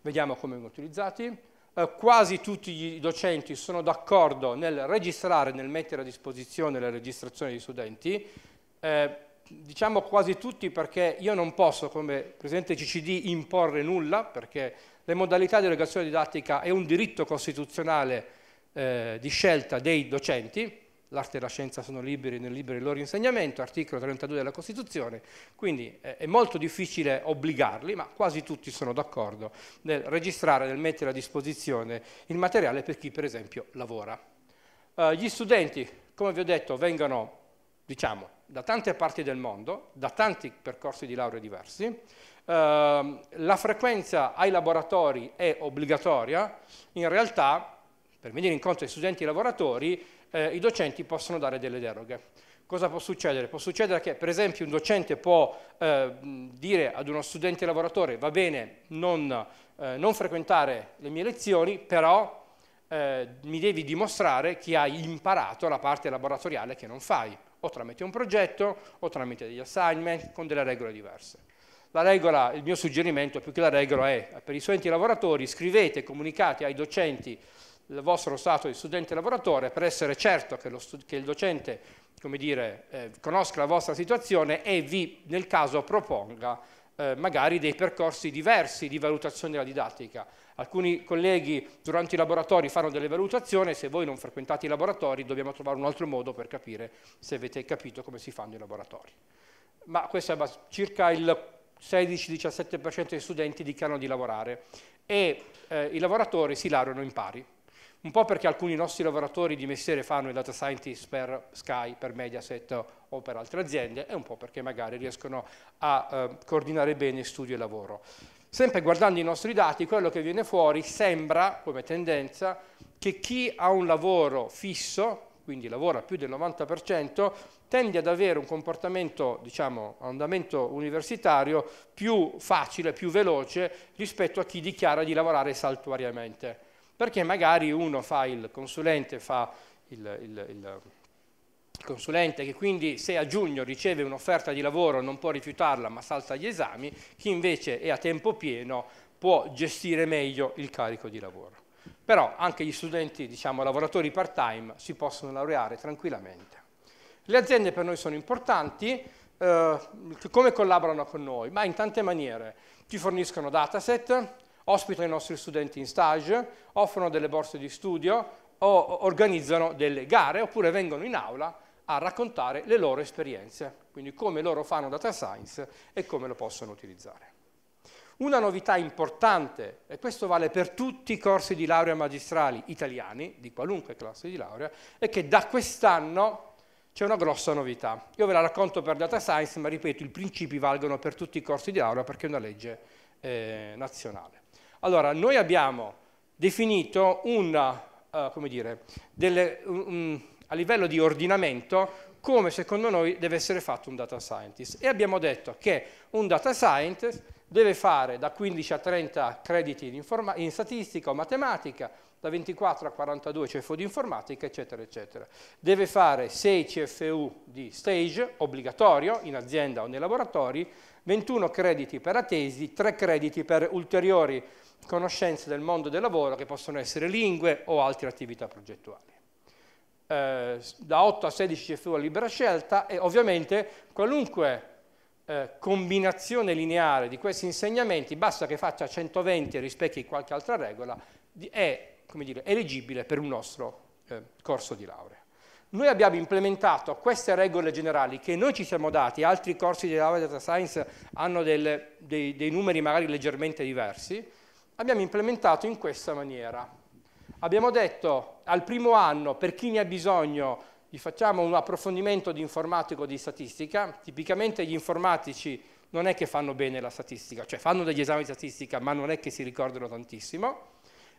Speaker 12: Vediamo come vengono utilizzati. Eh, quasi tutti i docenti sono d'accordo nel registrare, nel mettere a disposizione le registrazioni degli studenti. Eh, diciamo quasi tutti perché io non posso come Presidente CCD imporre nulla perché le modalità di erogazione didattica è un diritto costituzionale eh, di scelta dei docenti l'arte e la scienza sono liberi nel libero loro insegnamento, articolo 32 della Costituzione, quindi eh, è molto difficile obbligarli, ma quasi tutti sono d'accordo nel registrare, nel mettere a disposizione il materiale per chi per esempio lavora. Eh, gli studenti, come vi ho detto, vengono diciamo, da tante parti del mondo, da tanti percorsi di laurea diversi, eh, la frequenza ai laboratori è obbligatoria, in realtà per venire incontro ai studenti e ai lavoratori eh, i docenti possono dare delle deroghe. Cosa può succedere? Può succedere che per esempio un docente può eh, dire ad uno studente lavoratore va bene non, eh, non frequentare le mie lezioni, però eh, mi devi dimostrare che hai imparato la parte laboratoriale che non fai, o tramite un progetto o tramite degli assignment con delle regole diverse. La regola, il mio suggerimento più che la regola è per i studenti lavoratori scrivete, comunicate ai docenti il vostro stato di studente lavoratore per essere certo che, che il docente dire, eh, conosca la vostra situazione e vi nel caso proponga eh, magari dei percorsi diversi di valutazione della didattica. Alcuni colleghi durante i laboratori fanno delle valutazioni, se voi non frequentate i laboratori dobbiamo trovare un altro modo per capire se avete capito come si fanno i laboratori. Ma questo è circa il 16-17% dei studenti dichiarano di lavorare e eh, i lavoratori si laureano in pari un po' perché alcuni nostri lavoratori di mestiere fanno i data scientist per Sky, per Mediaset o per altre aziende e un po' perché magari riescono a eh, coordinare bene studio e lavoro. Sempre guardando i nostri dati, quello che viene fuori sembra, come tendenza, che chi ha un lavoro fisso, quindi lavora più del 90%, tende ad avere un comportamento, diciamo, a andamento universitario più facile, più veloce rispetto a chi dichiara di lavorare saltuariamente perché magari uno fa il consulente, fa il, il, il consulente che quindi se a giugno riceve un'offerta di lavoro non può rifiutarla ma salta gli esami, chi invece è a tempo pieno può gestire meglio il carico di lavoro. Però anche gli studenti, diciamo lavoratori part-time, si possono laureare tranquillamente. Le aziende per noi sono importanti, eh, come collaborano con noi? Ma in tante maniere. Ci forniscono dataset, ospitano i nostri studenti in stage, offrono delle borse di studio o organizzano delle gare oppure vengono in aula a raccontare le loro esperienze, quindi come loro fanno data science e come lo possono utilizzare. Una novità importante, e questo vale per tutti i corsi di laurea magistrali italiani, di qualunque classe di laurea, è che da quest'anno c'è una grossa novità. Io ve la racconto per data science, ma ripeto, i principi valgono per tutti i corsi di laurea perché è una legge eh, nazionale. Allora, noi abbiamo definito una, uh, eh, dire, delle, um, a livello di ordinamento come secondo noi deve essere fatto un data scientist e abbiamo detto che un data scientist deve fare da 15 a 30 crediti in, in statistica o matematica, da 24 a 42 CFU di informatica, eccetera, eccetera. Deve fare 6 CFU di stage, obbligatorio, in azienda o nei laboratori, 21 crediti per la tesi, 3 crediti per ulteriori conoscenze del mondo del lavoro che possono essere lingue o altre attività progettuali. Eh, da 8 a 16 CFU a libera scelta e ovviamente qualunque eh, combinazione lineare di questi insegnamenti, basta che faccia 120 e rispecchi qualche altra regola, è dire, elegibile per un nostro eh, corso di laurea. Noi abbiamo implementato queste regole generali che noi ci siamo dati, altri corsi di laurea data science hanno del, dei, dei numeri magari leggermente diversi, abbiamo implementato in questa maniera. Abbiamo detto al primo anno, per chi ne ha bisogno, gli facciamo un approfondimento di informatico di statistica. Tipicamente gli informatici non è che fanno bene la statistica, cioè fanno degli esami di statistica, ma non è che si ricordano tantissimo.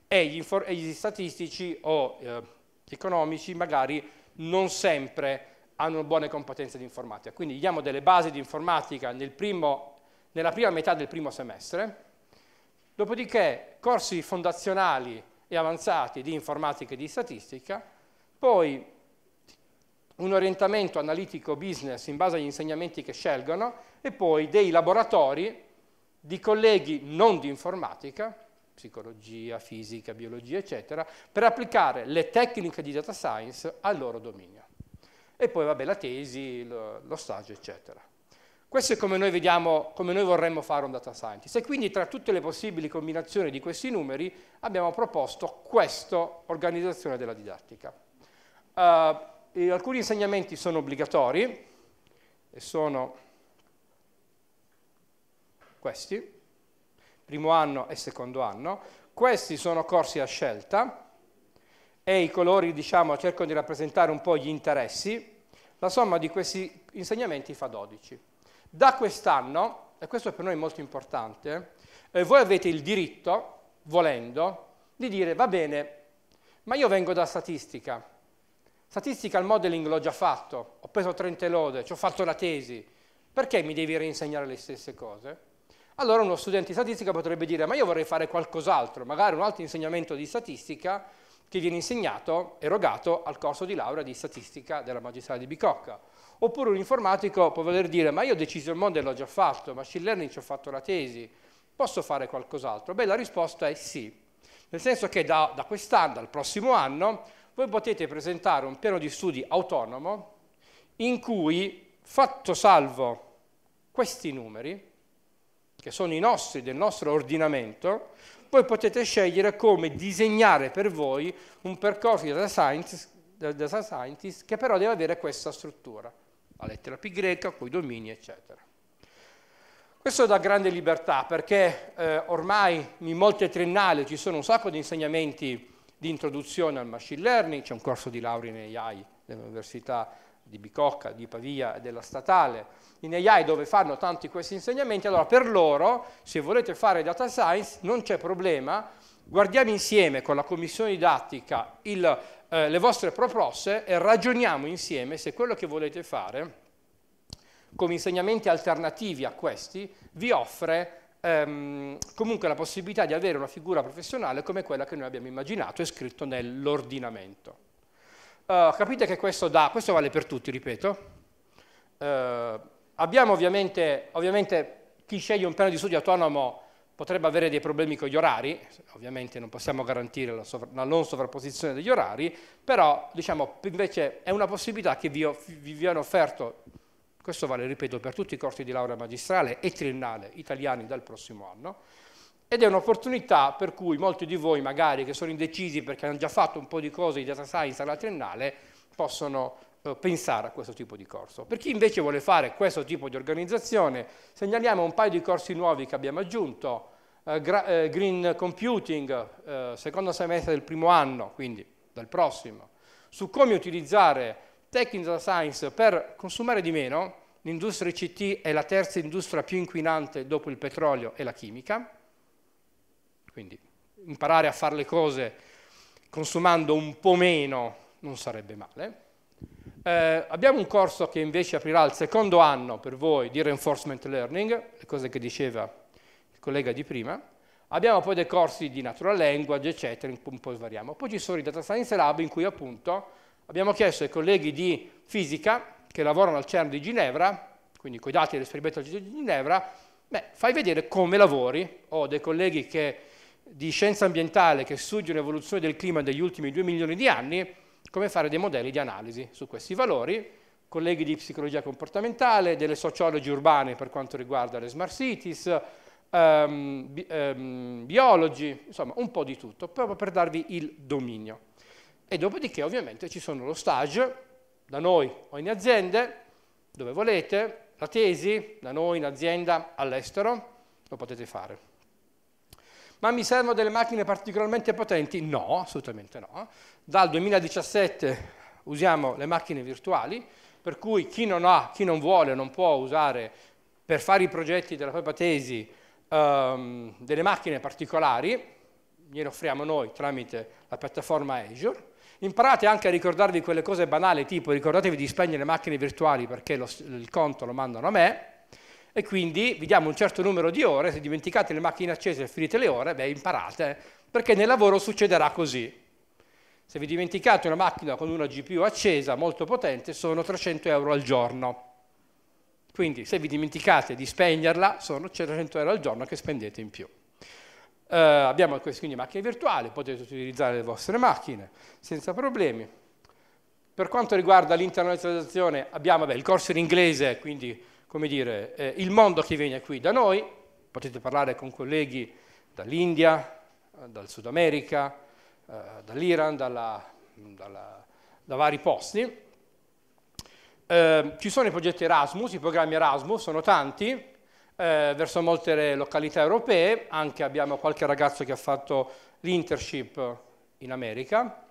Speaker 12: E gli, e gli statistici o eh, economici magari non sempre hanno buone competenze di informatica. Quindi diamo delle basi di informatica nel primo, nella prima metà del primo semestre dopodiché corsi fondazionali e avanzati di informatica e di statistica, poi un orientamento analitico business in base agli insegnamenti che scelgono e poi dei laboratori di colleghi non di informatica, psicologia, fisica, biologia, eccetera, per applicare le tecniche di data science al loro dominio. E poi, vabbè, la tesi, lo, stagio, eccetera. Questo è come noi, vediamo, come noi vorremmo fare un data scientist. E quindi tra tutte le possibili combinazioni di questi numeri abbiamo proposto questa organizzazione della didattica. Uh, alcuni insegnamenti sono obbligatori e sono questi, primo anno e secondo anno. Questi sono corsi a scelta e i colori diciamo, cercano di rappresentare un po' gli interessi. La somma di questi insegnamenti fa 12 da quest'anno, e questo per noi è molto importante, eh, voi avete il diritto, volendo, di dire va bene, ma io vengo da statistica. Statistica al modeling l'ho già fatto, ho preso 30 lode, ci ho fatto la tesi, perché mi devi reinsegnare le stesse cose? Allora uno studente di statistica potrebbe dire ma io vorrei fare qualcos'altro, magari un altro insegnamento di statistica che viene insegnato, erogato al corso di laurea di statistica della magistrale di Bicocca Oppure un informatico può voler dire ma io ho deciso il mondo e l'ho già fatto, machine learning ci ho fatto la tesi, posso fare qualcos'altro? Beh, la risposta è sì, nel senso che da, da quest'anno al prossimo anno voi potete presentare un piano di studi autonomo in cui, fatto salvo questi numeri, che sono i nostri, del nostro ordinamento, voi potete scegliere come disegnare per voi un percorso di data scientist, data scientist che però deve avere questa struttura la lettera P greca, coi domini, eccetera. Questo dà grande libertà perché eh, ormai in molte triennali ci sono un sacco di insegnamenti di introduzione al machine learning, c'è un corso di laurea in AI dell'Università di Bicocca, di Pavia e della Statale, in AI dove fanno tanti questi insegnamenti, allora per loro, se volete fare data science, non c'è problema, guardiamo insieme con la commissione didattica il eh, le vostre proposte e ragioniamo insieme se quello che volete fare, come insegnamenti alternativi a questi, vi offre ehm, comunque la possibilità di avere una figura professionale come quella che noi abbiamo immaginato e scritto nell'ordinamento. Uh, capite che questo dà, questo vale per tutti, ripeto. Uh, abbiamo ovviamente, ovviamente chi sceglie un piano di studio autonomo potrebbe avere dei problemi con gli orari, ovviamente non possiamo garantire la, sovra- la non sovrapposizione degli orari, però diciamo, invece è una possibilità che vi, vi, vi hanno offerto, questo vale, ripeto, per tutti i corsi di laurea magistrale e triennale italiani dal prossimo anno, ed è un'opportunità per cui molti di voi magari che sono indecisi perché hanno già fatto un po' di cose di data science alla triennale possono eh, pensare a questo tipo di corso. Per chi invece vuole fare questo tipo di organizzazione, segnaliamo un paio di corsi nuovi che abbiamo aggiunto, eh, eh Green Computing, eh, secondo semestre del primo anno, quindi dal prossimo, su come utilizzare Technical Science per consumare di meno, l'industria ICT è la terza industria più inquinante dopo il petrolio e la chimica, quindi imparare a fare le cose consumando un po' meno non sarebbe male. Eh, abbiamo un corso che invece aprirà il secondo anno per voi di reinforcement learning, le cose che diceva il collega di prima. Abbiamo poi dei corsi di natural language, eccetera, un po' svariamo. Poi ci sono i data science lab in cui appunto abbiamo chiesto ai colleghi di fisica che lavorano al CERN di Ginevra, quindi con i dati dell'esperimento di Ginevra, beh, fai vedere come lavori. Ho dei colleghi che, di scienza ambientale che studiano l'evoluzione del clima degli ultimi due milioni di anni, come fare dei modelli di analisi su questi valori, colleghi di psicologia comportamentale, delle sociologi urbane per quanto riguarda le smart cities, um, bi um, biologi, insomma un po' di tutto, proprio per darvi il dominio. E dopodiché ovviamente ci sono lo stage, da noi o in aziende, dove volete, la tesi, da noi in azienda, all'estero, lo potete fare. Ma mi servono delle macchine particolarmente potenti? No, assolutamente no. Dal 2017 usiamo le macchine virtuali, per cui chi non ha, chi non vuole, non può usare per fare i progetti della propria tesi ehm, delle macchine particolari, gliele offriamo noi tramite la piattaforma Azure. Imparate anche a ricordarvi quelle cose banali, tipo ricordatevi di spegnere le macchine virtuali perché lo, il conto lo mandano a me, e quindi vi diamo un certo numero di ore, se dimenticate le macchine accese e finite le ore, beh imparate, perché nel lavoro succederà così. Se vi dimenticate una macchina con una GPU accesa, molto potente, sono 300 euro al giorno. Quindi se vi dimenticate di spegnerla, sono 300 euro al giorno che spendete in più. Eh, abbiamo quindi macchine virtuali, potete utilizzare le vostre macchine senza problemi. Per quanto riguarda l'internalizzazione, abbiamo beh, il corso in inglese, quindi come dire, eh, il mondo che viene qui da noi, potete parlare con colleghi dall'India, dal Sud America, eh, dall'Iran, da vari posti. Eh, ci sono i progetti Erasmus, i programmi Erasmus, sono tanti, eh, verso molte località europee, anche abbiamo qualche ragazzo che ha fatto l'internship in America,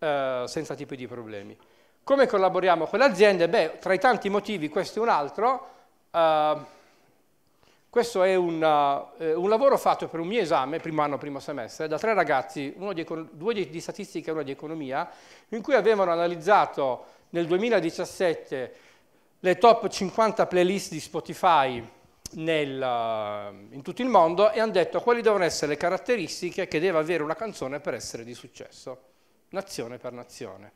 Speaker 12: eh, senza tipi di problemi. Come collaboriamo con le aziende? Beh, tra i tanti motivi, questo è un altro, eh, questo è una, eh, eh, un lavoro fatto per un mio esame, primo anno, primo semestre, da tre ragazzi, di due di, di statistica e uno di economia, in cui avevano analizzato nel 2017 le top 50 playlist di Spotify nel, eh, in tutto il mondo e hanno detto quali devono essere le caratteristiche che deve avere una canzone per essere di successo, nazione per nazione.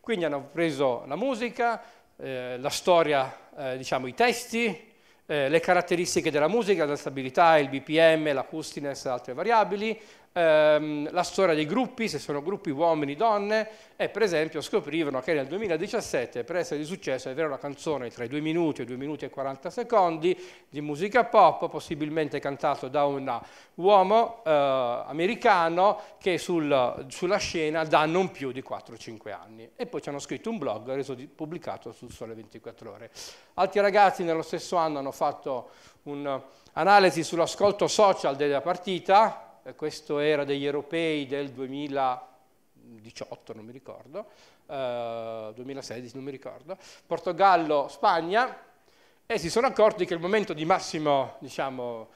Speaker 12: Quindi hanno preso la musica, eh, la storia, eh, diciamo i testi, eh, le caratteristiche della musica, la stabilità, il BPM, la acustiness e altre variabili, ehm, la storia dei gruppi, se sono gruppi uomini, donne, e per esempio scoprivano che nel 2017 per essere di successo avere una canzone tra i 2 minuti e 2 minuti e 40 secondi di musica pop, possibilmente cantato da un uomo eh, americano che sul, sulla scena da non più di 4-5 anni. E poi ci hanno scritto un blog reso di, pubblicato sul Sole 24 Ore. Altri ragazzi nello stesso anno hanno fatto un'analisi sull'ascolto social della partita, eh, questo era degli europei del 2018, non mi ricordo, eh, 2016, non mi ricordo, Portogallo, Spagna, e si sono accorti che il momento di massimo, diciamo,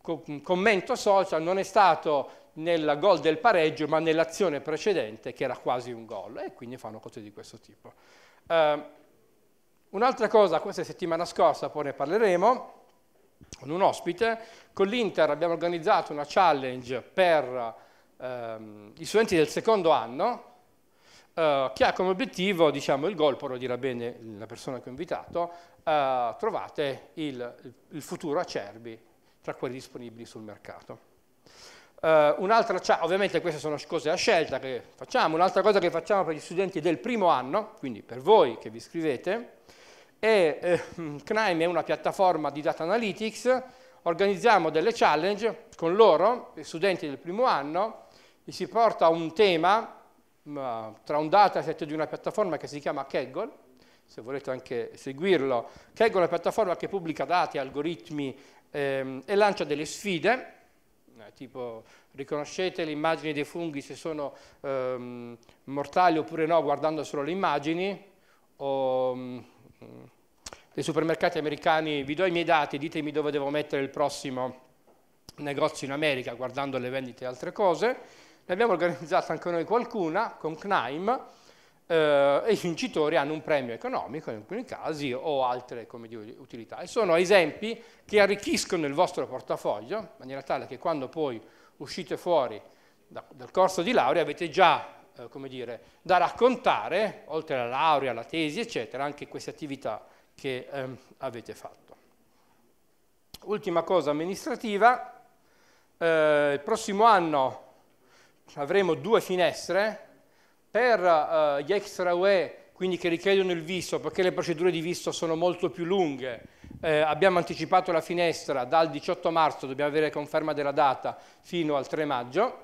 Speaker 12: co commento social non è stato nel gol del pareggio, ma nell'azione precedente, che era quasi un gol, e quindi fanno cose di questo tipo. Uh, Un'altra cosa, questa settimana scorsa, poi ne parleremo, con un ospite. Con l'Inter abbiamo organizzato una challenge per ehm, gli studenti del secondo anno, eh, che ha come obiettivo, diciamo, il gol, lo dirà bene la persona che ho invitato, eh, trovate il, il futuro acerbi tra quelli disponibili sul mercato. Uh, un'altra, ovviamente queste sono cose a scelta che facciamo, un'altra cosa che facciamo per gli studenti del primo anno, quindi per voi che vi iscrivete, e eh, Knime è una piattaforma di data analytics, organizziamo delle challenge con loro, studenti del primo anno, gli si porta un tema mm, tra un dataset di una piattaforma che si chiama Kaggle, se volete anche seguirlo. Kaggle è una piattaforma che pubblica dati, algoritmi ehm, e lancia delle sfide, eh, tipo riconoscete le immagini dei funghi se sono ehm, mortali oppure no guardando solo le immagini, o, mh, mm, dei supermercati americani, vi do i miei dati, ditemi dove devo mettere il prossimo negozio in America, guardando le vendite e altre cose. Ne abbiamo organizzata anche noi qualcuna con CNAIM eh, e i vincitori hanno un premio economico in alcuni casi o altre dire, utilità. E sono esempi che arricchiscono il vostro portafoglio in maniera tale che quando poi uscite fuori da, dal corso di laurea avete già eh, dire, da raccontare, oltre alla laurea, alla tesi, eccetera, anche queste attività che ehm, avete fatto. Ultima cosa amministrativa, eh, il prossimo anno avremo due finestre per eh, gli extra UE, quindi che richiedono il visto, perché le procedure di visto sono molto più lunghe. Eh, abbiamo anticipato la finestra dal 18 marzo, dobbiamo avere conferma della data, fino al 3 maggio.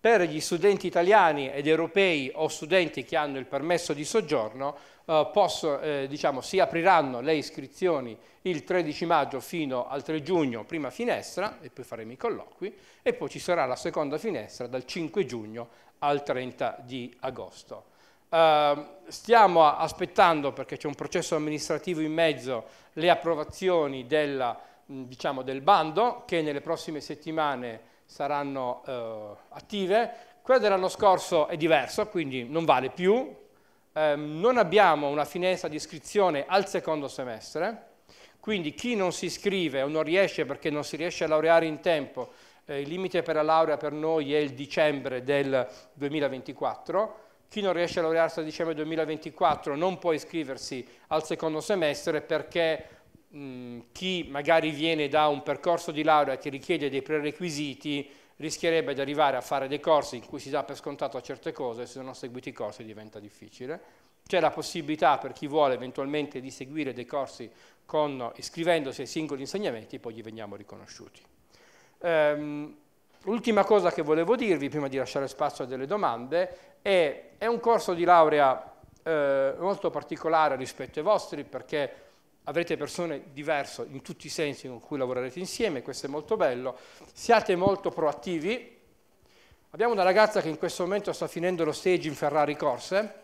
Speaker 12: Per gli studenti italiani ed europei o studenti che hanno il permesso di soggiorno eh, posso, eh, diciamo, si apriranno le iscrizioni il 13 maggio fino al 3 giugno, prima finestra, e poi faremo i colloqui, e poi ci sarà la seconda finestra dal 5 giugno al 30 di agosto. Uh, stiamo aspettando, perché c'è un processo amministrativo in mezzo, le approvazioni della, diciamo, del bando, che nelle prossime settimane saranno uh, attive. Quella dell'anno scorso è diversa, quindi non vale più, ehm, non abbiamo una finestra di iscrizione al secondo semestre, quindi chi non si iscrive o non riesce perché non si riesce a laureare in tempo, eh, il limite per la laurea per noi è il dicembre del 2024, chi non riesce a laurearsi a dicembre 2024 non può iscriversi al secondo semestre perché mh, chi magari viene da un percorso di laurea che richiede dei prerequisiti rischierebbe di arrivare a fare dei corsi in cui si dà per scontato certe cose, se non seguiti i corsi diventa difficile. C'è la possibilità per chi vuole eventualmente di seguire dei corsi con, iscrivendosi ai singoli insegnamenti e poi gli veniamo riconosciuti. Um, ehm, l'ultima cosa che volevo dirvi, prima di lasciare spazio a delle domande, è, è un corso di laurea eh, molto particolare rispetto ai vostri perché avrete persone diverse in tutti i sensi con cui lavorerete insieme, questo è molto bello, siate molto proattivi. Abbiamo una ragazza che in questo momento sta finendo lo stage in Ferrari Corse,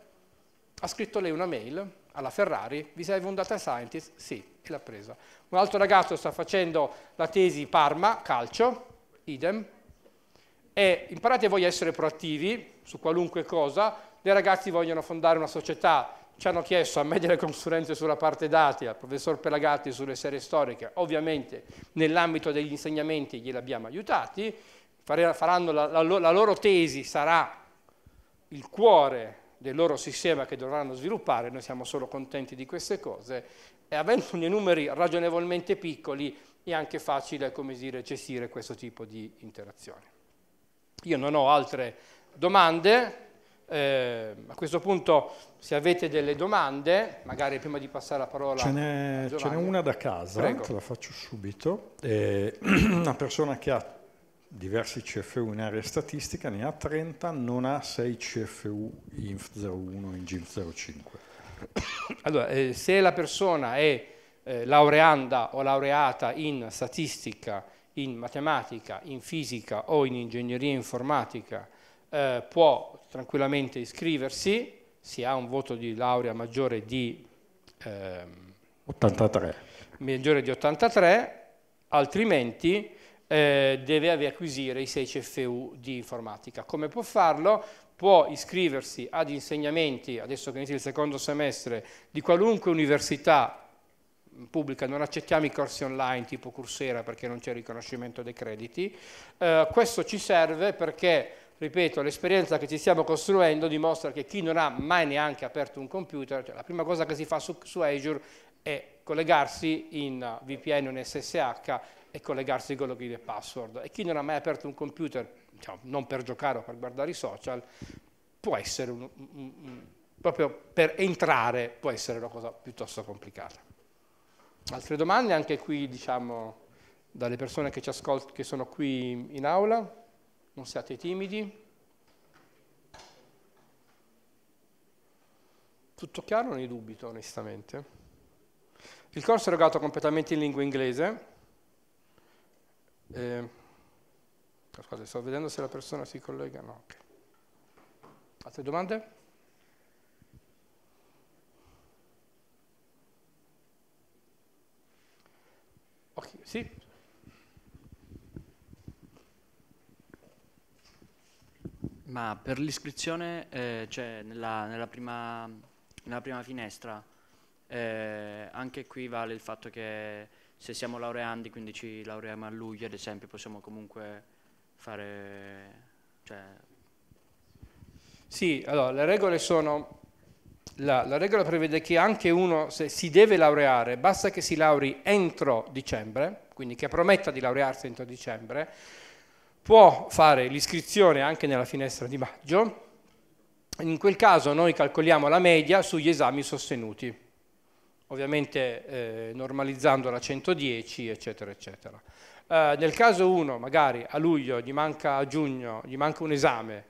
Speaker 12: ha scritto lei una mail alla Ferrari, vi serve un data scientist? Sì, e l'ha presa. Un altro ragazzo sta facendo la tesi Parma, calcio, idem. E imparate voi a essere proattivi su qualunque cosa, dei ragazzi vogliono fondare una società ci hanno chiesto a me delle consulenze sulla parte dati, al professor Pelagatti sulle serie storiche, ovviamente nell'ambito degli insegnamenti gliel'abbiamo aiutati, faranno la, la, la loro tesi sarà il cuore del loro sistema che dovranno sviluppare, noi siamo solo contenti di queste cose e avendo dei numeri ragionevolmente piccoli è anche facile come dire, gestire questo tipo di interazione. Io non ho altre domande, eh, a questo punto, se avete delle domande, magari prima di passare la parola... Ce n'è, una
Speaker 8: da casa, Prego. te la faccio subito. Eh, una persona che ha diversi CFU in area statistica, ne ha 30, non ha 6 CFU INF 01 e INGINF 05.
Speaker 12: Allora, eh, se la persona è eh, laureanda o laureata in statistica, in matematica, in fisica o in ingegneria informatica, eh, può tranquillamente iscriversi, si ha un voto di laurea maggiore di, ehm,
Speaker 8: 83.
Speaker 12: Maggiore di 83, altrimenti eh, deve acquisire i 6 CFU di informatica. Come può farlo? Può iscriversi ad insegnamenti, adesso che inizia il secondo semestre, di qualunque università pubblica, non accettiamo i corsi online tipo Coursera perché non c'è riconoscimento dei crediti. Eh, questo ci serve perché ripeto, l'esperienza che ci stiamo costruendo dimostra che chi non ha mai neanche aperto un computer, cioè la prima cosa che si fa su, su Azure è collegarsi in VPN o in SSH e collegarsi con login e password. E chi non ha mai aperto un computer, diciamo, non per giocare o per guardare i social, può essere un, un, un, proprio per entrare può essere una cosa piuttosto complicata. Altre domande anche qui, diciamo, dalle persone che, ci ascolt- che sono qui in aula? non siate timidi. Tutto chiaro? Ne dubito, onestamente. Il corso è erogato completamente in lingua inglese. Eh, scusate, sto vedendo se la persona si collega. No, okay. Altre domande?
Speaker 5: Ok, sì. Ma per l'iscrizione, eh, cioè nella, nella, prima, nella, prima, finestra, eh, anche qui vale il fatto che se siamo laureandi, quindi ci laureiamo a luglio ad esempio, possiamo comunque fare... Cioè...
Speaker 12: Sì, allora le regole sono... La, la regola prevede che anche uno se si deve laureare, basta che si lauri entro dicembre, quindi che prometta di laurearsi entro dicembre, può fare l'iscrizione anche nella finestra di maggio, in quel caso noi calcoliamo la media sugli esami sostenuti, ovviamente eh, normalizzando la 110, eccetera, eccetera. Eh, nel caso uno, magari a luglio, gli manca a giugno, gli manca un esame,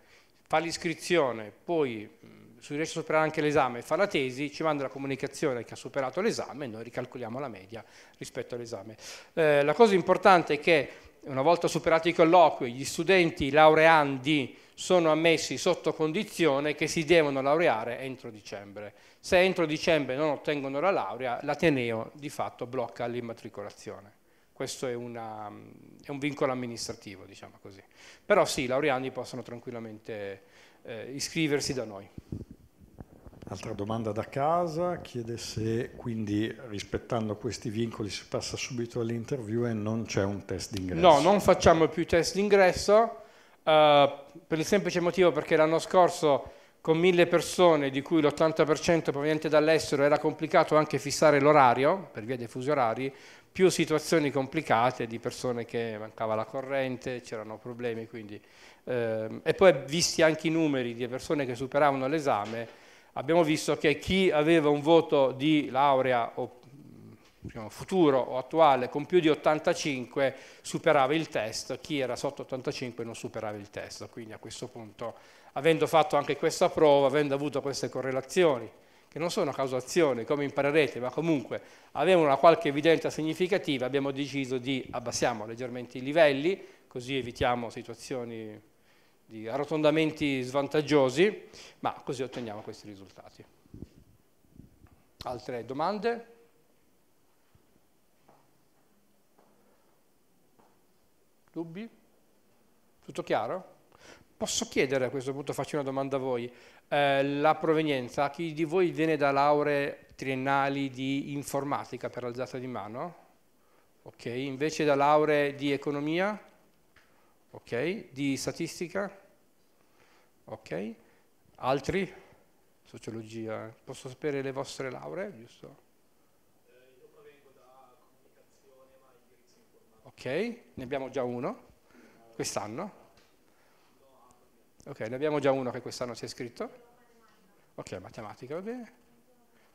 Speaker 12: fa l'iscrizione, poi mm, se riesce a superare anche l'esame fa la tesi, ci manda la comunicazione che ha superato l'esame e noi ricalcoliamo la media rispetto all'esame. Eh, la cosa importante è che una volta superati i colloqui, gli studenti laureandi sono ammessi sotto condizione che si devono laureare entro dicembre. Se entro dicembre non ottengono la laurea, l'Ateneo di fatto blocca l'immatricolazione. Questo è, una, è, un vincolo amministrativo, diciamo così. Però sì, i laureandi possono tranquillamente eh, iscriversi da noi.
Speaker 8: Altra domanda da casa, chiede se quindi rispettando questi vincoli si passa subito all'interview e non c'è un test d'ingresso. No, non
Speaker 12: facciamo più test d'ingresso eh, per il semplice motivo perché l'anno scorso con mille persone, di cui l'80% proveniente dall'estero, era complicato anche fissare l'orario per via dei fusi orari, più situazioni complicate di persone che mancava la corrente, c'erano problemi quindi. Eh, e poi visti anche i numeri di persone che superavano l'esame, abbiamo visto che chi aveva un voto di laurea o diciamo, futuro o attuale con più di 85 superava il test, chi era sotto 85 non superava il test. Quindi a questo punto, avendo fatto anche questa prova, avendo avuto queste correlazioni, che non sono causazioni, come imparerete, ma comunque avevano una qualche evidenza significativa, abbiamo deciso di abbassiamo leggermente i livelli, così evitiamo situazioni di arrotondamenti svantaggiosi, ma così otteniamo questi risultati. Altre domande? Dubbi? Tutto chiaro? Posso chiedere, a questo punto faccio una domanda a voi, eh, la provenienza, chi di voi viene da lauree triennali di informatica per alzata di mano? Ok, invece da lauree di economia? ok? Di statistica, ok? Altri? Sociologia. Posso sapere le vostre lauree, giusto? io provengo da comunicazione, ma indirizzo informatico. Ok, ne abbiamo già uno quest'anno. Ok, ne abbiamo già uno che quest'anno si è iscritto. Ok, matematica, va bene.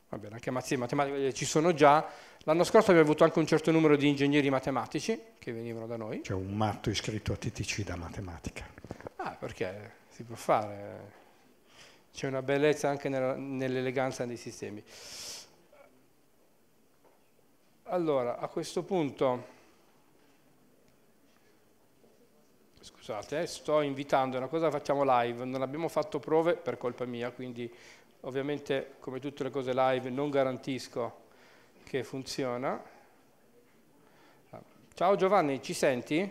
Speaker 12: Va bene, anche matematica ci sono già, L'anno scorso abbiamo avuto anche un certo numero di ingegneri matematici che venivano da noi.
Speaker 8: C'è un matto iscritto a TTC da
Speaker 12: matematica. Ah, perché si può fare. C'è una bellezza anche nell'eleganza dei sistemi. Allora, a questo punto, scusate, eh, sto invitando, è una cosa che facciamo live, non abbiamo fatto prove per colpa mia, quindi ovviamente come tutte le cose live non garantisco che funziona. Ciao Giovanni, ci senti?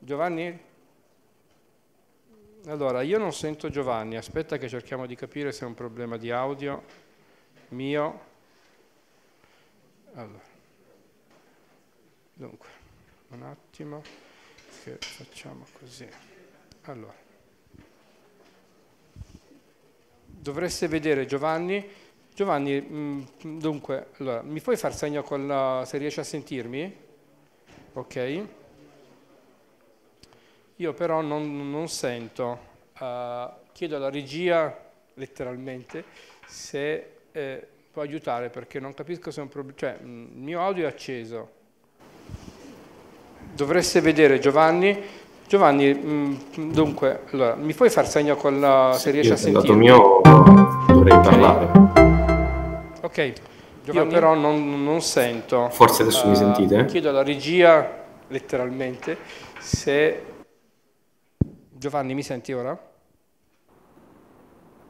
Speaker 12: Giovanni? Allora, io non sento Giovanni, aspetta che cerchiamo di capire se è un problema di audio mio. Allora. Dunque, un attimo che facciamo così. Allora. Dovreste vedere Giovanni Giovanni, mh, mm, dunque, allora, mi puoi far segno la, se riesci a sentirmi? Ok. Io però non, non sento. Uh, chiedo alla regia, letteralmente, se eh, può aiutare perché non capisco se è un problema. Cioè, mh, mm, il mio audio è acceso. Dovreste vedere Giovanni. Giovanni, mh, mm, dunque, allora, mi puoi far segno la, se riesci a sentirmi? Il lato mio dovrei okay. parlare. Ok, Giovanni? Io però non, non sento. Forse adesso uh, mi eh, sentite. Chiedo alla regia, letteralmente, se... Giovanni, mi senti ora?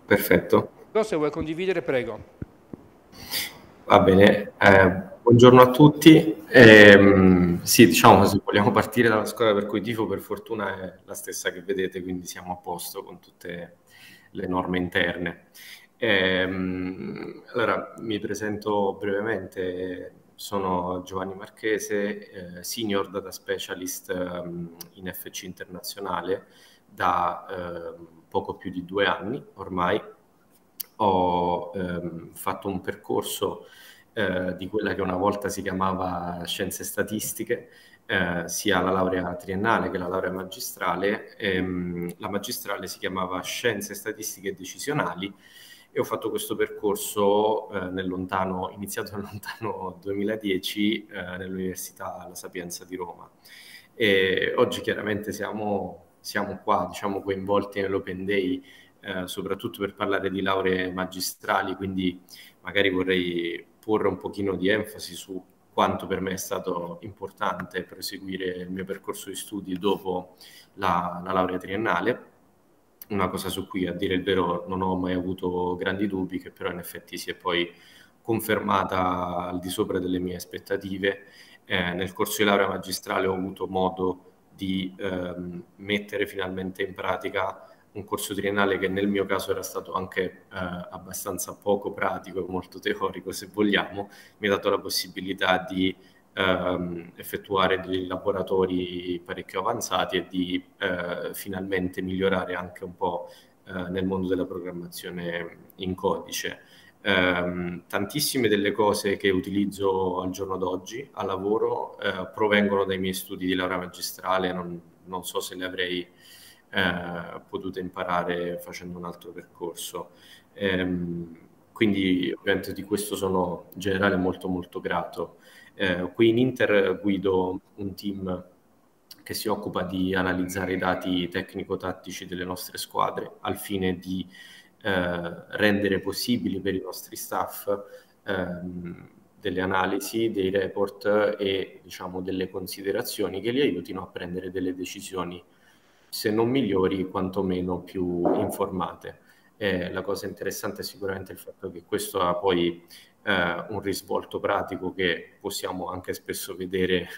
Speaker 13: Perfetto.
Speaker 12: No, se vuoi condividere, prego.
Speaker 13: Va bene. Eh, buongiorno a tutti. Eh, sì, diciamo, se vogliamo partire dalla scuola per cui tifo, per fortuna è la stessa che vedete, quindi siamo a posto con tutte le norme interne. Ehm, allora, mi presento brevemente, sono Giovanni Marchese, eh, Senior Data Specialist um, in FC Internazionale da eh, poco più di due anni ormai. Ho ehm, fatto un percorso eh, di quella che una volta si chiamava scienze statistiche, eh, sia la laurea triennale che la laurea magistrale. Ehm, la magistrale si chiamava scienze statistiche decisionali e ho fatto questo percorso eh, nel lontano, iniziato nel lontano 2010 eh, nell'Università La Sapienza di Roma. E oggi chiaramente siamo, siamo qua, diciamo, coinvolti nell'Open Day, eh, soprattutto per parlare di lauree magistrali, quindi magari vorrei porre un pochino di enfasi su quanto per me è stato importante proseguire il mio percorso di studi dopo la, la laurea triennale una cosa su cui a dire il vero non ho mai avuto grandi dubbi, che però in effetti si è poi confermata al di sopra delle mie aspettative. Eh, nel corso di laurea magistrale ho avuto modo di ehm, mettere finalmente in pratica un corso triennale che nel mio caso era stato anche eh, abbastanza poco pratico e molto teorico, se vogliamo, mi ha dato la possibilità di ehm, effettuare dei laboratori parecchio avanzati e di eh, finalmente migliorare anche un po' eh, nel mondo della programmazione in codice. Eh, tantissime delle cose che utilizzo al giorno d'oggi a lavoro eh, provengono dai miei studi di laurea magistrale, non, non so se le avrei eh, potute imparare facendo un altro percorso ehm, quindi ovviamente di questo sono in generale molto molto grato. Eh, qui in Inter guido un team che si occupa di analizzare i dati tecnico-tattici delle nostre squadre al fine di eh, rendere possibili per i nostri staff ehm, delle analisi, dei report e diciamo, delle considerazioni che li aiutino a prendere delle decisioni, se non migliori, quantomeno più informate. Eh, la cosa interessante è sicuramente il fatto che questo ha poi eh, un risvolto pratico che possiamo anche spesso vedere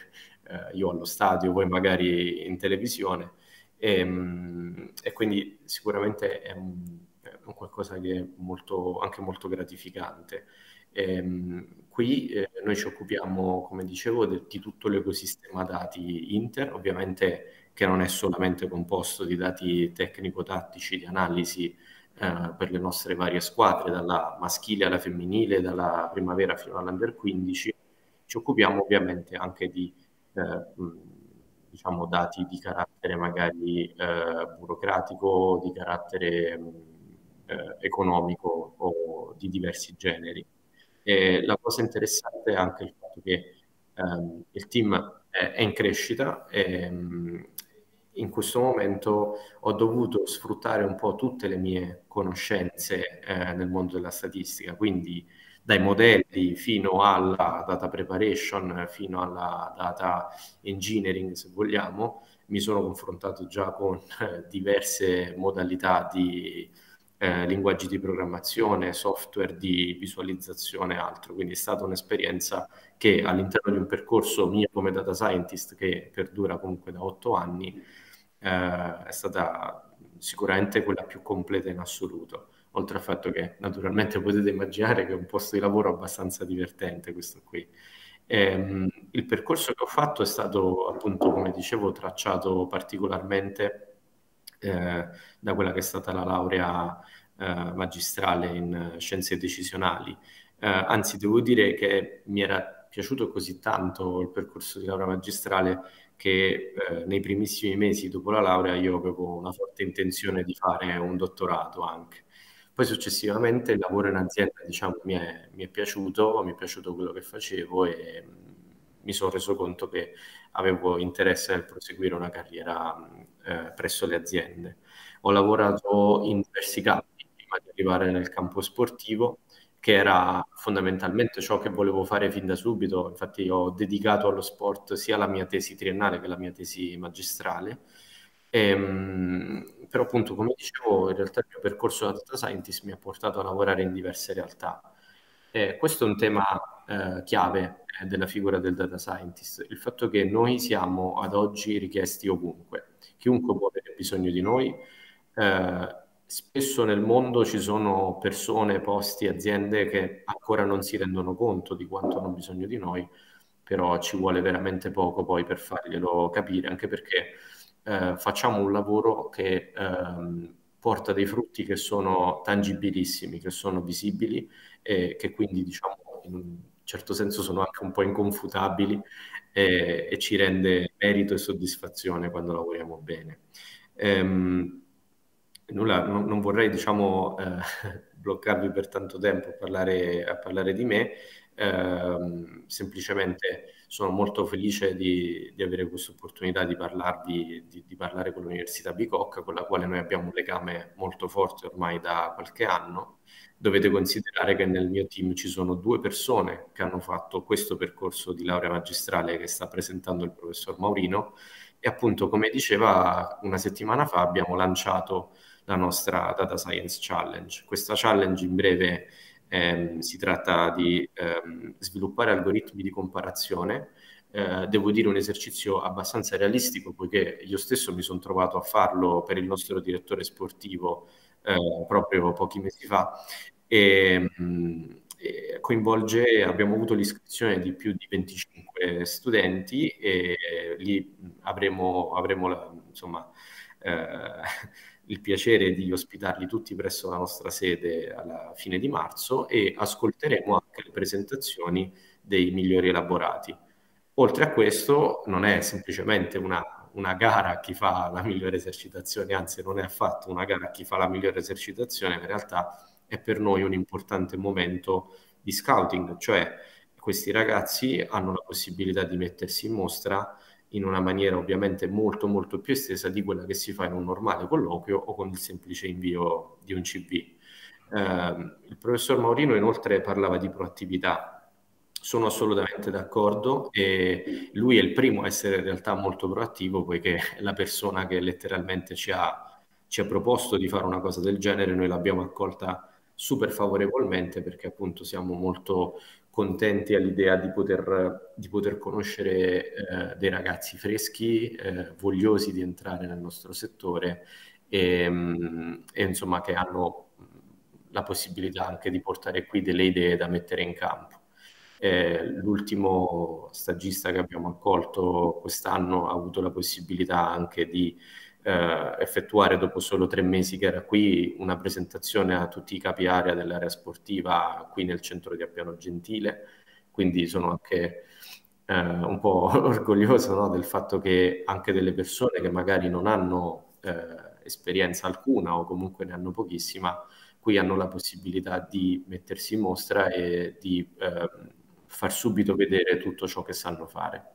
Speaker 13: eh, io allo stadio, voi magari in televisione. E, ehm, e quindi sicuramente è un, è un qualcosa che è molto, anche molto gratificante. E, ehm, qui eh, noi ci occupiamo, come dicevo, de, di tutto l'ecosistema dati Inter, ovviamente che non è solamente composto di dati tecnico-tattici, di analisi eh, per le nostre varie squadre, dalla maschile alla femminile, dalla primavera fino all'under 15. Ci occupiamo ovviamente anche di eh, diciamo, dati di carattere magari eh, burocratico, di carattere economico o di diversi generi. E la cosa interessante è anche il fatto che ehm, il team è, è in crescita, e, in questo momento ho dovuto sfruttare un po' tutte le mie conoscenze eh, nel mondo della statistica, quindi dai modelli fino alla data preparation, fino alla data engineering, se vogliamo, mi sono confrontato già con eh, diverse modalità di eh, linguaggi di programmazione, software di visualizzazione e altro, quindi è stata un'esperienza che all'interno di un percorso mio come data scientist che perdura comunque da otto anni, eh, è stata sicuramente quella più completa in assoluto, oltre al fatto che naturalmente potete immaginare che è un posto di lavoro abbastanza divertente questo qui. E, ehm, il percorso che ho fatto è stato appunto, come dicevo, tracciato particolarmente eh, da quella che è stata la laurea eh, magistrale in scienze decisionali. Eh, anzi, devo dire che mi era piaciuto così tanto il percorso di laurea magistrale che eh, nei primissimi mesi dopo la laurea io avevo una forte intenzione di fare un dottorato anche. Poi successivamente il lavoro in azienda diciamo, mi, è, mi è piaciuto, mi è piaciuto quello che facevo e mm, mi sono reso conto che avevo interesse nel proseguire una carriera mm, eh, presso le aziende. Ho lavorato in diversi campi prima di arrivare nel campo sportivo, che era fondamentalmente ciò che volevo fare fin da subito. Infatti ho dedicato allo sport sia la mia tesi triennale che la mia tesi magistrale. E, ehm, però appunto, come dicevo, in realtà il mio percorso da data scientist mi ha portato a lavorare in diverse realtà. E questo è un tema eh, chiave eh, della figura del data scientist, il fatto che noi siamo ad oggi richiesti ovunque, chiunque può avere bisogno di noi. Eh, spesso nel mondo ci sono persone, posti, aziende che ancora non si rendono conto di quanto hanno bisogno di noi, però ci vuole veramente poco poi per farglielo capire, anche perché eh, facciamo un lavoro che ehm, porta dei frutti che sono tangibilissimi, che sono visibili e che quindi diciamo in un certo senso sono anche un po' inconfutabili e, e ci rende merito e soddisfazione quando lavoriamo bene. Ehm, nulla, non, non vorrei diciamo, eh, bloccarvi per tanto tempo a parlare, a parlare di me, eh, semplicemente sono molto felice di, di avere questa opportunità di, parlarvi, di, di, parlare con l'Università Bicocca, con la quale noi abbiamo un legame molto forte ormai da qualche anno. Dovete considerare che nel mio team ci sono due persone che hanno fatto questo percorso di laurea magistrale che sta presentando il professor Maurino e appunto, come diceva una settimana fa, abbiamo lanciato la nostra Data Science Challenge. Questa challenge in breve ehm, si tratta di ehm, sviluppare algoritmi di comparazione eh, devo dire un esercizio abbastanza realistico poiché io stesso mi sono trovato a farlo per il nostro direttore sportivo eh, proprio pochi mesi fa e, ehm, e coinvolge, abbiamo avuto l'iscrizione di più di 25 studenti e eh, lì avremo, avremo la, insomma eh, il piacere di ospitarli tutti presso la nostra sede alla fine di marzo e ascolteremo anche le presentazioni dei migliori elaborati. Oltre a questo non è semplicemente una, una gara a chi fa la migliore esercitazione, anzi non è affatto una gara a chi fa la migliore esercitazione, in realtà è per noi un importante momento di scouting, cioè questi ragazzi hanno la possibilità di mettersi in mostra in una maniera ovviamente molto molto più estesa di quella che si fa in un normale colloquio o con il semplice invio di un CV. Eh, il professor Maurino inoltre parlava di proattività. Sono assolutamente d'accordo e lui è il primo a essere in realtà molto proattivo poiché è la persona che letteralmente ci ha, ci ha proposto di fare una cosa del genere, noi l'abbiamo accolta super favorevolmente perché appunto siamo molto contenti all'idea di poter, di poter conoscere eh, dei ragazzi freschi, eh, vogliosi di entrare nel nostro settore e, mm, e, insomma che hanno mm, la possibilità anche di portare qui delle idee da mettere in campo. Eh, l'ultimo stagista che abbiamo accolto quest'anno ha avuto la possibilità anche di eh, effettuare dopo solo tre mesi che era qui una presentazione a tutti i capi area dell'area sportiva qui nel centro di Appiano Gentile, quindi sono anche eh, un po' orgoglioso no, del fatto che anche delle persone che magari non hanno eh, esperienza alcuna o comunque ne hanno pochissima, qui hanno la possibilità di mettersi in mostra e di ehm, far subito vedere tutto ciò che sanno fare.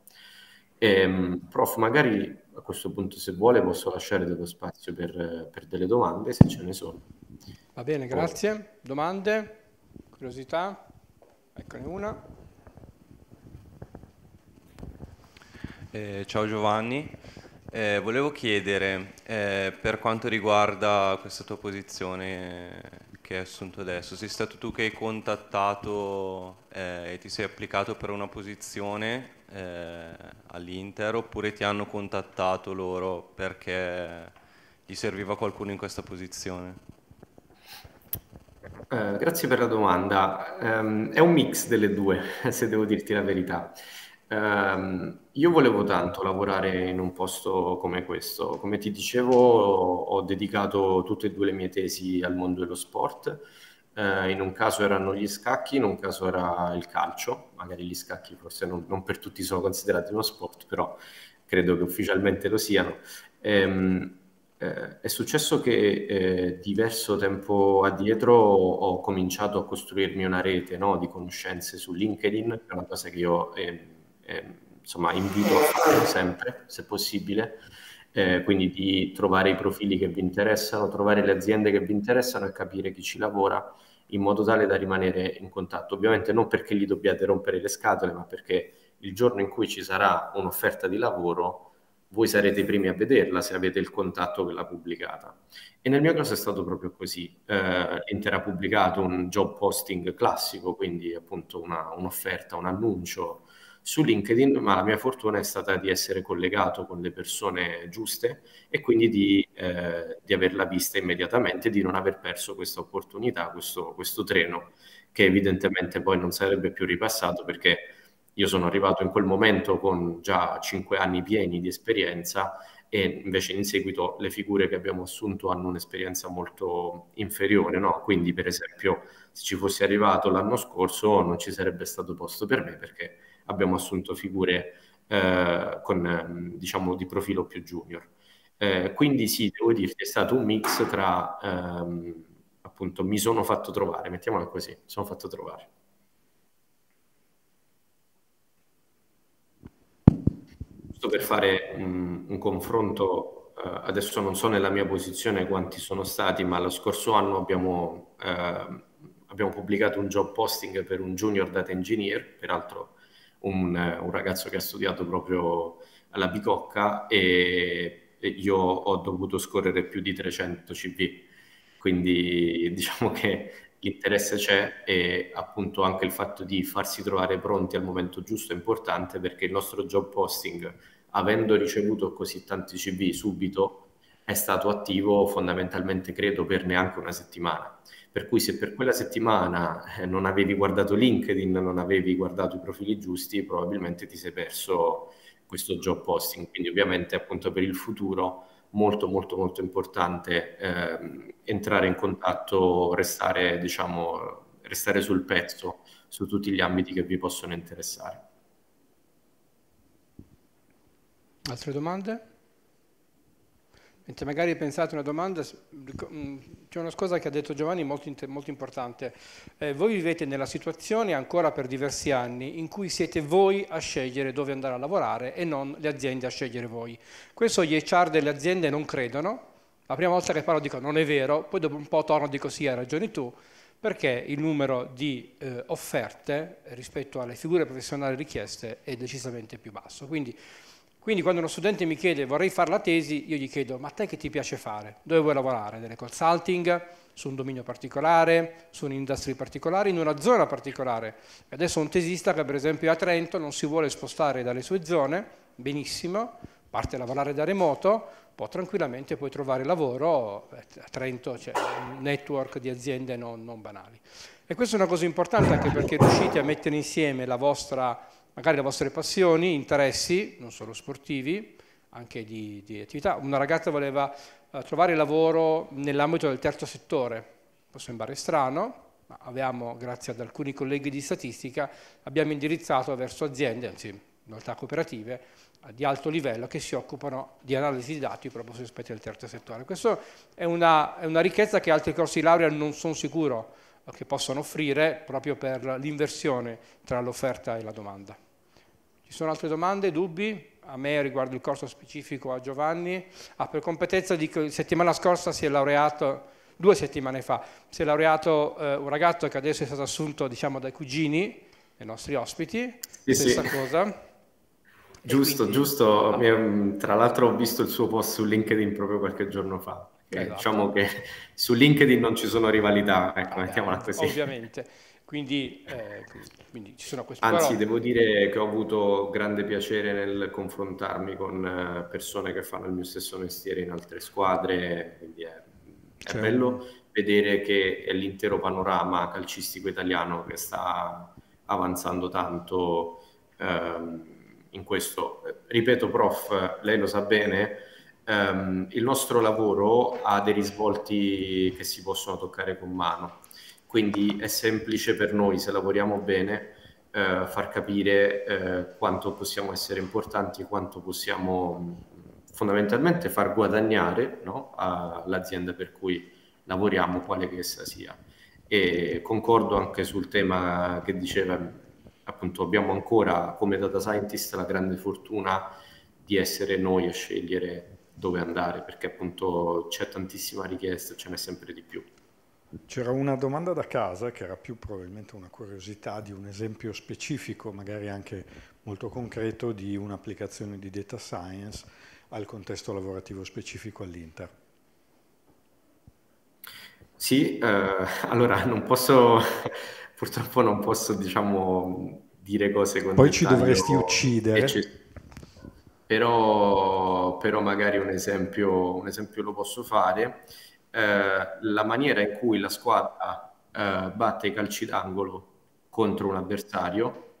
Speaker 13: Ehm, prof, magari a questo punto se vuole posso lasciare dello spazio per, per delle domande se ce ne sono.
Speaker 12: Va bene, grazie. Poi. Domande? Curiosità? Eccone una.
Speaker 10: Eh, ciao Giovanni, eh, volevo chiedere eh, per quanto riguarda questa tua posizione eh, che hai assunto adesso, sei stato tu che hai contattato eh, e ti sei applicato per una posizione eh, all'Inter oppure ti hanno contattato loro perché gli serviva qualcuno in questa posizione?
Speaker 13: Eh, grazie per la domanda. Um, è un mix delle due, se devo dirti la verità. Um, io volevo tanto lavorare in un posto come questo. Come ti dicevo, ho dedicato tutte e due le mie tesi al mondo dello sport eh, in un caso erano gli scacchi, in un caso era il calcio, magari gli scacchi forse non, non per tutti sono considerati uno sport, però credo che ufficialmente lo siano. Ehm, eh, è successo che eh, diverso tempo addietro ho cominciato a costruirmi una rete no, di conoscenze su LinkedIn, è una cosa che io eh, insomma, invito a fare sempre, se possibile, eh, quindi di trovare i profili che vi interessano, trovare le aziende che vi interessano e capire chi ci lavora in modo tale da rimanere in contatto. Ovviamente non perché gli dobbiate rompere le scatole, ma perché il giorno in cui ci sarà un'offerta di lavoro, voi sarete i primi a vederla se avete il contatto che l'ha pubblicata. E nel mio caso è stato proprio così. Eh, ha pubblicato un job posting classico, quindi appunto una, un'offerta, un annuncio su LinkedIn, ma la mia fortuna è stata di essere collegato con le persone giuste e quindi di, eh, di averla vista immediatamente, di non aver perso questa opportunità, questo, questo treno che evidentemente poi non sarebbe più ripassato perché io sono arrivato in quel momento con già cinque anni pieni di esperienza e invece in seguito le figure che abbiamo assunto hanno un'esperienza molto inferiore, no? quindi per esempio se ci fossi arrivato l'anno scorso non ci sarebbe stato posto per me perché abbiamo assunto figure eh, con, mm, diciamo, di profilo più junior. Eh, quindi sì, devo dire che è stato un mix tra, ehm, appunto, mi sono fatto trovare, mettiamola così, mi sono fatto trovare. Giusto per fare un, un confronto, eh, adesso non so nella mia posizione quanti sono stati, ma lo scorso anno abbiamo, ehm, abbiamo pubblicato un job posting per un junior data engineer, peraltro un, un ragazzo che ha studiato proprio alla Bicocca e, e io ho dovuto scorrere più di 300 CV, quindi diciamo che l'interesse c'è e appunto anche il fatto di farsi trovare pronti al momento giusto è importante perché il nostro job posting, avendo ricevuto così tanti CV subito, è stato attivo fondamentalmente credo per neanche una settimana. Per cui se per quella settimana eh, non avevi guardato LinkedIn, non avevi guardato i profili giusti, probabilmente ti sei perso questo job posting. Quindi ovviamente appunto per il futuro molto molto molto importante eh, entrare in contatto, restare, diciamo, restare sul pezzo su tutti gli ambiti che vi possono interessare.
Speaker 12: Altre domande? Mentre magari pensate una domanda, mm, c'è una cosa che ha detto Giovanni molto, molto importante. Eh, voi vivete nella situazione ancora per diversi anni in cui siete voi a scegliere dove andare a lavorare e non le aziende a scegliere voi. Questo gli HR delle aziende non credono. La prima volta che parlo dico non è vero, poi dopo un po' torno e dico sì, hai ragione tu perché il numero di eh, offerte rispetto alle figure professionali richieste è decisamente più basso. Quindi quindi quando uno studente mi chiede vorrei fare la tesi, io gli chiedo ma a te che ti piace fare? Dove vuoi lavorare? Nelle consulting? Su un dominio particolare? Su un'industria particolare? In una zona particolare? Adesso un tesista che per esempio è a Trento non si vuole spostare dalle sue zone, benissimo, parte a lavorare da remoto, può tranquillamente poi trovare lavoro, eh, a Trento c'è un network di aziende non, non banali. E questa è una cosa importante anche perché riuscite a mettere insieme la vostra magari le vostre passioni, interessi, non solo sportivi, anche di, di attività. Una ragazza voleva eh, trovare lavoro nell'ambito del terzo settore, può sembrare strano, ma abbiamo, grazie ad alcuni colleghi di statistica, abbiamo indirizzato verso aziende, anzi in realtà cooperative, eh, di alto livello che si occupano di analisi di dati proprio sui aspetti del terzo settore. Questa è una, è una ricchezza che altri corsi di laurea non sono sicuro che possono offrire proprio per l'inversione tra l'offerta e la domanda. Ci sono altre domande, dubbi? A me riguardo il corso specifico a Giovanni. Ah, per competenza dico, settimana scorsa si è laureato, due settimane fa, si è laureato eh, un ragazzo che adesso è stato assunto diciamo, dai cugini, i nostri ospiti, sì, stessa sì. cosa.
Speaker 13: Giusto, quindi... giusto. Tra l'altro ho visto il suo post su LinkedIn proprio qualche giorno fa. Eh, diciamo esatto. diciamo che su LinkedIn non ci sono rivalità, ecco, ah, mettiamola così.
Speaker 12: Ovviamente. Quindi, eh, quindi ci sono queste Anzi, parole. devo
Speaker 13: dire che ho avuto grande piacere nel confrontarmi con eh, persone che fanno il mio stesso mestiere in altre squadre, quindi è, certo. è bello vedere che è l'intero panorama calcistico italiano che sta avanzando tanto ehm, in questo. Ripeto, prof, lei lo sa bene, ehm, il nostro lavoro ha dei risvolti che si possono toccare con mano, quindi è semplice per noi se lavoriamo bene eh, far capire eh, quanto possiamo essere importanti, quanto possiamo mm, fondamentalmente far guadagnare no, all'azienda per cui lavoriamo, quale che essa sia. E concordo anche sul tema che diceva appunto abbiamo ancora come data scientist la grande fortuna di essere noi a scegliere dove andare, perché appunto c'è tantissima richiesta, ce n'è sempre di più.
Speaker 8: C'era una domanda da casa che era più probabilmente una curiosità di un esempio specifico, magari anche molto concreto, di un'applicazione di data science al contesto lavorativo specifico all'Inter.
Speaker 13: Sì, eh, allora non posso, purtroppo non posso diciamo, dire cose con Poi ci dovresti
Speaker 8: uccidere.
Speaker 13: Ecce- però, però magari un esempio, un esempio, lo posso fare, eh, la maniera in cui la squadra eh, batte i calci d'angolo contro un avversario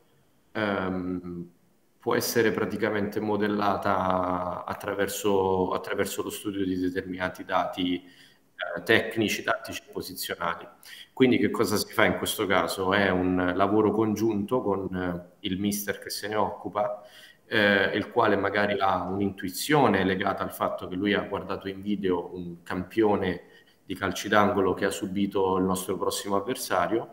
Speaker 13: ehm, può essere praticamente modellata attraverso, attraverso, lo studio di determinati dati eh, tecnici, tattici e posizionali. Quindi che cosa si fa in questo caso? È un lavoro congiunto con eh, il mister che se ne occupa eh, il quale magari ha un'intuizione legata al fatto che lui ha guardato in video un campione di calci d'angolo che ha subito il nostro prossimo avversario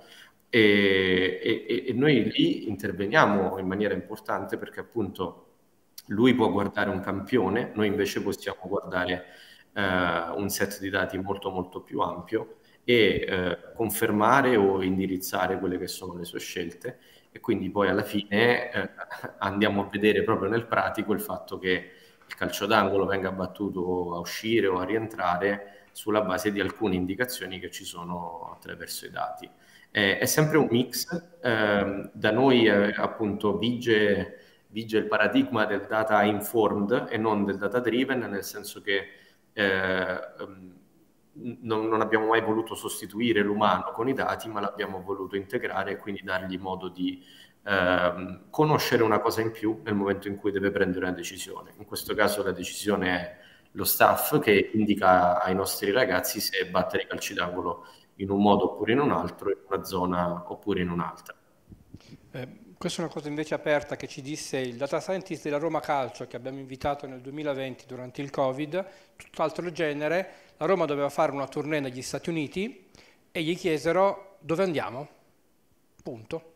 Speaker 13: e, e, e noi lì interveniamo in maniera importante perché appunto lui può guardare un campione, noi invece possiamo guardare eh, un set di dati molto molto più ampio e eh, confermare o indirizzare quelle che sono le sue scelte e quindi poi alla fine eh, andiamo a vedere proprio nel pratico il fatto che il calcio d'angolo venga battuto a uscire o a rientrare sulla base di alcune indicazioni che ci sono attraverso i dati. Eh, è sempre un mix, eh, da noi eh, appunto vige, vige, il paradigma del data informed e non del data driven, nel senso che eh, ehm, non, non, abbiamo mai voluto sostituire l'umano con i dati, ma l'abbiamo voluto integrare e quindi dargli modo di eh, conoscere una cosa in più nel momento in cui deve prendere una decisione. In questo caso la decisione è lo staff che indica ai nostri ragazzi se battere i calci d'angolo in un modo oppure in un altro, in una zona oppure in un'altra.
Speaker 12: Eh, questa è una cosa invece aperta che ci disse il data scientist della Roma Calcio che abbiamo invitato nel 2020 durante il Covid, tutt'altro genere, la Roma doveva fare una tournée negli Stati Uniti e gli chiesero dove andiamo. Punto.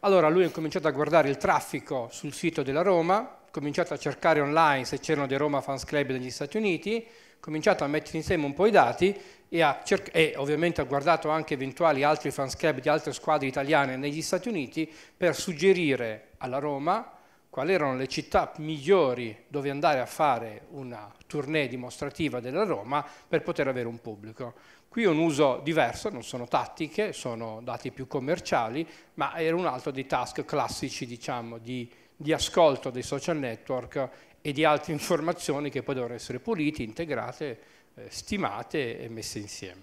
Speaker 12: Allora lui ha cominciato a guardare il traffico sul sito della Roma, ha cominciato a cercare online se c'erano dei Roma Fans Club negli Stati Uniti, ha cominciato a mettere insieme un po' i dati e, e, ovviamente ha guardato anche eventuali altri fans club di altre squadre italiane negli Stati Uniti per suggerire alla Roma quali erano le città migliori dove andare a fare una tournée dimostrativa della Roma per poter avere un pubblico. Qui un uso diverso, non sono tattiche, sono dati più commerciali, ma era un altro dei task classici diciamo, di, di ascolto dei social network e di altre informazioni che poi devono essere pulite, integrate, eh, stimate e messe insieme.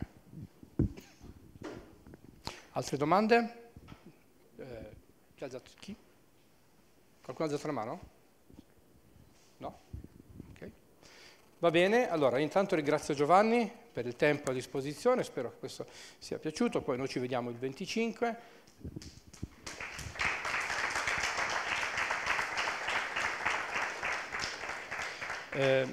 Speaker 12: Altre domande? Eh, chi Qualcuno ha alzato la mano? No? Okay. Va bene, allora intanto ringrazio Giovanni per il tempo a disposizione, spero che questo sia piaciuto, poi noi ci vediamo il 25. Eh,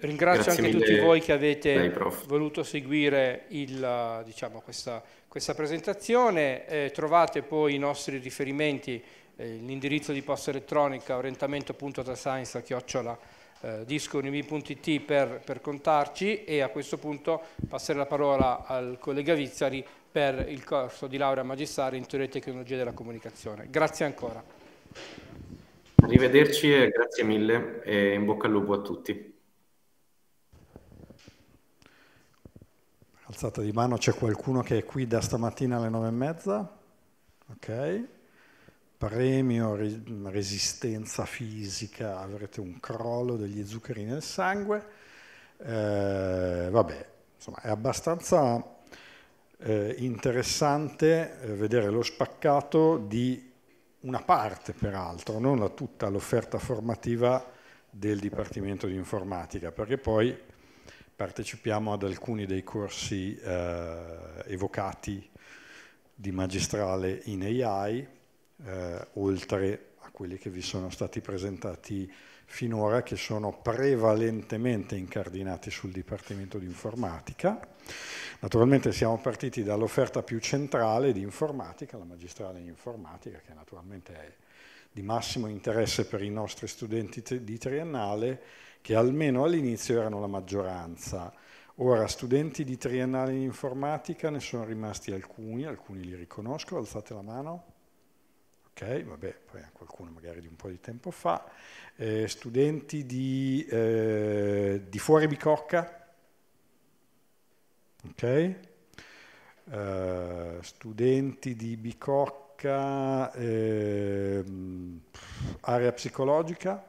Speaker 12: ringrazio Grazie anche mille, tutti voi che avete voluto seguire il, diciamo, questa, questa, presentazione. Eh, trovate poi i nostri riferimenti eh, l'indirizzo di posta elettronica orientamento.datascience chiocciola eh, per, per contarci e a questo punto passare la parola al collega Vizzari per il corso di laurea magistrale in teoria e tecnologia della comunicazione. Grazie ancora.
Speaker 13: Arrivederci e grazie mille e in bocca al lupo a tutti.
Speaker 8: Alzata di mano, c'è qualcuno che è qui da stamattina alle nove e mezza? Ok premio resistenza fisica, avrete un crollo degli zuccheri nel sangue, eh, vabbè, insomma è abbastanza eh, interessante eh, vedere lo spaccato di una parte peraltro, non la tutta l'offerta formativa del Dipartimento di Informatica, perché poi partecipiamo ad alcuni dei corsi eh, evocati di magistrale in AI, eh, oltre a quelli che vi sono stati presentati finora, che sono prevalentemente incardinati sul Dipartimento di Informatica. Naturalmente siamo partiti dall'offerta più centrale di informatica, la magistrale in informatica, che naturalmente è di massimo interesse per i nostri studenti di triennale, che almeno all'inizio erano la maggioranza. Ora, studenti di triennale in informatica, ne sono rimasti alcuni, alcuni li riconosco, alzate la mano ok, vabbè, poi qualcuno magari di un po' di tempo fa, eh, studenti di, eh, di, fuori Bicocca, ok, uh, studenti di Bicocca, eh, area psicologica,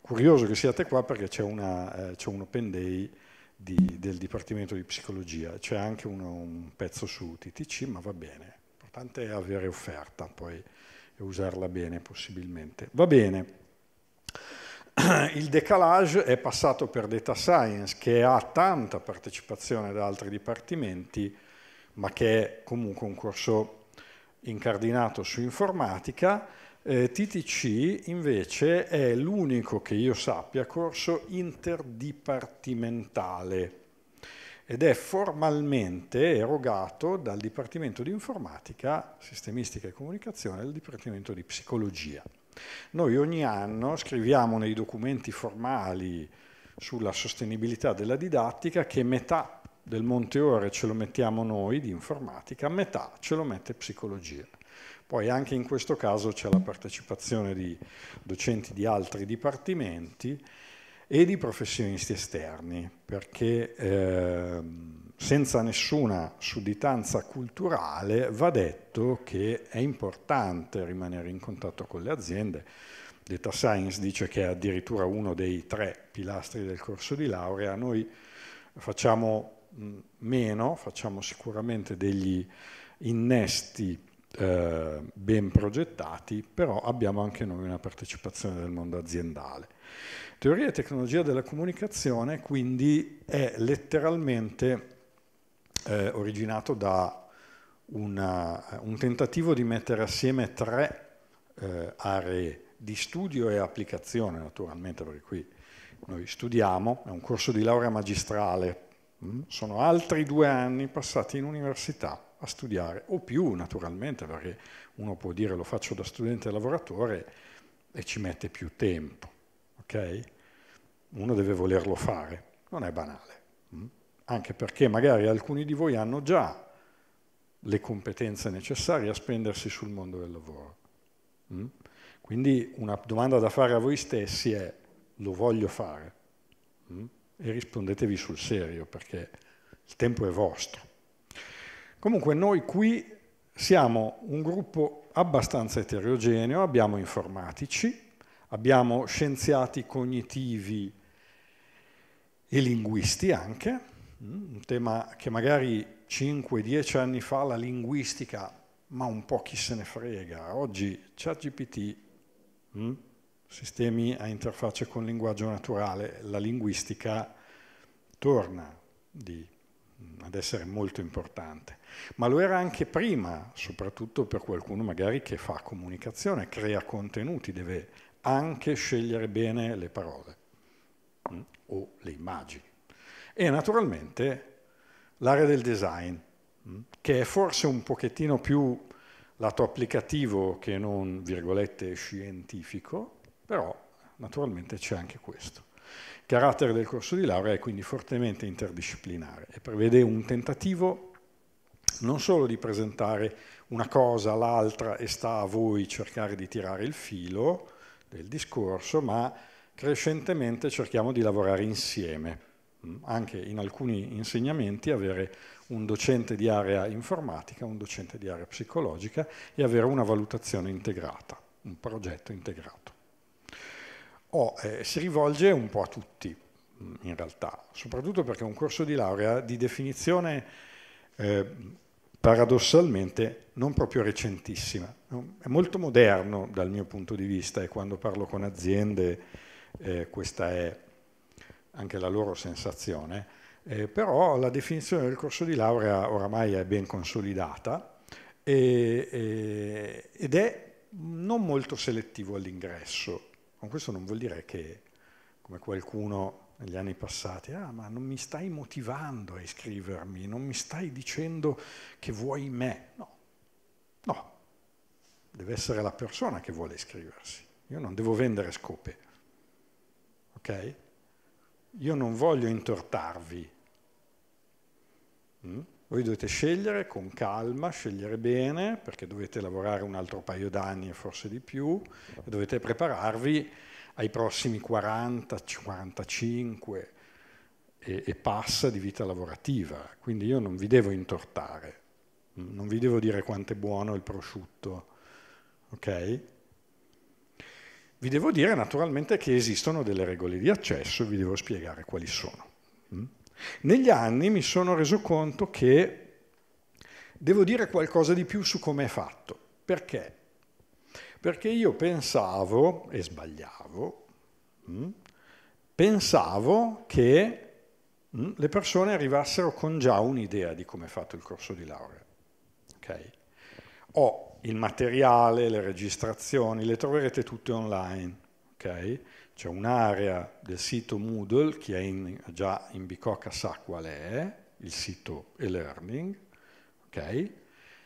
Speaker 8: curioso che siate qua perché c'è, una, eh, c'è un open day di, del Dipartimento di Psicologia, c'è anche uno, un pezzo su TTC, ma va bene l'importante è avere offerta poi e usarla bene possibilmente. Va bene, il decalage è passato per data science che ha tanta partecipazione da altri dipartimenti, ma che è comunque un corso incardinato su informatica. Eh, TTC invece è l'unico che io sappia corso interdipartimentale ed è formalmente erogato dal Dipartimento di Informatica, Sistemistica e Comunicazione e dal Dipartimento di Psicologia. Noi ogni anno scriviamo nei documenti formali sulla sostenibilità della didattica che metà del Monteore ce lo mettiamo noi di informatica, metà ce lo mette psicologia. Poi anche in questo caso c'è la partecipazione di docenti di altri dipartimenti e di professionisti esterni, perché eh, senza nessuna sudditanza culturale va detto che è importante rimanere in contatto con le aziende. Data Science dice che è addirittura uno dei tre pilastri del corso di laurea. Noi facciamo mh, mm, meno, facciamo sicuramente degli innesti eh, ben progettati, però abbiamo anche noi una partecipazione del mondo aziendale. Teoria e tecnologia della comunicazione quindi è letteralmente eh, originato da una, un tentativo di mettere assieme tre eh, aree di studio e applicazione, naturalmente, perché qui noi studiamo, è un corso di laurea magistrale, mm? sono altri due anni passati in università a studiare, o più naturalmente, perché uno può dire lo faccio da studente lavoratore e ci mette più tempo. Okay? Uno deve volerlo fare, non è banale, mm? anche perché magari alcuni di voi hanno già le competenze necessarie a spendersi sul mondo del lavoro. Mm? Quindi una domanda da fare a voi stessi è lo voglio fare? Mm? E rispondetevi sul serio perché il tempo è vostro. Comunque noi qui siamo un gruppo abbastanza eterogeneo, abbiamo informatici, abbiamo scienziati cognitivi e linguisti anche, mm, un tema che magari 5-10 anni fa la linguistica, ma un po' chi se ne frega, oggi ChatGPT, mm, sistemi a interfaccia con linguaggio naturale, la linguistica torna di, mm, ad essere molto importante, ma lo era anche prima, soprattutto per qualcuno magari che fa comunicazione, crea contenuti, deve anche scegliere bene le parole mh, mm, o le immagini. E naturalmente l'area del design, mh, mm, che è forse un pochettino più lato applicativo che non, virgolette, scientifico, però naturalmente c'è anche questo. Il carattere del corso di laurea è quindi fortemente interdisciplinare e prevede un tentativo non solo di presentare una cosa, l'altra e sta a voi cercare di tirare il filo, del discorso, ma crescentemente cerchiamo di lavorare insieme, mm? anche in alcuni insegnamenti avere un docente di area informatica, un docente di area psicologica e avere una valutazione integrata, un progetto integrato. Oh, eh, si rivolge un po' a tutti, mm, in realtà, soprattutto perché un corso di laurea di definizione eh, paradossalmente non proprio recentissima. È molto moderno dal mio punto di vista e quando parlo con aziende eh, questa è anche la loro sensazione, eh, però la definizione del corso di laurea oramai è ben consolidata e, e, ed è non molto selettivo all'ingresso. Con questo non vuol dire che, come qualcuno negli anni passati, ah ma non mi stai motivando a iscrivermi, non mi stai dicendo che vuoi me. No, no, deve essere la persona che vuole iscriversi. Io non devo vendere scope, ok? Io non voglio intortarvi. Mm? Voi dovete scegliere con calma, scegliere bene, perché dovete lavorare un altro paio d'anni e forse di più, e dovete prepararvi ai prossimi 40, 55 e, e passa di vita lavorativa. Quindi io non vi devo intortare, non vi devo dire quanto è buono il prosciutto, ok? Vi devo dire naturalmente che esistono delle regole di accesso e vi devo spiegare quali sono. Mm? Negli anni mi sono reso conto che devo dire qualcosa di più su come è fatto, perché perché io pensavo, e sbagliavo, mm, pensavo che mm, le persone arrivassero con già un'idea di come è fatto il corso di laurea. Okay? Ho il materiale, le registrazioni, le troverete tutte online. Okay? C'è un'area del sito Moodle, chi è in, già in Bicocca sa qual è, il sito e-learning. ok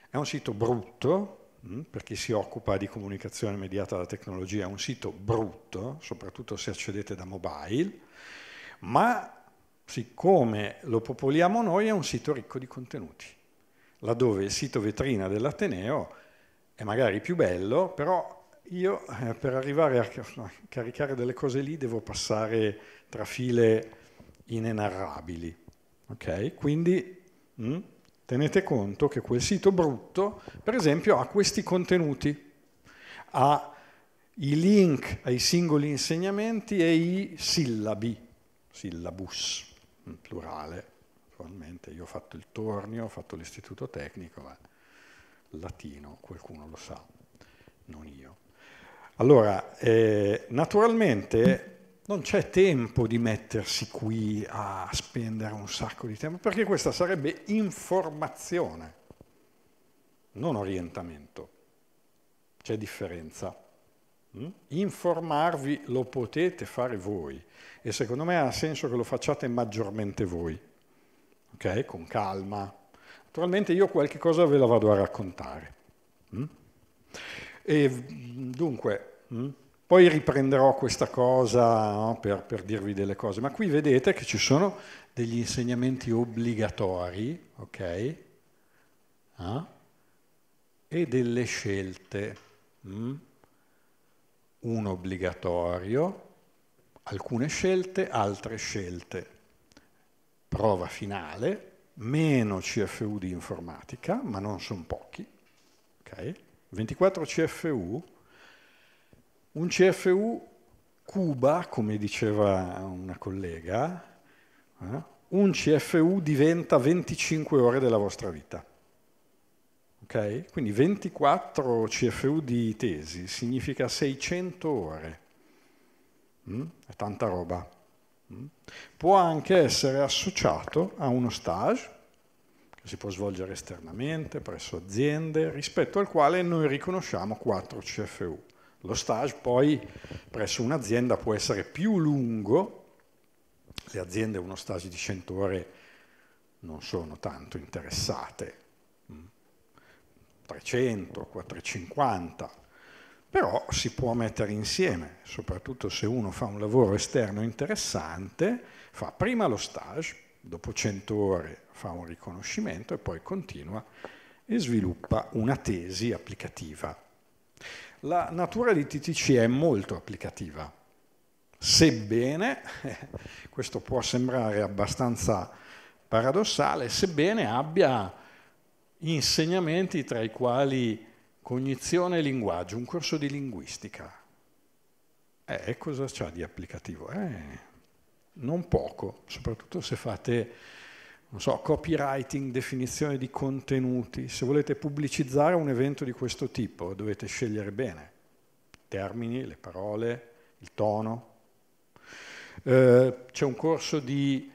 Speaker 8: È un sito brutto, Mm, per chi si occupa di comunicazione mediata alla tecnologia, è un sito brutto, soprattutto se accedete da mobile, ma siccome lo popoliamo noi è un sito ricco di contenuti, laddove il sito vetrina dell'Ateneo è magari più bello, però io eh, per arrivare a caricare delle cose lì devo passare tra file inenarrabili. Ok? Quindi... Mm, tenete conto che quel sito brutto, per esempio, ha questi contenuti, ha i link ai singoli insegnamenti e i sillabi, syllabus, in plurale, naturalmente. Io ho fatto il tornio, ho fatto l'istituto tecnico, ma latino qualcuno lo sa, non io. Allora, eh, naturalmente non c'è tempo di mettersi qui a spendere un sacco di tempo, perché questa sarebbe informazione, non orientamento. C'è differenza. Mm? Informarvi lo potete fare voi e secondo me ha senso che lo facciate maggiormente voi, ok? Con calma. Naturalmente io qualche cosa ve la vado a raccontare. Mm? E dunque... Mm? Poi riprenderò questa cosa no, per, per, dirvi delle cose, ma qui vedete che ci sono degli insegnamenti obbligatori, ok? Ah? E delle scelte. Mm? Un obbligatorio, alcune scelte, altre scelte. Prova finale, meno CFU di informatica, ma non sono pochi, ok? 24 CFU un CFU Cuba, come diceva una collega, eh, un CFU diventa 25 ore della vostra vita. Okay? Quindi 24 CFU di tesi significa 600 ore. Mm? È tanta roba. Mm? Può anche essere associato a uno stage che si può svolgere esternamente, presso aziende, rispetto al quale noi riconosciamo 4 CFU. Lo stage poi presso un'azienda può essere più lungo, le aziende uno stage di 100 ore non sono tanto interessate, 300, mm. 450, però si può mettere insieme, soprattutto se uno fa un lavoro esterno interessante, fa prima lo stage, dopo 100 ore fa un riconoscimento e poi continua e sviluppa una tesi applicativa la natura di TTC è molto applicativa, sebbene, questo può sembrare abbastanza paradossale, sebbene abbia insegnamenti tra i quali cognizione e linguaggio, un corso di linguistica. Eh, cosa c'ha di applicativo? Eh, non poco, soprattutto se fate non so, copywriting, definizione di contenuti. Se volete pubblicizzare un evento di questo tipo dovete scegliere bene i termini, le parole, il tono. Eh, c'è un corso di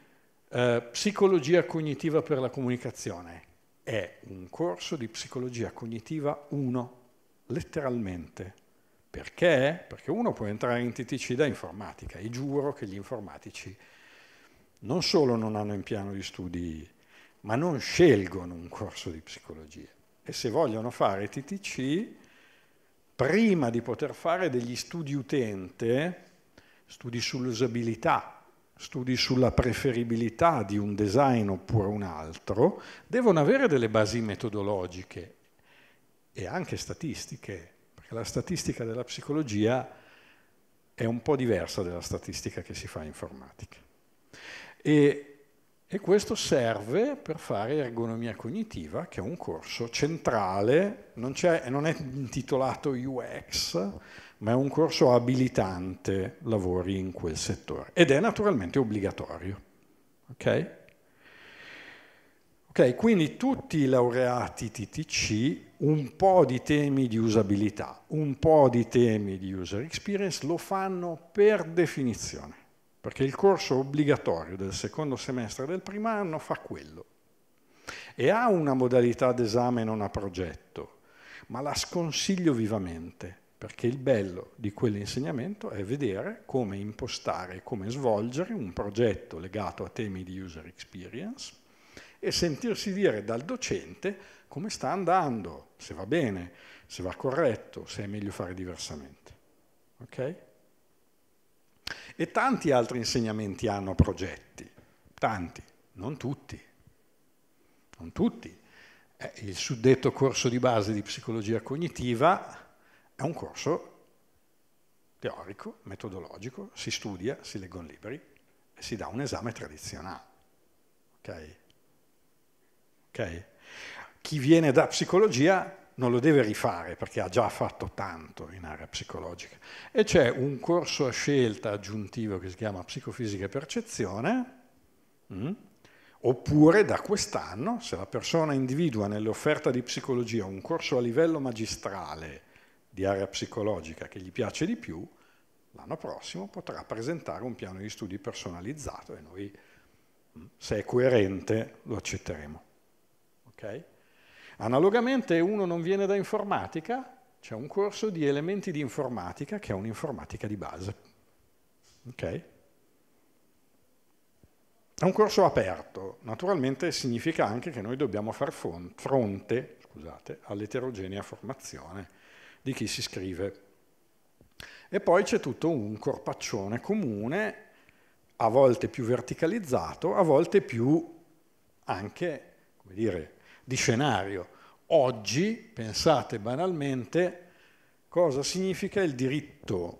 Speaker 8: eh, psicologia cognitiva per la comunicazione. È un corso di psicologia cognitiva 1, letteralmente. Perché? Perché uno può entrare in TTC da informatica e giuro che gli informatici non solo non hanno in piano di studi, ma non scelgono un corso di psicologia. E se vogliono fare TTC, prima di poter fare degli studi utente, studi sull'usabilità, studi sulla preferibilità di un design oppure un altro, devono avere delle basi metodologiche e anche statistiche, perché la statistica della psicologia è un po' diversa dalla statistica che si fa in informatica. E, e questo serve per fare ergonomia cognitiva, che è un corso centrale, non, non è intitolato UX, ma è un corso abilitante lavori in quel settore ed è naturalmente obbligatorio. Okay? ok? quindi tutti i laureati TTC un po' di temi di usabilità, un po' di temi di user experience lo fanno per definizione perché il corso obbligatorio del secondo semestre del primo anno fa quello. E ha una modalità d'esame non a progetto, ma la sconsiglio vivamente, perché il bello di quell'insegnamento è vedere come impostare, come svolgere un progetto legato a temi di user experience e sentirsi dire dal docente come sta andando, se va bene, se va corretto, se è meglio fare diversamente. Okay? E tanti altri insegnamenti hanno progetti, tanti, non tutti, non tutti. Eh, il suddetto corso di base di psicologia cognitiva è un corso teorico, metodologico, si studia, si leggono libri e si dà un esame tradizionale. Ok? okay? Chi viene da psicologia non lo deve rifare perché ha già fatto tanto in area psicologica. E c'è un corso a scelta aggiuntivo che si chiama Psicofisica e Percezione, mh? Mm? oppure da quest'anno, se la persona individua nell'offerta di psicologia un corso a livello magistrale di area psicologica che gli piace di più, l'anno prossimo potrà presentare un piano di studi personalizzato e noi, mm, se è coerente, lo accetteremo. Okay? Analogamente uno non viene da informatica, c'è un corso di elementi di informatica che è un'informatica di base. Ok? È un corso aperto, naturalmente significa anche che noi dobbiamo far fronte scusate, all'eterogenea formazione di chi si scrive. E poi c'è tutto un corpaccione comune, a volte più verticalizzato, a volte più anche, come dire, di scenario. Oggi, pensate banalmente, cosa significa il diritto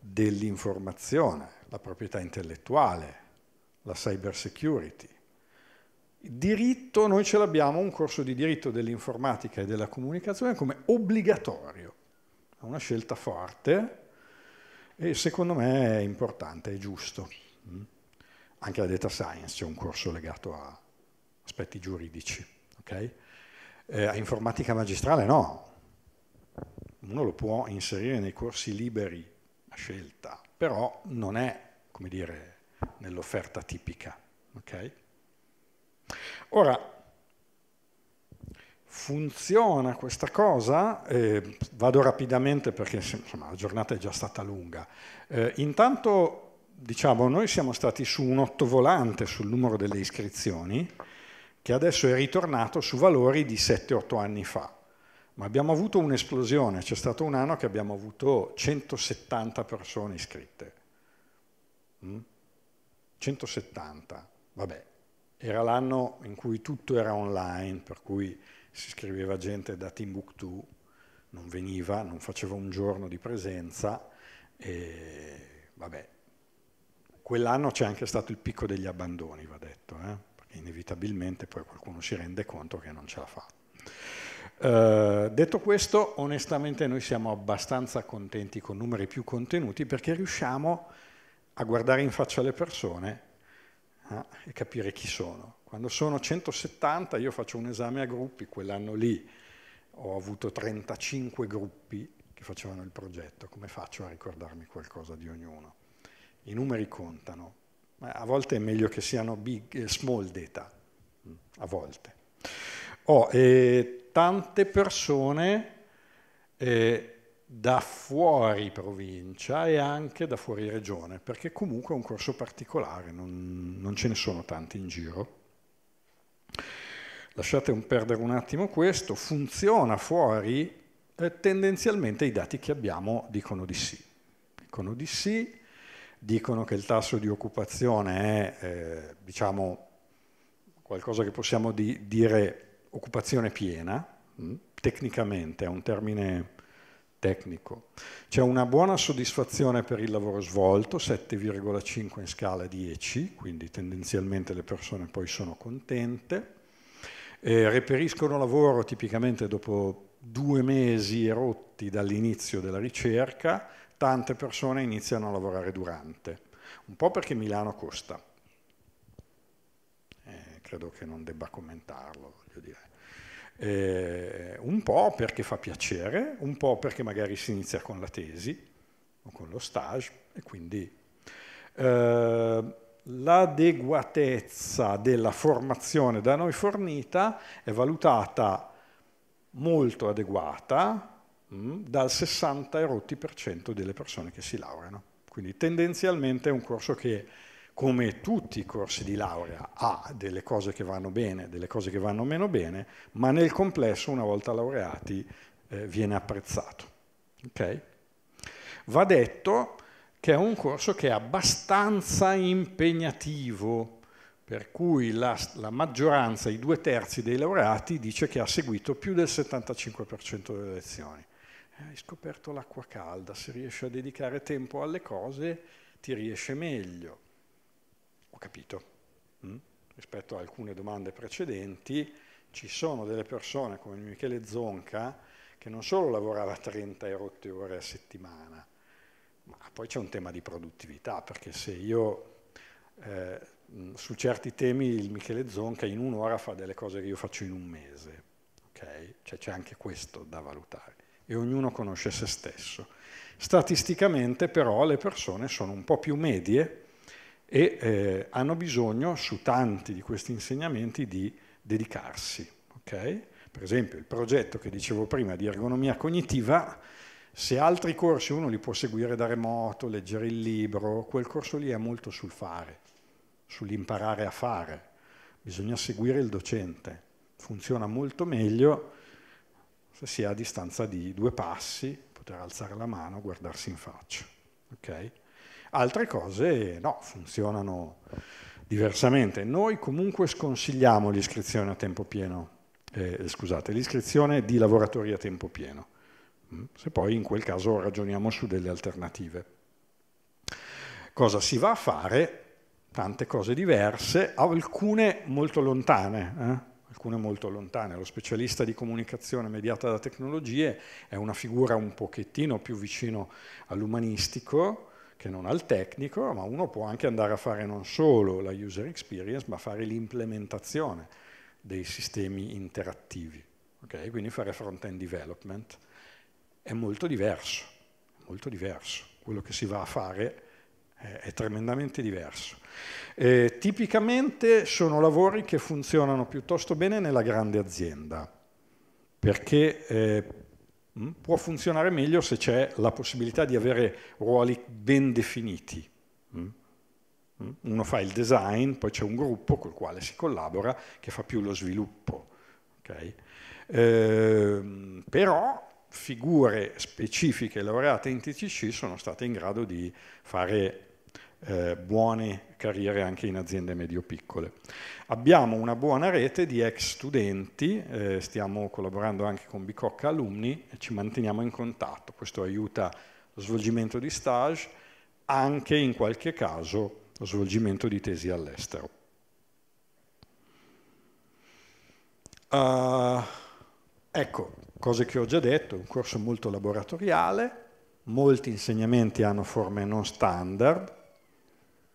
Speaker 8: dell'informazione, la proprietà intellettuale, la cyber security. Il diritto, noi ce l'abbiamo, un corso di diritto dell'informatica e della comunicazione come obbligatorio, è una scelta forte e secondo me è importante, è giusto. Mm? Anche la data science c'è un corso legato a aspetti giuridici okay? eh, a informatica magistrale no, uno lo può inserire nei corsi liberi a scelta, però non è, come dire, nell'offerta tipica. Okay? Ora, funziona questa cosa? Eh, vado rapidamente perché insomma, la giornata è già stata lunga. Eh, intanto, diciamo, noi siamo stati su un ottovolante sul numero delle iscrizioni, che adesso è ritornato su valori di 7-8 anni fa. Ma abbiamo avuto un'esplosione, c'è stato un anno che abbiamo avuto 170 persone iscritte. 170, mm? vabbè, era l'anno in cui tutto era online, per cui si scriveva gente da Timbuktu, non veniva, non faceva un giorno di presenza e vabbè. Quell'anno c'è anche stato il picco degli abbandoni, va detto. Eh? inevitabilmente poi qualcuno si rende conto che non ce la fa. Eh, detto questo, onestamente noi siamo abbastanza contenti con numeri più contenuti perché riusciamo a guardare in faccia le persone eh, e capire chi sono. Quando sono 170 io faccio un esame a gruppi, quell'anno lì ho avuto 35 gruppi che facevano il progetto, come faccio a ricordarmi qualcosa di ognuno? I numeri contano, a volte è meglio che siano big, eh, small data, mm. a volte. Oh, eh, tante persone eh, da fuori provincia e anche da fuori regione, perché comunque è un corso particolare, non, non ce ne sono tanti in giro. Lasciate un perdere un attimo questo, funziona fuori, eh, tendenzialmente i dati che abbiamo dicono di sì. Dicono di sì, dicono che il tasso di occupazione è eh, diciamo, qualcosa che possiamo di, dire occupazione piena, mh? Mm, tecnicamente è un termine tecnico. C'è una buona soddisfazione per il lavoro svolto, 7,5 in scala 10, quindi tendenzialmente le persone poi sono contente. Eh, reperiscono lavoro tipicamente dopo due mesi erotti dall'inizio della ricerca, tante persone iniziano a lavorare durante, un po' perché Milano costa, eh, credo che non debba commentarlo, voglio dire. Eh, un po' perché fa piacere, un po' perché magari si inizia con la tesi o con lo stage e quindi eh, l'adeguatezza della formazione da noi fornita è valutata molto adeguata Mm, dal 60 erotti per cento delle persone che si laureano. Quindi tendenzialmente è un corso che, come tutti i corsi di laurea, ha delle cose che vanno bene, delle cose che vanno meno bene, ma nel complesso, una volta laureati, eh, viene apprezzato. Okay? Va detto che è un corso che è abbastanza impegnativo, per cui la, la, maggioranza, i due terzi dei laureati, dice che ha seguito più del 75% delle lezioni. Hai scoperto l'acqua calda, se riesci a dedicare tempo alle cose ti riesce meglio. Ho capito. Mm? Rispetto a alcune domande precedenti, ci sono delle persone come Michele Zonca che non solo lavorava 30 e rotte ore a settimana, ma poi c'è un tema di produttività, perché se io eh, mm, su certi temi il Michele Zonca in un'ora fa delle cose che io faccio in un mese, ok? Cioè c'è anche questo da valutare e ognuno conosce se stesso. Statisticamente però le persone sono un po' più medie e eh, hanno bisogno su tanti di questi insegnamenti di dedicarsi. Okay? Per esempio il progetto che dicevo prima di ergonomia cognitiva, se altri corsi uno li può seguire da remoto, leggere il libro, quel corso lì è molto sul fare, sull'imparare a fare. Bisogna seguire il docente, funziona molto meglio se si è a distanza di due passi, poter alzare la mano, guardarsi in faccia. Okay? Altre cose no, funzionano diversamente. Noi comunque sconsigliamo l'iscrizione a tempo pieno, eh, scusate, l'iscrizione di lavoratori a tempo pieno, mm? se poi in quel caso ragioniamo su delle alternative. Cosa si va a fare? Tante cose diverse, alcune molto lontane. Eh? alcune molto lontane. Lo specialista di comunicazione mediata da tecnologie è una figura un pochettino più vicino all'umanistico che non al tecnico, ma uno può anche andare a fare non solo la user experience, ma fare l'implementazione dei sistemi interattivi. Okay? Quindi fare front-end development è molto diverso, molto diverso quello che si va a fare è tremendamente diverso. Eh, tipicamente sono lavori che funzionano piuttosto bene nella grande azienda, perché eh, mm, può funzionare meglio se c'è la possibilità di avere ruoli ben definiti. Mm, mm. Uno fa il design, poi c'è un gruppo col quale si collabora che fa più lo sviluppo. Okay? Eh, però figure specifiche laureate in TCC sono state in grado di fare eh, buone carriere anche in aziende medio-piccole. Abbiamo una buona rete di ex studenti, eh, stiamo collaborando anche con Bicocca Alumni e ci manteniamo in contatto, questo aiuta lo svolgimento di stage, anche in qualche caso lo svolgimento di tesi all'estero. Uh, ecco, cose che ho già detto, un corso molto laboratoriale, molti insegnamenti hanno forme non standard,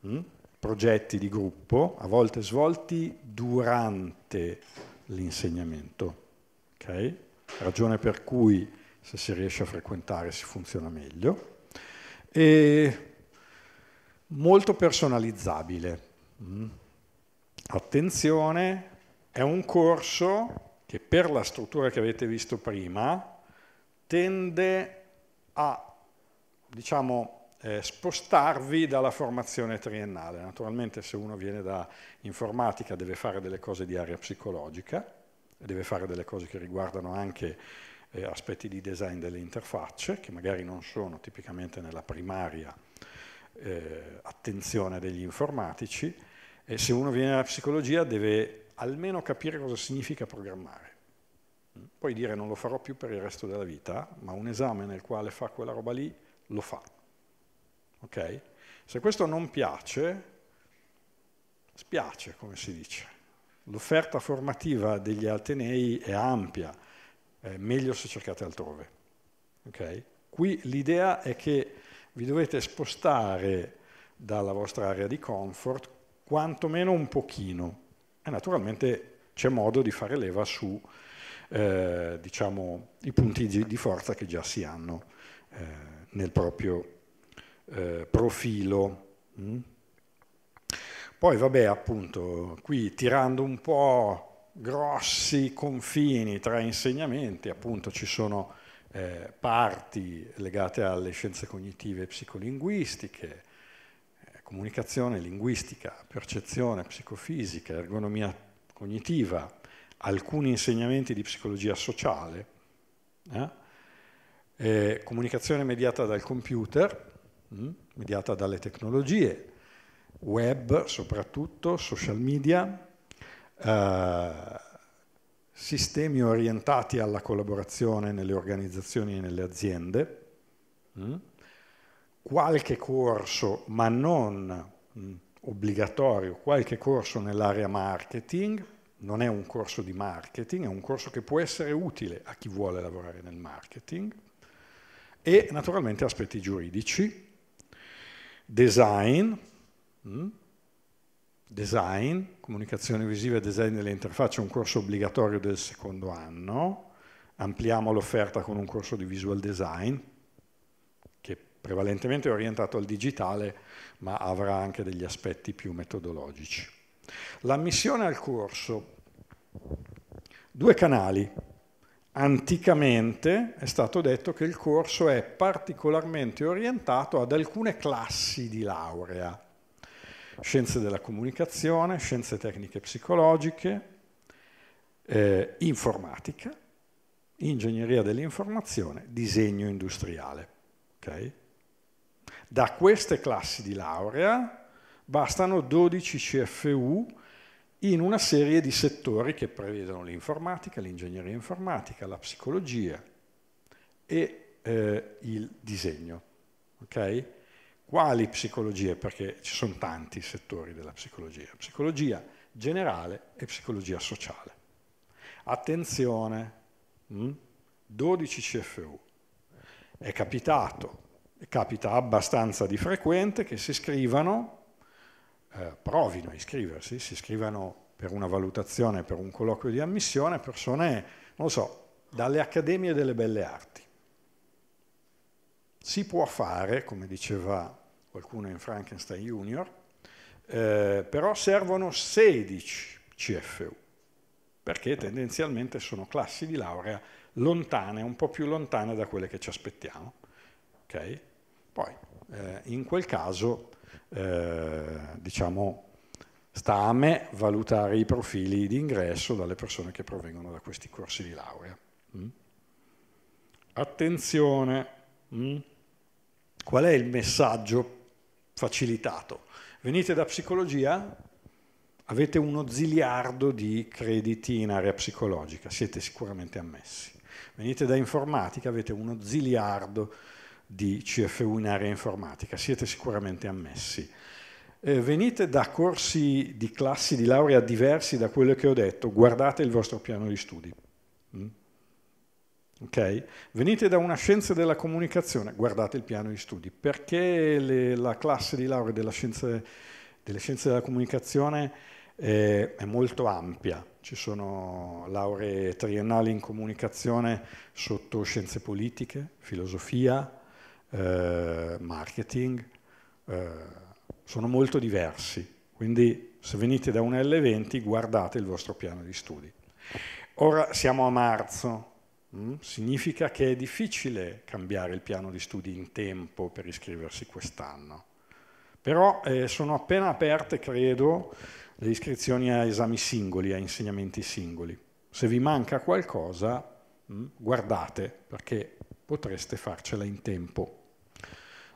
Speaker 8: Mm? progetti di gruppo, a volte svolti durante l'insegnamento. Okay? Ragione per cui se si riesce a frequentare si funziona meglio. E molto personalizzabile. Mm? Attenzione, è un corso che per la struttura che avete visto prima tende a, diciamo, eh, spostarvi dalla formazione triennale. Naturalmente se uno viene da informatica deve fare delle cose di area psicologica, deve fare delle cose che riguardano anche eh, aspetti di design delle interfacce, che magari non sono tipicamente nella primaria eh, attenzione degli informatici, e se uno viene dalla psicologia deve almeno capire cosa significa programmare. Puoi dire non lo farò più per il resto della vita, ma un esame nel quale fa quella roba lì lo fa Okay? Se questo non piace, spiace, come si dice. L'offerta formativa degli Atenei è ampia, è meglio se cercate altrove. Okay? Qui l'idea è che vi dovete spostare dalla vostra area di comfort quantomeno un pochino. E naturalmente c'è modo di fare leva su eh, diciamo, i punti di forza che già si hanno eh, nel proprio eh, profilo. Mm? Poi vabbè, appunto, qui tirando un po' grossi confini tra insegnamenti, appunto ci sono eh, parti legate alle scienze cognitive e psicolinguistiche, eh, comunicazione, linguistica, percezione, psicofisica, ergonomia cognitiva, alcuni insegnamenti di psicologia sociale, eh? comunicazione mediata dal computer, Mm? mediata dalle tecnologie, web soprattutto, social media, eh, sistemi orientati alla collaborazione nelle organizzazioni e nelle aziende, mh? Mm? qualche corso, ma non mh, mm, obbligatorio, qualche corso nell'area marketing, non è un corso di marketing, è un corso che può essere utile a chi vuole lavorare nel marketing, e naturalmente aspetti giuridici, design, mm? design, comunicazione visiva e design delle interfacce, un corso obbligatorio del secondo anno, ampliamo l'offerta con un corso di visual design, che prevalentemente è orientato al digitale, ma avrà anche degli aspetti più metodologici. L'ammissione al corso, due canali, anticamente è stato detto che il corso è particolarmente orientato ad alcune classi di laurea, scienze della comunicazione, scienze tecniche psicologiche, eh, informatica, ingegneria dell'informazione, disegno industriale. Okay? Da queste classi di laurea bastano 12 CFU in una serie di settori che prevedono l'informatica, l'ingegneria informatica, la psicologia e eh, il disegno. Okay? Quali psicologie? Perché ci sono tanti settori della psicologia. Psicologia generale e psicologia sociale. Attenzione, 12 mm? CFU. È capitato, capita abbastanza di frequente che si scrivano eh, provino a iscriversi, si iscrivano per una valutazione, per un colloquio di ammissione, persone, non so, dalle accademie delle belle arti. Si può fare, come diceva qualcuno in Frankenstein Junior, eh, però servono 16 CFU, perché tendenzialmente sono classi di laurea lontane, un po' più lontane da quelle che ci aspettiamo. Okay? Poi, eh, in quel caso, eh, diciamo, sta a me valutare i profili di ingresso dalle persone che provengono da questi corsi di laurea. Mm? Attenzione, mm? qual è il messaggio facilitato? Venite da psicologia? Avete uno ziliardo di crediti in area psicologica, siete sicuramente ammessi. Venite da informatica, avete uno ziliardo di CFU in area informatica, siete sicuramente ammessi. Eh, venite da corsi di classi di laurea diversi da quello che ho detto, guardate il vostro piano di studi. Mm? Okay? Venite da una scienza della comunicazione, guardate il piano di studi, perché le, la classe di laurea scienza, delle scienze della comunicazione eh, è molto ampia. Ci sono lauree triennali in comunicazione sotto scienze politiche, filosofia, eh, marketing, eh, sono molto diversi. Quindi se venite da un L20 guardate il vostro piano di studi. Ora siamo a marzo, mh? Mm? significa che è difficile cambiare il piano di studi in tempo per iscriversi quest'anno. Però eh, sono appena aperte, credo, le iscrizioni a esami singoli, a insegnamenti singoli. Se vi manca qualcosa, mh, mm, guardate, perché potreste farcela in tempo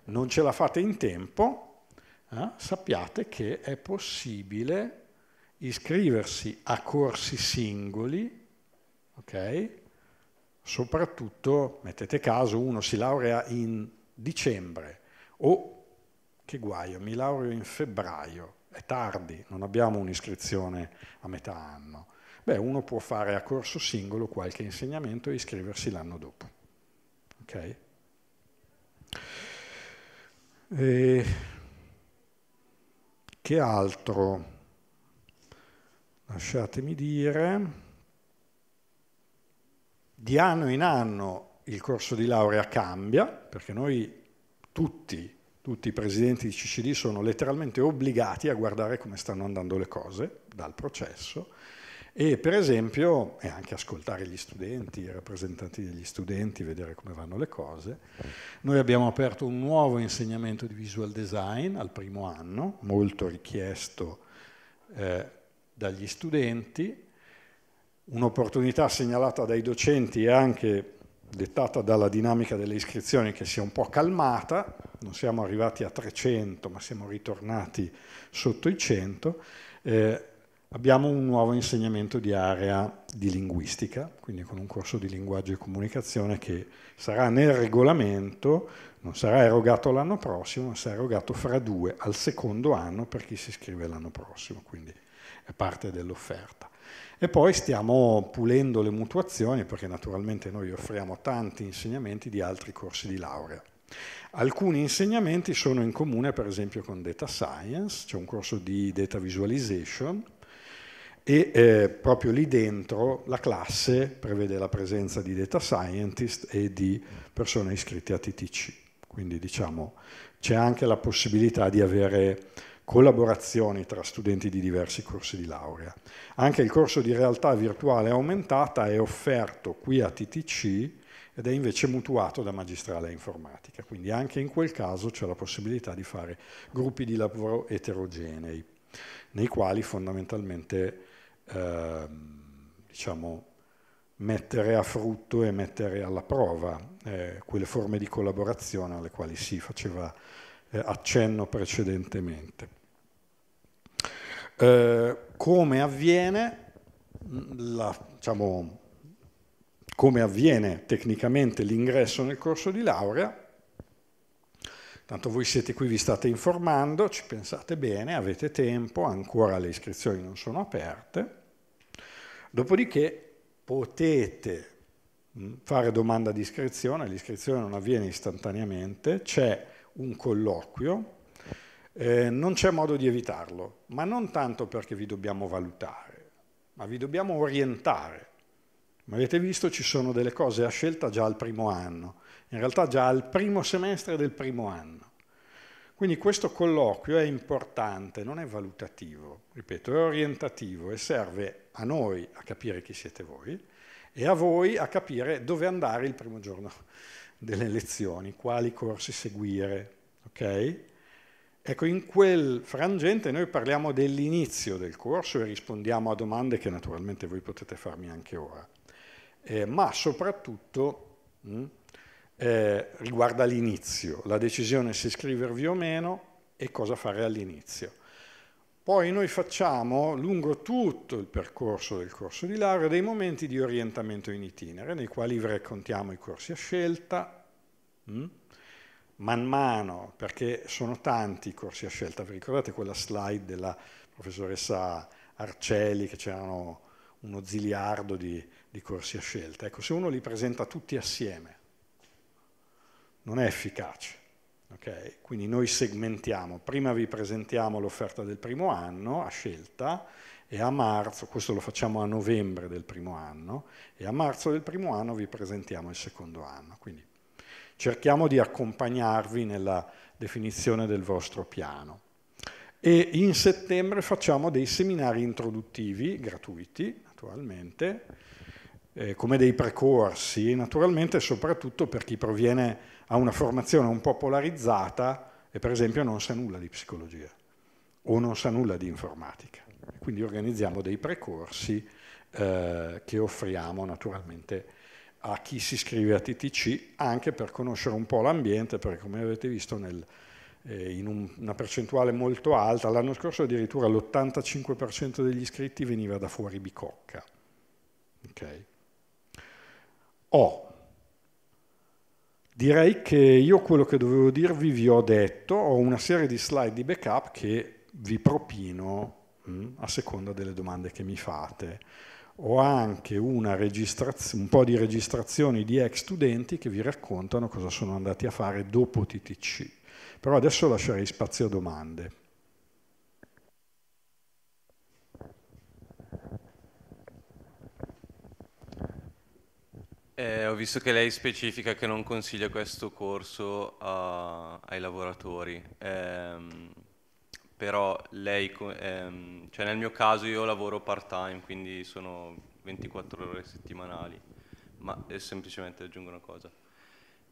Speaker 8: non ce la fate in tempo, eh, sappiate che è possibile iscriversi a corsi singoli, ok? Soprattutto, mettete caso, uno si laurea in dicembre o che guaio, mi laureo in febbraio, è tardi, non abbiamo un'iscrizione a metà anno. Beh, uno può fare a corso singolo qualche insegnamento e iscriversi l'anno dopo. Okay? E che altro? Lasciatemi dire, di anno in anno il corso di laurea cambia, perché noi tutti, tutti i presidenti di CCD sono letteralmente obbligati a guardare come stanno andando le cose dal processo, e per esempio e anche ascoltare gli studenti, i rappresentanti degli studenti, vedere come vanno le cose. Noi abbiamo aperto un nuovo insegnamento di visual design al primo anno, molto richiesto eh, dagli studenti, un'opportunità segnalata dai docenti e anche dettata dalla dinamica delle iscrizioni che si è un po' calmata, non siamo arrivati a 300 ma siamo ritornati sotto i 100, eh, Abbiamo un nuovo insegnamento di area di linguistica, quindi con un corso di linguaggio e comunicazione che sarà nel regolamento, non sarà erogato l'anno prossimo, ma sarà erogato fra due, al secondo anno per chi si iscrive l'anno prossimo, quindi è parte dell'offerta. E poi stiamo pulendo le mutuazioni perché naturalmente noi offriamo tanti insegnamenti di altri corsi di laurea. Alcuni insegnamenti sono in comune per esempio con Data Science, c'è un corso di Data Visualization, e eh, proprio lì dentro la classe prevede la presenza di data scientist e di persone iscritte a TTC. Quindi diciamo c'è anche la possibilità di avere collaborazioni tra studenti di diversi corsi di laurea. Anche il corso di realtà virtuale aumentata è offerto qui a TTC ed è invece mutuato da magistrale informatica, quindi anche in quel caso c'è la possibilità di fare gruppi di lavoro eterogenei, nei quali fondamentalmente Ehm, diciamo, mettere a frutto e mettere alla prova eh, quelle forme di collaborazione alle quali si faceva eh, accenno precedentemente. Eh, come avviene? Mm, la, diciamo, come avviene tecnicamente l'ingresso nel corso di laurea? Tanto voi siete qui, vi state informando, ci pensate bene, avete tempo, ancora le iscrizioni non sono aperte. Dopodiché potete mm, fare domanda di iscrizione, l'iscrizione non avviene istantaneamente, c'è un colloquio, eh, non c'è modo di evitarlo, ma non tanto perché vi dobbiamo valutare, ma vi dobbiamo orientare. Come avete visto ci sono delle cose a scelta già al primo anno, in realtà già al primo semestre del primo anno. Quindi questo colloquio è importante, non è valutativo, ripeto, è orientativo e serve a noi a capire chi siete voi e a voi a capire dove andare il primo giorno delle lezioni, quali corsi seguire. Okay? Ecco, in quel frangente noi parliamo dell'inizio del corso e rispondiamo a domande che naturalmente voi potete farmi anche ora, eh, ma soprattutto mh, mm, eh, riguarda l'inizio, la decisione se iscrivervi o meno e cosa fare all'inizio. Poi noi facciamo lungo tutto il percorso del corso di laurea dei momenti di orientamento in itinere, nei quali vi raccontiamo i corsi a scelta, mm? man mano, perché sono tanti i corsi a scelta. Vi ricordate quella slide della professoressa Arcelli che c'erano uno ziliardo di, di corsi a scelta? Ecco, se uno li presenta tutti assieme, non è efficace Okay? Quindi noi segmentiamo, prima vi presentiamo l'offerta del primo anno a scelta e a marzo, questo lo facciamo a novembre del primo anno, e a marzo del primo anno vi presentiamo il secondo anno. Quindi cerchiamo di accompagnarvi nella definizione del vostro piano. E in settembre facciamo dei seminari introduttivi, gratuiti naturalmente, eh, come dei precorsi, naturalmente soprattutto per chi proviene ha una formazione un po' polarizzata e per esempio non sa nulla di psicologia o non sa nulla di informatica. Quindi organizziamo dei precorsi eh, che offriamo naturalmente a chi si iscrive a TTC anche per conoscere un po' l'ambiente, perché come avete visto nel, eh, in un, una percentuale molto alta, l'anno scorso addirittura l'85% degli iscritti veniva da fuori Bicocca. Okay. O Direi che io quello che dovevo dirvi vi ho detto, ho una serie di slide di backup che vi propino mh, mm, a seconda delle domande che mi fate. Ho anche un po' di registrazioni di ex studenti che vi raccontano cosa sono andati a fare dopo TTC. Però adesso lascerei spazio a domande.
Speaker 10: Eh, ho visto che lei specifica che non consiglia questo corso a, eh, ai lavoratori, ehm, però lei, ehm, cioè nel mio caso io lavoro part time, quindi sono 24 ore settimanali, ma eh, semplicemente aggiungo una cosa.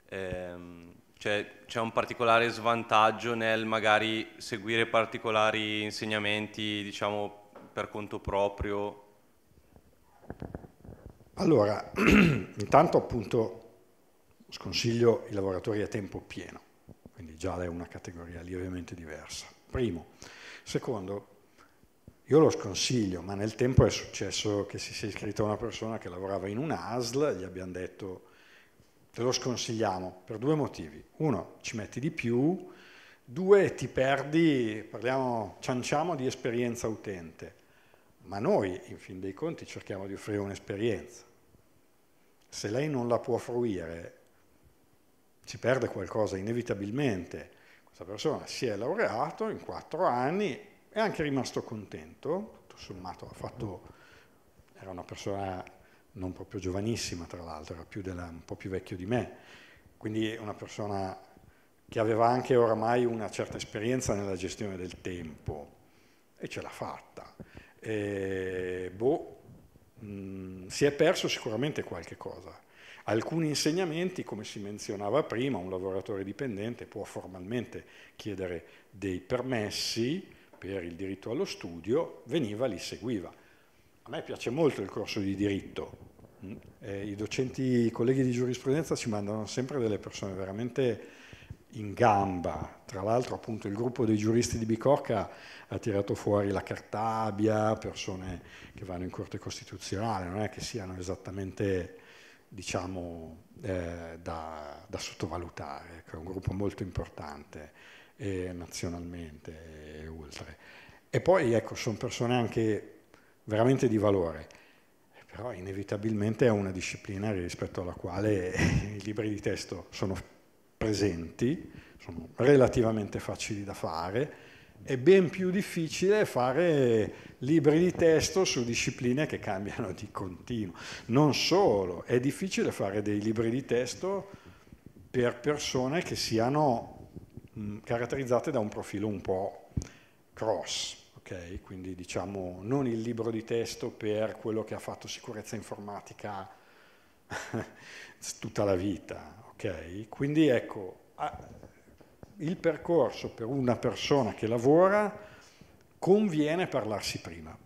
Speaker 10: Ehm, cioè, c'è un particolare svantaggio nel magari seguire particolari insegnamenti, diciamo, per conto proprio
Speaker 8: allora, intanto appunto sconsiglio i lavoratori a tempo pieno, quindi già è una categoria lievemente diversa. Primo. Secondo, io lo sconsiglio, ma nel tempo è successo che si sia iscritta una persona che lavorava in un ASL, gli abbiamo detto te lo sconsigliamo per due motivi. Uno, ci metti di più, due, ti perdi, parliamo, cianciamo di esperienza utente ma noi in fin dei conti cerchiamo di offrire un'esperienza. Se lei non la può fruire, si perde qualcosa inevitabilmente. Questa persona si è laureato in quattro anni, è anche rimasto contento, tutto sommato ha fatto, era una persona non proprio giovanissima tra l'altro, era della, un po' più vecchio di me, quindi una persona che aveva anche oramai una certa esperienza nella gestione del tempo e ce l'ha fatta eh, boh, mh, mm, si è perso sicuramente qualche cosa. Alcuni insegnamenti, come si menzionava prima, un lavoratore dipendente può formalmente chiedere dei permessi per il diritto allo studio, veniva, li seguiva. A me piace molto il corso di diritto. Mm, eh, I docenti, i colleghi di giurisprudenza ci mandano sempre delle persone veramente in gamba. Tra l'altro appunto il gruppo dei giuristi di Bicocca ha tirato fuori la Cartabia, persone che vanno in Corte Costituzionale, non è che siano esattamente diciamo, eh, da, da, sottovalutare, ecco, è un gruppo molto importante eh, nazionalmente e oltre. E poi ecco, sono persone anche veramente di valore, però inevitabilmente è una disciplina rispetto alla quale i libri di testo sono presenti, sono relativamente facili da fare, è ben più difficile fare libri di testo su discipline che cambiano di continuo. Non solo, è difficile fare dei libri di testo per persone che siano mm, caratterizzate da un profilo un po' cross, okay? quindi diciamo non il libro di testo per quello che ha fatto sicurezza informatica tutta la vita Okay? Quindi ecco, il percorso per una persona che lavora conviene parlarsi prima,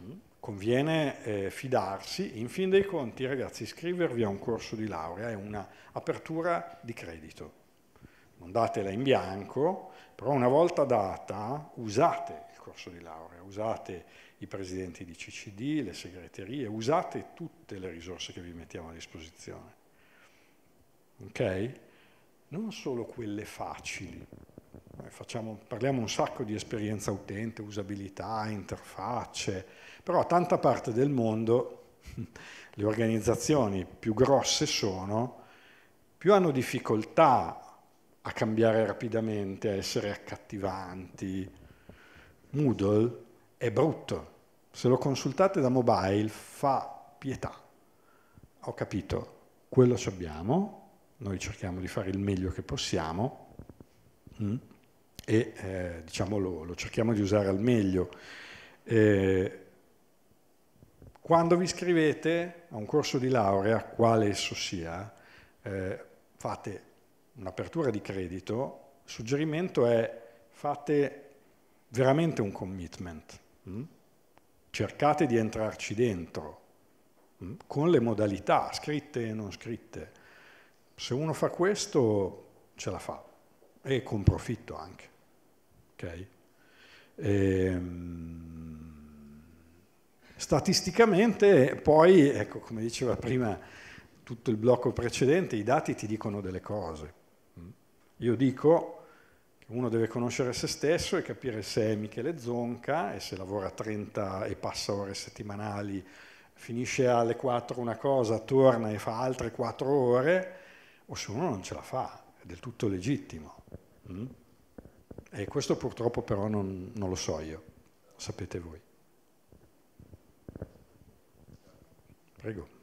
Speaker 8: mm? conviene eh, fidarsi, in fin dei conti ragazzi iscrivervi a un corso di laurea è un'apertura di credito, non datela in bianco, però una volta data usate il corso di laurea, usate i presidenti di CCD, le segreterie, usate tutte le risorse che vi mettiamo a disposizione ok? Non solo quelle facili. Eh, facciamo, parliamo un sacco di esperienza utente, usabilità, interfacce, però a tanta parte del mondo le organizzazioni più grosse sono, più hanno difficoltà a cambiare rapidamente, a essere accattivanti. Moodle è brutto. Se lo consultate da mobile fa pietà. Ho capito, quello ci abbiamo, noi cerchiamo di fare il meglio che possiamo mh? Mm, e eh, diciamo lo, lo, cerchiamo di usare al meglio. Eh, quando vi iscrivete a un corso di laurea, quale esso sia, eh, fate un'apertura di credito, il suggerimento è fate veramente un commitment, mh? Mm. cercate di entrarci dentro, mh? Mm, con le modalità scritte e non scritte. Se uno fa questo, ce la fa, e con profitto anche. Okay? E, ehm, statisticamente, poi, ecco, come diceva prima tutto il blocco precedente, i dati ti dicono delle cose. Io dico che uno deve conoscere se stesso e capire se è Michele Zonca e se lavora 30 e passa ore settimanali, finisce alle 4 una cosa, torna e fa altre 4 ore, o se uno non ce la fa, è del tutto legittimo. Mm? E questo purtroppo però non, non lo so io, lo sapete voi. Prego.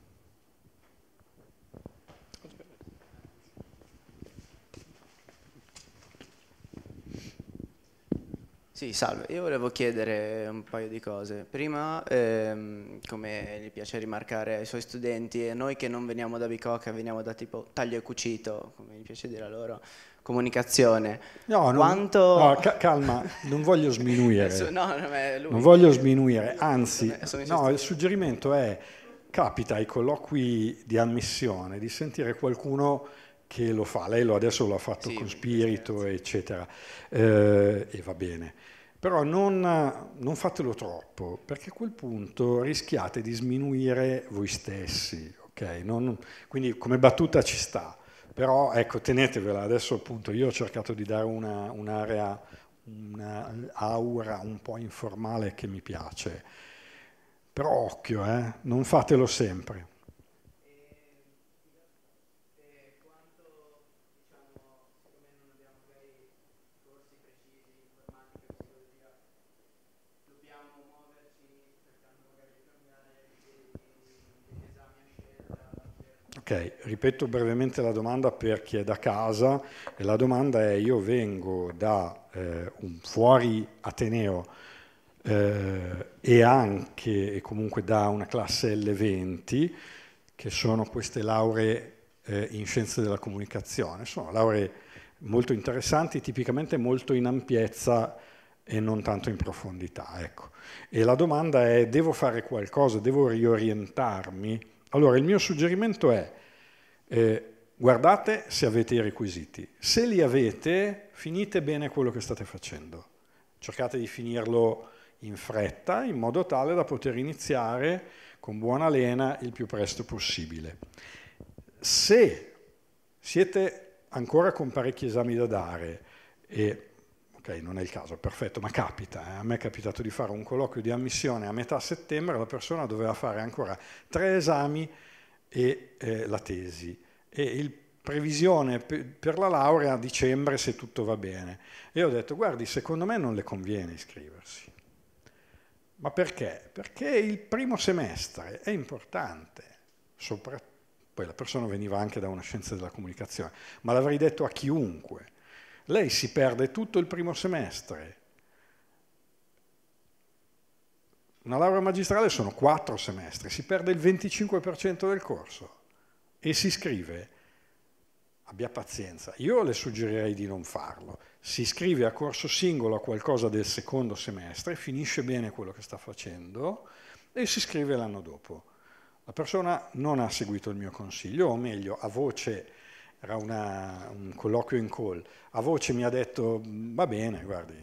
Speaker 14: Sì, salve. Io volevo chiedere un paio di cose. Prima, ehm, come gli piace rimarcare ai suoi studenti e noi che non veniamo da Bicocca, veniamo da tipo taglio e cucito, come gli piace dire a loro,
Speaker 9: comunicazione.
Speaker 8: No, non, Quanto... no ca- calma, non voglio sminuire. no,
Speaker 14: non, lui, non voglio
Speaker 8: sminuire, anzi, no, il suggerimento è capita ai colloqui di ammissione di sentire qualcuno che lo fa, lei adesso lo ha fatto sì, con spirito, grazie. eccetera, eh, e va bene. Però non, non, fatelo troppo, perché a quel punto rischiate di sminuire voi stessi, ok? Non, quindi come battuta ci sta, però ecco, tenetevela, adesso appunto io ho cercato di dare una, un'area, un'aura un po' informale che mi piace, però occhio, eh? non fatelo sempre. Ok, ripeto brevemente la domanda per chi è da casa. La domanda è io vengo da eh, un fuori Ateneo eh, e anche e comunque da una classe L20 che sono queste lauree eh, in scienze della comunicazione. Sono lauree molto interessanti, tipicamente molto in ampiezza e non tanto in profondità. Ecco. E la domanda è devo fare qualcosa, devo riorientarmi? Allora il mio suggerimento è eh, guardate se avete i requisiti. Se li avete, finite bene quello che state facendo. Cercate di finirlo in fretta in modo tale da poter iniziare con buona lena il più presto possibile. Se siete ancora con parecchi esami da dare e ok, non è il caso, perfetto, ma capita, eh. a me è capitato di fare un colloquio di ammissione a metà settembre, la persona doveva fare ancora tre esami e eh, la tesi e il previsione per la laurea a dicembre se tutto va bene. E ho detto, guardi, secondo me non le conviene iscriversi. Ma perché? Perché il primo semestre è importante, soprattutto poi la persona veniva anche da una scienza della comunicazione, ma l'avrei detto a chiunque. Lei si perde tutto il primo semestre. Una laurea magistrale sono quattro semestri, si perde il 25% del corso e si scrive, abbia pazienza, io le suggerirei di non farlo, si iscrive a corso singolo a qualcosa del secondo semestre, finisce bene quello che sta facendo e si scrive l'anno dopo. La persona non ha seguito il mio consiglio, o meglio, a voce era una, un colloquio in call, a voce mi ha detto va bene, guardi,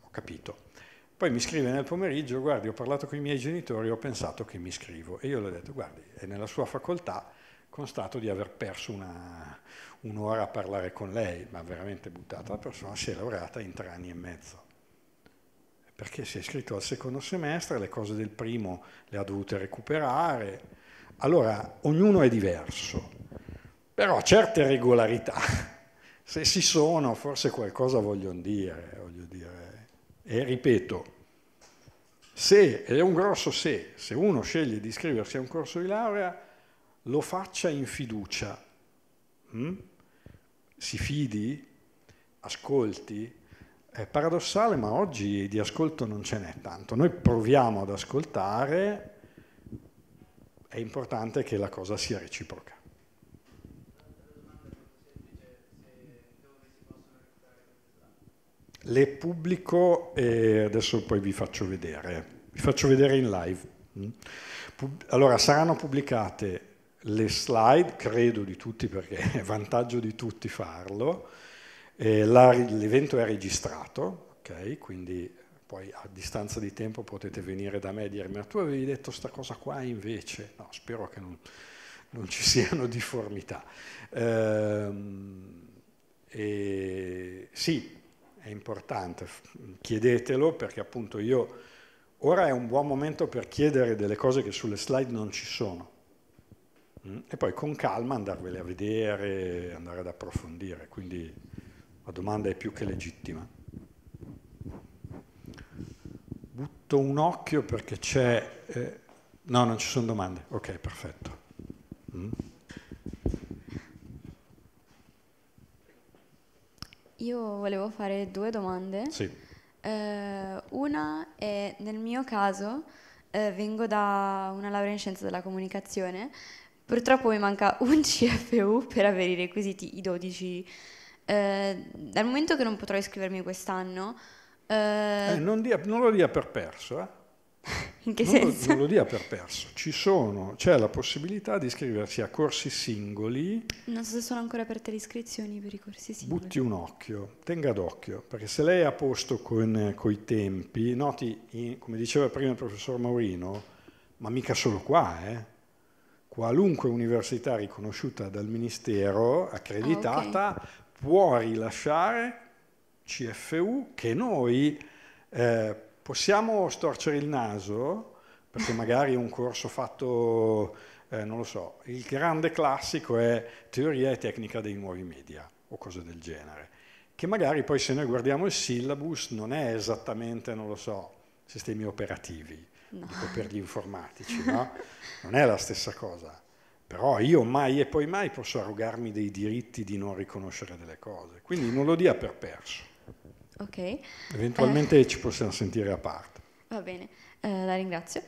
Speaker 8: ho capito. Poi mi scrive nel pomeriggio, guardi, ho parlato con i miei genitori, ho pensato che mi scrivo. E io le ho detto, guardi, è nella sua facoltà, constato di aver perso una, un'ora a parlare con lei, ma veramente buttata la persona, si è laureata in tre anni e mezzo. Perché si è iscritto al secondo semestre, le cose del primo le ha dovute recuperare. Allora, ognuno è diverso. Però certe regolarità, se si sono, forse qualcosa vogliono dire, voglio dire. E ripeto, se, ed è un grosso se, se uno sceglie di iscriversi a un corso di laurea, lo faccia in fiducia. Mm? Si fidi, ascolti. È paradossale, ma oggi di ascolto non ce n'è tanto. Noi proviamo ad ascoltare, è importante che la cosa sia reciproca. le pubblico e adesso poi vi faccio vedere, vi faccio vedere in live. Mm. Allora, saranno pubblicate le slide, credo di tutti perché è vantaggio di tutti farlo, eh, l'evento è registrato, okay? quindi poi a distanza di tempo potete venire da me e dirmi ma tu avevi detto questa cosa qua invece, no spero che non, non ci siano difformità. Ehm, sì, è importante, chiedetelo perché appunto io ora è un buon momento per chiedere delle cose che sulle slide non ci sono mm? e poi con calma andarvele a vedere, andare ad approfondire, quindi la domanda è più che legittima. Butto un occhio perché c'è... Eh, no, non ci sono domande, ok, perfetto. Mm.
Speaker 14: Io volevo fare due domande. Sì. Eh, una è, nel mio caso, eh, vengo da una laurea in scienza della comunicazione, purtroppo mi manca un CFU per avere i requisiti i 12. Eh, dal momento che non potrò iscrivermi quest'anno... Eh, eh,
Speaker 8: non, dia, non lo dia per perso, eh?
Speaker 14: In che non senso? Lo, non
Speaker 8: lo dia per perso. c'è la possibilità di iscriversi a corsi singoli.
Speaker 14: Non so se sono ancora aperte le iscrizioni per i corsi singoli. Butti un
Speaker 8: occhio, tenga d'occhio, perché se lei è a posto con, eh, i tempi, noti, come diceva prima il professor Maurino, ma mica solo qua, eh? qualunque università riconosciuta dal Ministero, accreditata, ah, okay. può rilasciare CFU che noi... Eh, Possiamo storcere il naso, perché magari un corso fatto, eh, non lo so, il grande classico è teoria e tecnica dei nuovi media o cose del genere, che magari poi se noi guardiamo il syllabus non è esattamente, non lo so, sistemi operativi, no. per gli informatici, no? Non è la stessa cosa. Però io mai e poi mai posso arrogarmi dei diritti di non riconoscere delle cose, quindi non lo dia per perso.
Speaker 14: Ok. Eventualmente
Speaker 8: eh. ci possiamo sentire a parte.
Speaker 14: Va bene, eh, la ringrazio.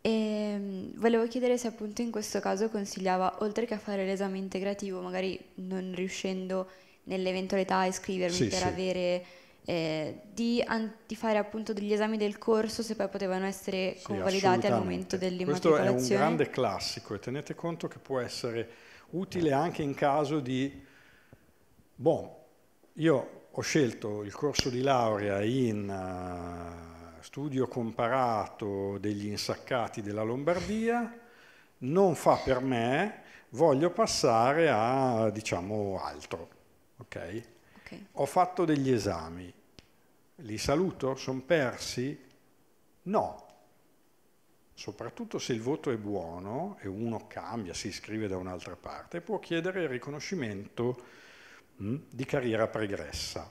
Speaker 14: E ehm, volevo chiedere se appunto in questo caso consigliava, oltre che a fare l'esame integrativo, magari non riuscendo nell'eventualità a iscrivermi sì, per sì. avere eh, di, an- di, fare appunto degli esami del corso se poi potevano essere sì, convalidati al momento dell'immatricolazione. Questo è un grande
Speaker 8: classico e tenete conto che può essere utile eh. anche in caso di, boh, io ho scelto il corso di laurea in eh, studio comparato degli insaccati della Lombardia, non fa per me, voglio passare a diciamo altro. Okay? Okay. Ho fatto degli esami, li saluto, sono persi? No, soprattutto se il voto è buono e uno cambia, si iscrive da un'altra parte, può chiedere il riconoscimento Mm, di carriera pregressa.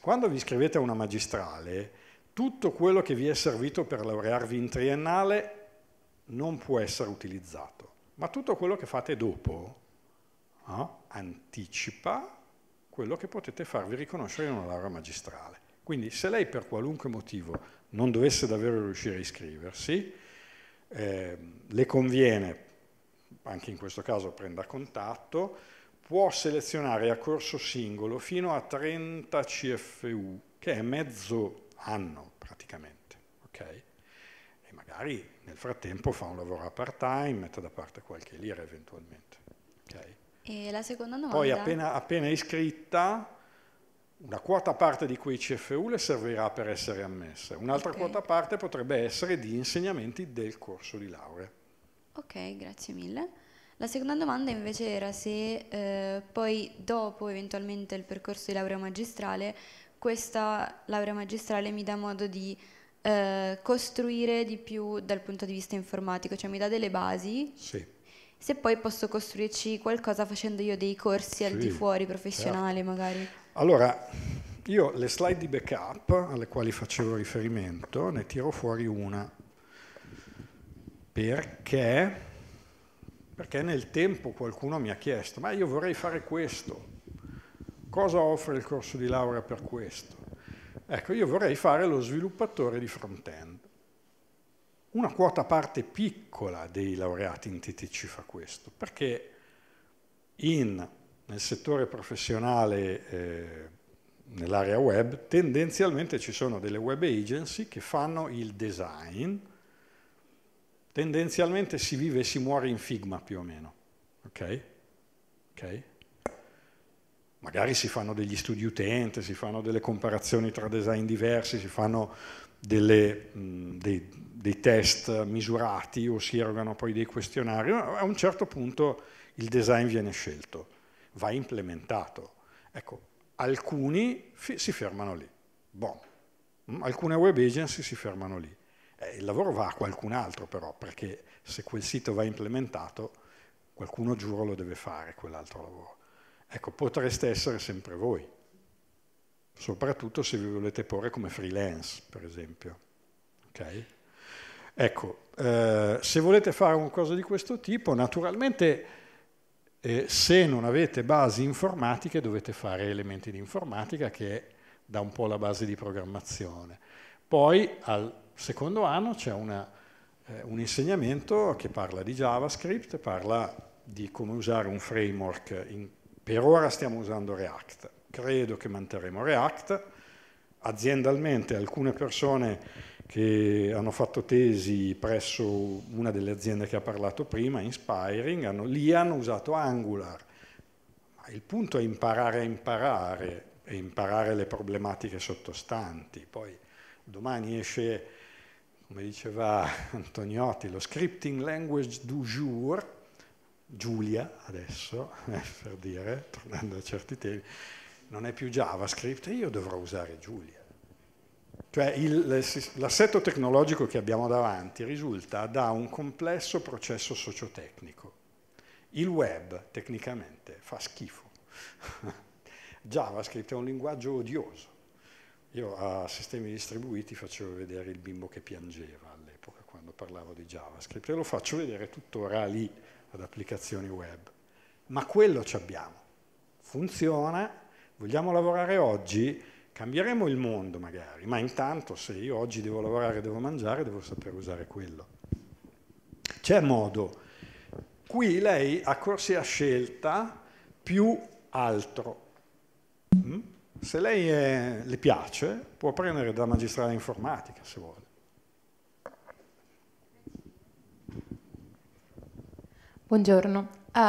Speaker 8: Quando vi iscrivete a una magistrale, tutto quello che vi è servito per laurearvi in triennale non può essere utilizzato, ma tutto quello che fate dopo eh, anticipa quello che potete farvi riconoscere in una laurea magistrale. Quindi se lei per qualunque motivo non dovesse davvero riuscire a iscriversi, eh, le conviene, anche in questo caso prenda contatto, può selezionare a corso singolo fino a 30 CFU, che è mezzo anno praticamente, okay? E magari nel frattempo fa un lavoro a part time, mette da parte qualche lira eventualmente,
Speaker 14: okay? E la seconda domanda? Poi appena,
Speaker 8: appena iscritta, una quota parte di quei CFU le servirà per essere ammessa, un'altra okay. quota parte potrebbe essere di insegnamenti del corso di laurea.
Speaker 14: Ok, grazie mille. La seconda domanda invece era se eh, poi dopo eventualmente il percorso di laurea magistrale, questa laurea magistrale mi dà modo di eh, costruire di più dal punto di vista informatico, cioè mi dà delle basi. Sì. Se poi posso costruirci qualcosa facendo io dei corsi sì, al di fuori professionali certo. magari.
Speaker 8: Allora, io le slide di backup alle quali facevo riferimento ne tiro fuori una perché perché nel tempo qualcuno mi ha chiesto, ma io vorrei fare questo, cosa offre il corso di laurea per questo? Ecco, io vorrei fare lo sviluppatore di front-end. Una quota parte piccola dei laureati in TTC fa questo, perché in, nel settore professionale, eh, nell'area web, tendenzialmente ci sono delle web agency che fanno il design, tendenzialmente si vive e si muore in figma più o meno, ok? okay? Magari si fanno degli studi utente, si fanno delle comparazioni tra design diversi, si fanno delle, mh, dei, dei, test misurati o si erogano poi dei questionari, a un certo punto il design viene scelto, va implementato. Ecco, alcuni si fermano lì, bon. alcune web agency si fermano lì. Eh, il lavoro va a qualcun altro però, perché se quel sito va implementato, qualcuno giuro lo deve fare quell'altro lavoro. Ecco, potreste essere sempre voi, soprattutto se vi volete porre come freelance, per esempio. Okay? Ecco, eh, se volete fare una cosa di questo tipo, naturalmente eh, se non avete basi informatiche dovete fare elementi di informatica che è da un po' la base di programmazione. Poi al secondo anno c'è eh, un insegnamento che parla di JavaScript, parla di come usare un framework, in, per ora stiamo usando React, credo che manterremo React, aziendalmente alcune persone che hanno fatto tesi presso una delle aziende che ha parlato prima, Inspiring, hanno, lì hanno usato Angular. Ma il punto è imparare a imparare e imparare le problematiche sottostanti. Poi domani esce come diceva Antoniotti, lo scripting language du jour, Giulia adesso, eh, per dire, tornando a certi temi, non è più JavaScript e io dovrò usare Giulia. Cioè il, l'assetto tecnologico che abbiamo davanti risulta da un complesso processo sociotecnico. Il web tecnicamente fa schifo. JavaScript è un linguaggio odioso io a sistemi distribuiti facevo vedere il bimbo che piangeva all'epoca quando parlavo di JavaScript e lo faccio vedere tuttora lì ad applicazioni web. Ma quello ci abbiamo. Funziona, vogliamo lavorare oggi, cambieremo il mondo magari, ma intanto se io oggi devo lavorare, e devo mangiare, devo saper usare quello. C'è modo. Qui lei ha corsia scelta più altro. Mm? Se lei è, le piace, può prendere da magistrale informatica, se vuole.
Speaker 15: Buongiorno, uh,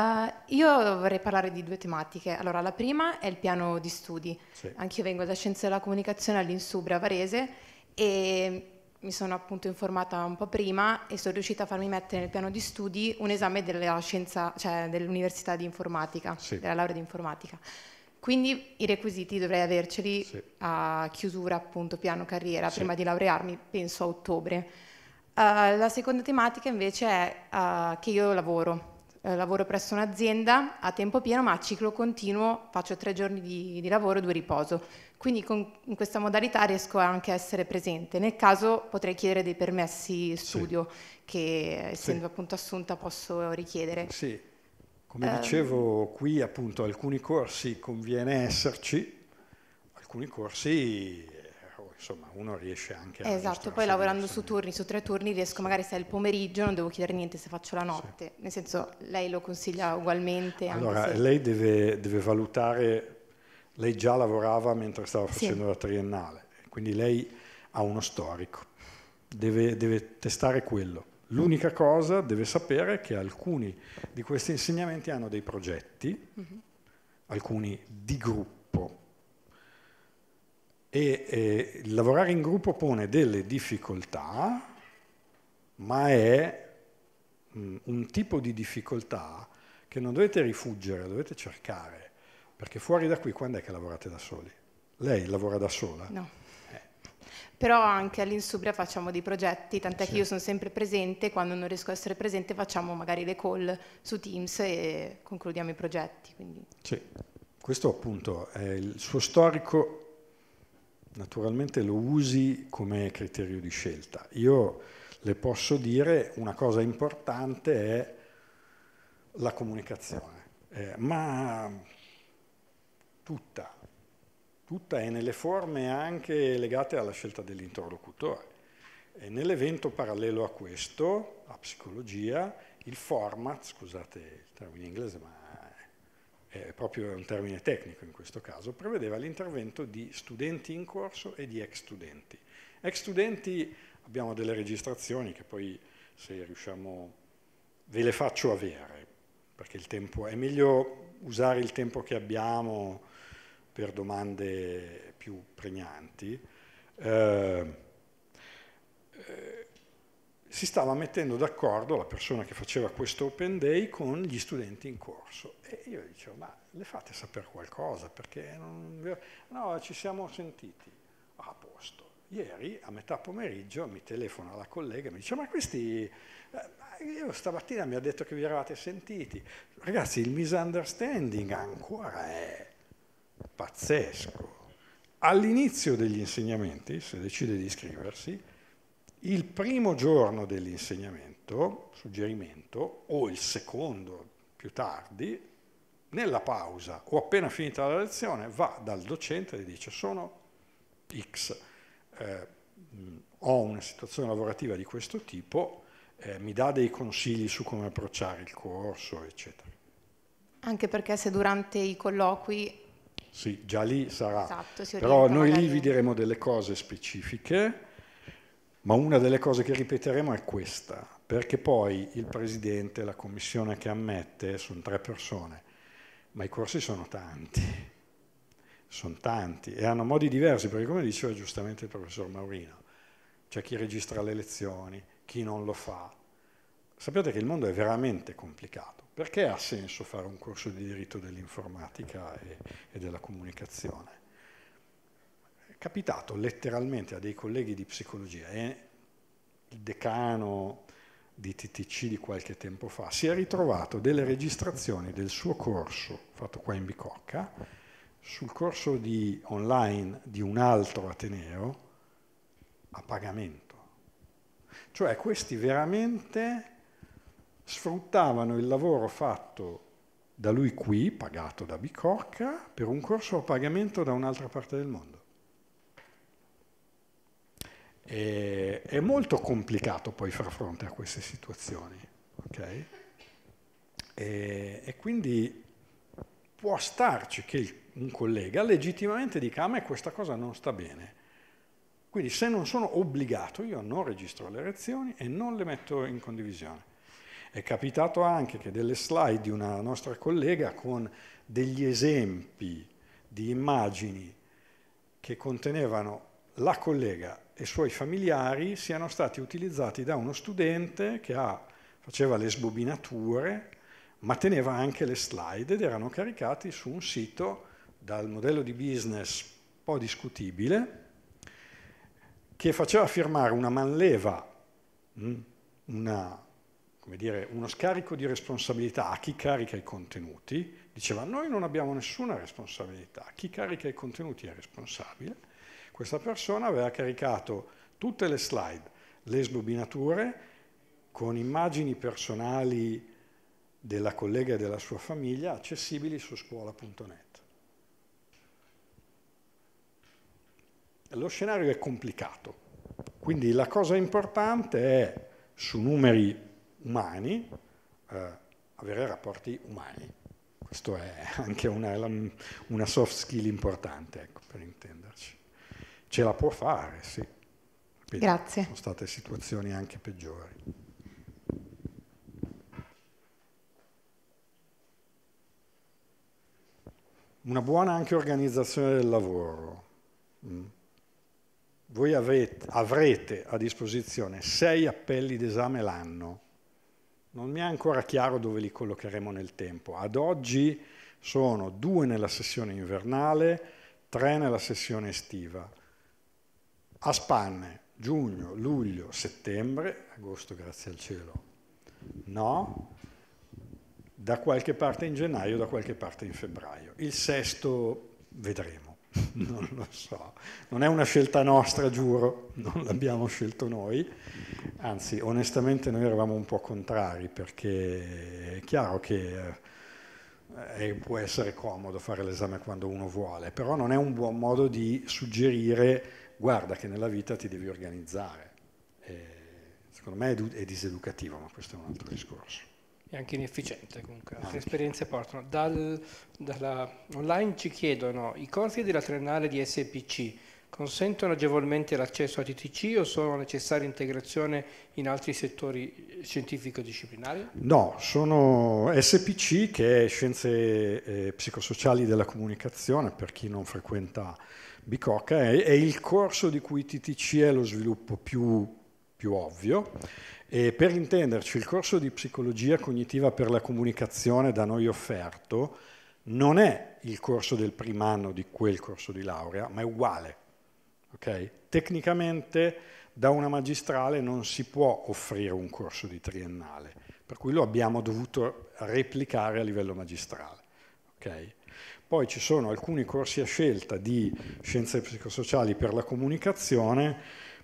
Speaker 15: io vorrei parlare di due tematiche. Allora, la prima è il piano di studi. Sì. Anch'io vengo da Scienze della Comunicazione all'Insubria Varese e mi sono appunto informata un po' prima e sono riuscita a farmi mettere nel piano di studi un esame cioè dell'Università cioè dell di Informatica, sì. della laurea di Informatica. Quindi i requisiti dovrei averceli sì. a chiusura appunto piano carriera, sì. prima di laurearmi, penso a ottobre. Uh, la seconda tematica invece è uh, che io lavoro, uh, lavoro presso un'azienda a tempo pieno ma a ciclo continuo, faccio tre giorni di, di lavoro e due riposo, quindi con, in questa modalità riesco anche a essere presente. Nel caso potrei chiedere dei permessi studio sì. che essendo sì. appunto assunta posso richiedere. Sì. Come
Speaker 8: dicevo qui appunto alcuni corsi conviene esserci, alcuni corsi eh, oh, insomma uno riesce anche a... Esatto,
Speaker 15: poi lavorando su turni, su tre turni riesco magari se è il pomeriggio non devo chiedere niente se faccio la notte, sì. nel senso lei lo consiglia ugualmente.
Speaker 11: Allora se...
Speaker 8: lei deve, deve, valutare, lei già lavorava mentre stava facendo sì. la triennale, quindi lei ha uno storico, deve, deve testare quello. L'unica cosa deve sapere che alcuni di questi insegnamenti hanno dei progetti, uh
Speaker 12: mm-hmm.
Speaker 4: -huh.
Speaker 8: alcuni di gruppo, e eh, lavorare in gruppo pone delle difficoltà, ma è mh, mm, un tipo di difficoltà che non dovete rifuggire, dovete cercare, perché fuori da qui quando è che lavorate da soli? Lei lavora da sola?
Speaker 15: No però anche all'Insubria facciamo dei progetti, tant'è sì. che io certo. sono sempre presente, quando non riesco a essere presente facciamo magari le call su Teams e concludiamo i progetti. Quindi.
Speaker 8: Sì, questo appunto è il suo storico, naturalmente lo usi come criterio di scelta. Io le posso dire una cosa importante è la comunicazione, eh, ma tutta, tutta è nelle forme anche legate alla scelta dell'interlocutore. E nell'evento parallelo a questo, a psicologia, il format, scusate il termine inglese, ma è proprio un termine tecnico in questo caso, prevedeva l'intervento di studenti in corso e di ex studenti. Ex studenti abbiamo delle registrazioni che poi se riusciamo ve le faccio avere, perché il tempo è meglio usare il tempo che abbiamo per domande più pregnanti, eh, eh, si stava mettendo d'accordo la persona che faceva questo open day con gli studenti in corso. E io dicevo, ma le fate sapere qualcosa? Perché non... No, ci siamo sentiti. a posto. Ieri, a metà pomeriggio, mi telefona la collega e mi dice, ma questi... Eh, io stamattina mi ha detto che vi eravate sentiti. Ragazzi, il misunderstanding ancora è pazzesco. All'inizio degli insegnamenti, se decide di iscriversi, il primo giorno dell'insegnamento, suggerimento, o il secondo più tardi, nella pausa o appena finita la lezione, va dal docente e dice sono X, eh, ho una situazione lavorativa di questo tipo, eh, mi dà dei consigli su come approcciare il corso, eccetera.
Speaker 15: Anche perché se durante i colloqui
Speaker 8: sì, già lì sarà.
Speaker 15: Esatto, Però noi lì
Speaker 8: vi diremo delle cose specifiche, ma una delle cose che ripeteremo è questa, perché poi il presidente, la commissione che ammette, sono tre persone, ma i corsi sono tanti, sono tanti e hanno modi diversi, perché come diceva giustamente il professor Maurino, c'è chi registra le lezioni, chi non lo fa. Sapete che il mondo è veramente complicato perché ha senso fare un corso di diritto dell'informatica e, e della comunicazione? È capitato letteralmente a dei colleghi di psicologia e il decano di TTC di qualche tempo fa si è ritrovato delle registrazioni del suo corso fatto qua in Bicocca sul corso di online di un altro Ateneo a pagamento. Cioè questi veramente sfruttavano il lavoro fatto da lui qui, pagato da Bicorca, per un corso a pagamento da un'altra parte del mondo. E è molto complicato poi far fronte a queste situazioni, okay? e, e, quindi può starci che un collega legittimamente dica ah, a me questa cosa non sta bene. Quindi se non sono obbligato io non registro le reazioni e non le metto in condivisione. È capitato anche che delle slide di una nostra collega con degli esempi di immagini che contenevano la collega e i suoi familiari siano stati utilizzati da uno studente che ha, faceva le sbobinature ma teneva anche le slide ed erano caricati su un sito dal modello di business un po' discutibile che faceva firmare una manleva, mm, una come dire, uno scarico di responsabilità a chi carica i contenuti, diceva noi non abbiamo nessuna responsabilità, chi carica i contenuti è responsabile, questa persona aveva caricato tutte le slide, le sbobinature con immagini personali della collega e della sua famiglia accessibili su scuola.net. Lo scenario è complicato, quindi la cosa importante è su numeri umani, eh, avere rapporti umani. Questo è anche una, una soft skill importante, ecco, per intenderci. Ce la può fare, sì. Quindi Grazie. Sono state situazioni anche peggiori. una buona anche organizzazione del lavoro. Mm. Voi avete, avrete a disposizione sei appelli d'esame l'anno. Non mi è ancora chiaro dove li collocheremo nel tempo. Ad oggi sono due nella sessione invernale, tre nella sessione estiva. A spanne giugno, luglio, settembre, agosto grazie al cielo no, da qualche parte in gennaio, da qualche parte in febbraio. Il sesto vedremo. non lo so, non è una scelta nostra, giuro, non l'abbiamo scelto noi, anzi onestamente noi eravamo un po' contrari perché è chiaro che eh, può essere comodo fare l'esame quando uno vuole, però non è un buon modo di suggerire guarda che nella vita ti devi organizzare. E eh, secondo me è, è diseducativo, ma questo è un altro discorso
Speaker 12: e anche inefficiente comunque, altre esperienze portano. Dal, dalla, online ci chiedono, i corsi della triennale di SPC consentono agevolmente l'accesso a TTC o sono necessarie integrazione in altri settori eh, scientifico-disciplinari?
Speaker 8: No, sono SPC che è Scienze eh, Psicosociali della Comunicazione, per chi non frequenta Bicocca, è, è il corso di cui TTC è lo sviluppo più, più ovvio e per intenderci, il corso di psicologia cognitiva per la comunicazione da noi offerto non è il corso del primo anno di quel corso di laurea, ma è uguale. Okay? Tecnicamente da una magistrale non si può offrire un corso di triennale, per cui lo abbiamo dovuto replicare a livello magistrale. Okay? Poi ci sono alcuni corsi a scelta di scienze psicosociali per la comunicazione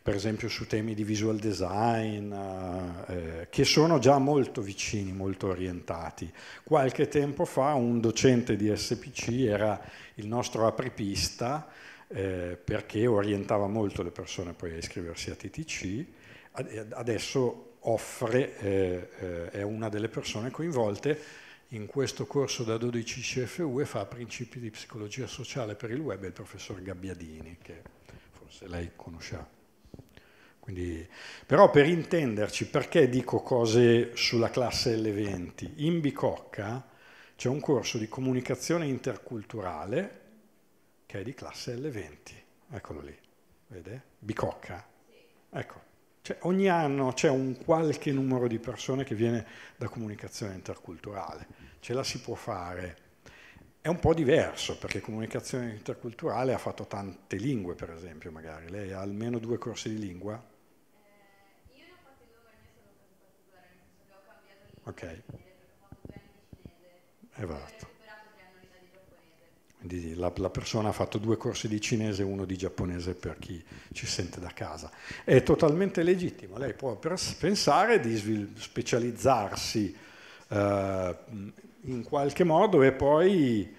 Speaker 8: per esempio su temi di visual design, eh, eh, che sono già molto vicini, molto orientati. Qualche tempo fa un docente di SPC era il nostro apripista eh, perché orientava molto le persone poi a iscriversi a TTC, adesso offre, eh, eh, è una delle persone coinvolte in questo corso da 12 CFU e fa principi di psicologia sociale per il web il professor Gabbiadini, che forse lei conosce. Quindi, però per intenderci, perché dico cose sulla classe L20? In Bicocca c'è un corso di comunicazione interculturale che è di classe L20. Eccolo lì, vede? Bicocca. Ecco, cioè, ogni anno c'è un qualche numero di persone che viene da comunicazione interculturale. Ce la si può fare. È un po' diverso perché comunicazione interculturale ha fatto tante lingue, per esempio, magari. Lei ha almeno due corsi di lingua ok. Esatto. Quindi la, la, persona ha fatto due corsi di cinese e uno di giapponese per chi ci sente da casa. È totalmente legittimo, lei può pensare di specializzarsi eh, in qualche modo e poi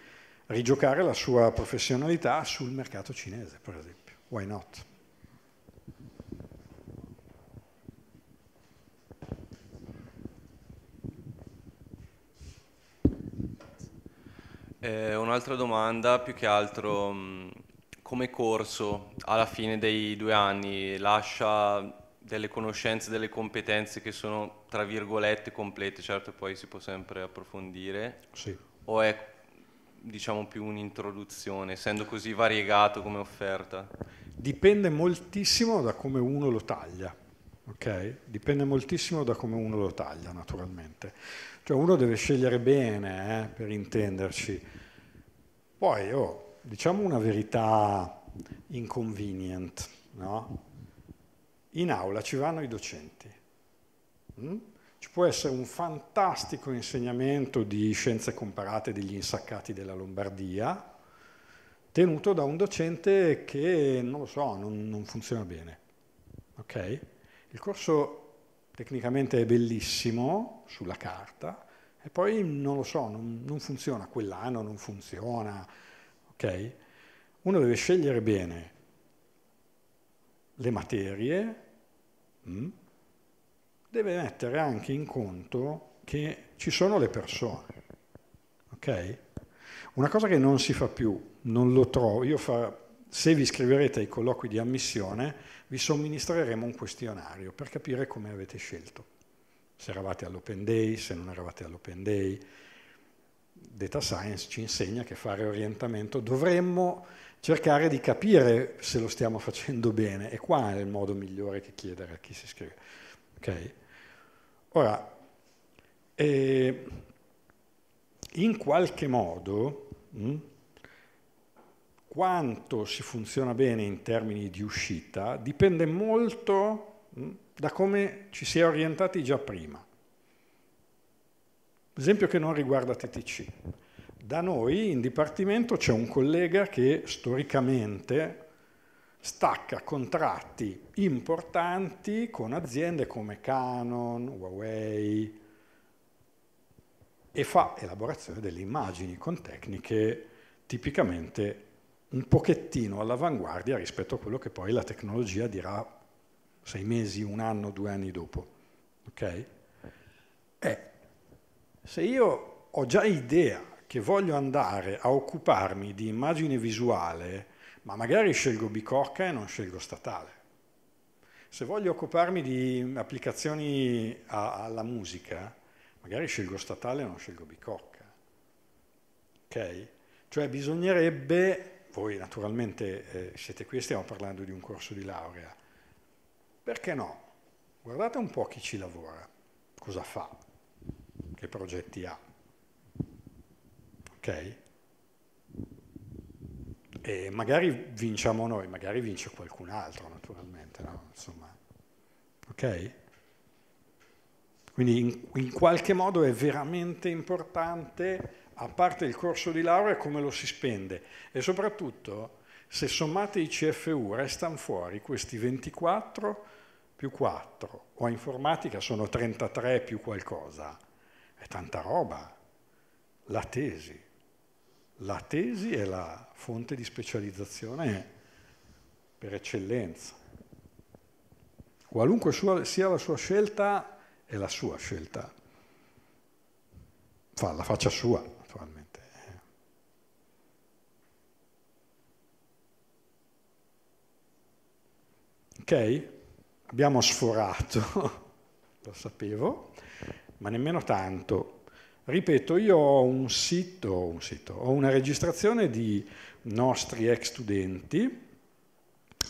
Speaker 8: rigiocare la sua professionalità sul mercato cinese, per esempio. Why not?
Speaker 10: Eh, un'altra domanda, più che altro, mm, come corso alla fine dei due anni lascia delle conoscenze, delle competenze che sono tra virgolette complete, certo poi si può sempre approfondire, sì. o è diciamo più un'introduzione, essendo così variegato come offerta?
Speaker 8: Dipende moltissimo da come uno lo taglia, ok? Dipende moltissimo da come uno lo taglia naturalmente. Cioè uno deve scegliere bene, eh, per intenderci. Poi, oh, diciamo una verità inconvenient, no? In aula ci vanno i docenti. Mm? Ci può essere un fantastico insegnamento di scienze comparate degli insaccati della Lombardia, tenuto da un docente che, non lo so, non, non funziona bene. Ok? Il corso tecnicamente è bellissimo sulla carta, e poi non lo so, non, non funziona quell'anno, non funziona, ok? Uno deve scegliere bene le materie, mh? Mm? deve mettere anche in conto che ci sono le persone, ok? Una cosa che non si fa più, non lo trovo, io fa, se vi scriverete ai colloqui di ammissione, vi somministreremo un questionario per capire come avete scelto, se eravate all'open day, se non eravate all'open day. Data Science ci insegna che fare orientamento dovremmo cercare di capire se lo stiamo facendo bene e qua è il modo migliore che chiedere a chi si scrive. Okay? Ora, eh, in qualche modo, mh, mm, quanto si funziona bene in termini di uscita dipende molto mm, da come ci si è orientati già prima. Esempio che non riguarda TTC. Da noi in dipartimento c'è un collega che storicamente stacca contratti importanti con aziende come Canon, Huawei e fa elaborazione delle immagini con tecniche tipicamente un pochettino all'avanguardia rispetto a quello che poi la tecnologia dirà sei mesi, un anno, due anni dopo. Ok? Eh, se io ho già idea che voglio andare a occuparmi di immagine visuale, ma magari scelgo Bicocca e non scelgo statale. Se voglio occuparmi di applicazioni a, alla musica, magari scelgo statale e non scelgo Bicocca. Ok? Cioè bisognerebbe voi naturalmente eh, siete qui e stiamo parlando di un corso di laurea. Perché no? Guardate un po' chi ci lavora, cosa fa, che progetti ha. Ok? E magari vinciamo noi, magari vince qualcun altro, naturalmente, no? Insomma. Ok? Quindi in, in qualche modo è veramente importante a parte il corso di laurea, come lo si spende e soprattutto se sommate i CFU restano fuori questi 24 più 4, o a informatica sono 33 più qualcosa, è tanta roba, la tesi. La tesi è la fonte di specializzazione per eccellenza. Qualunque sua, sia la sua scelta, è la sua scelta. Fa, la faccia sua. Ok? Abbiamo sforato, lo sapevo, ma nemmeno tanto. Ripeto, io ho un sito, un sito, ho una registrazione di nostri ex studenti,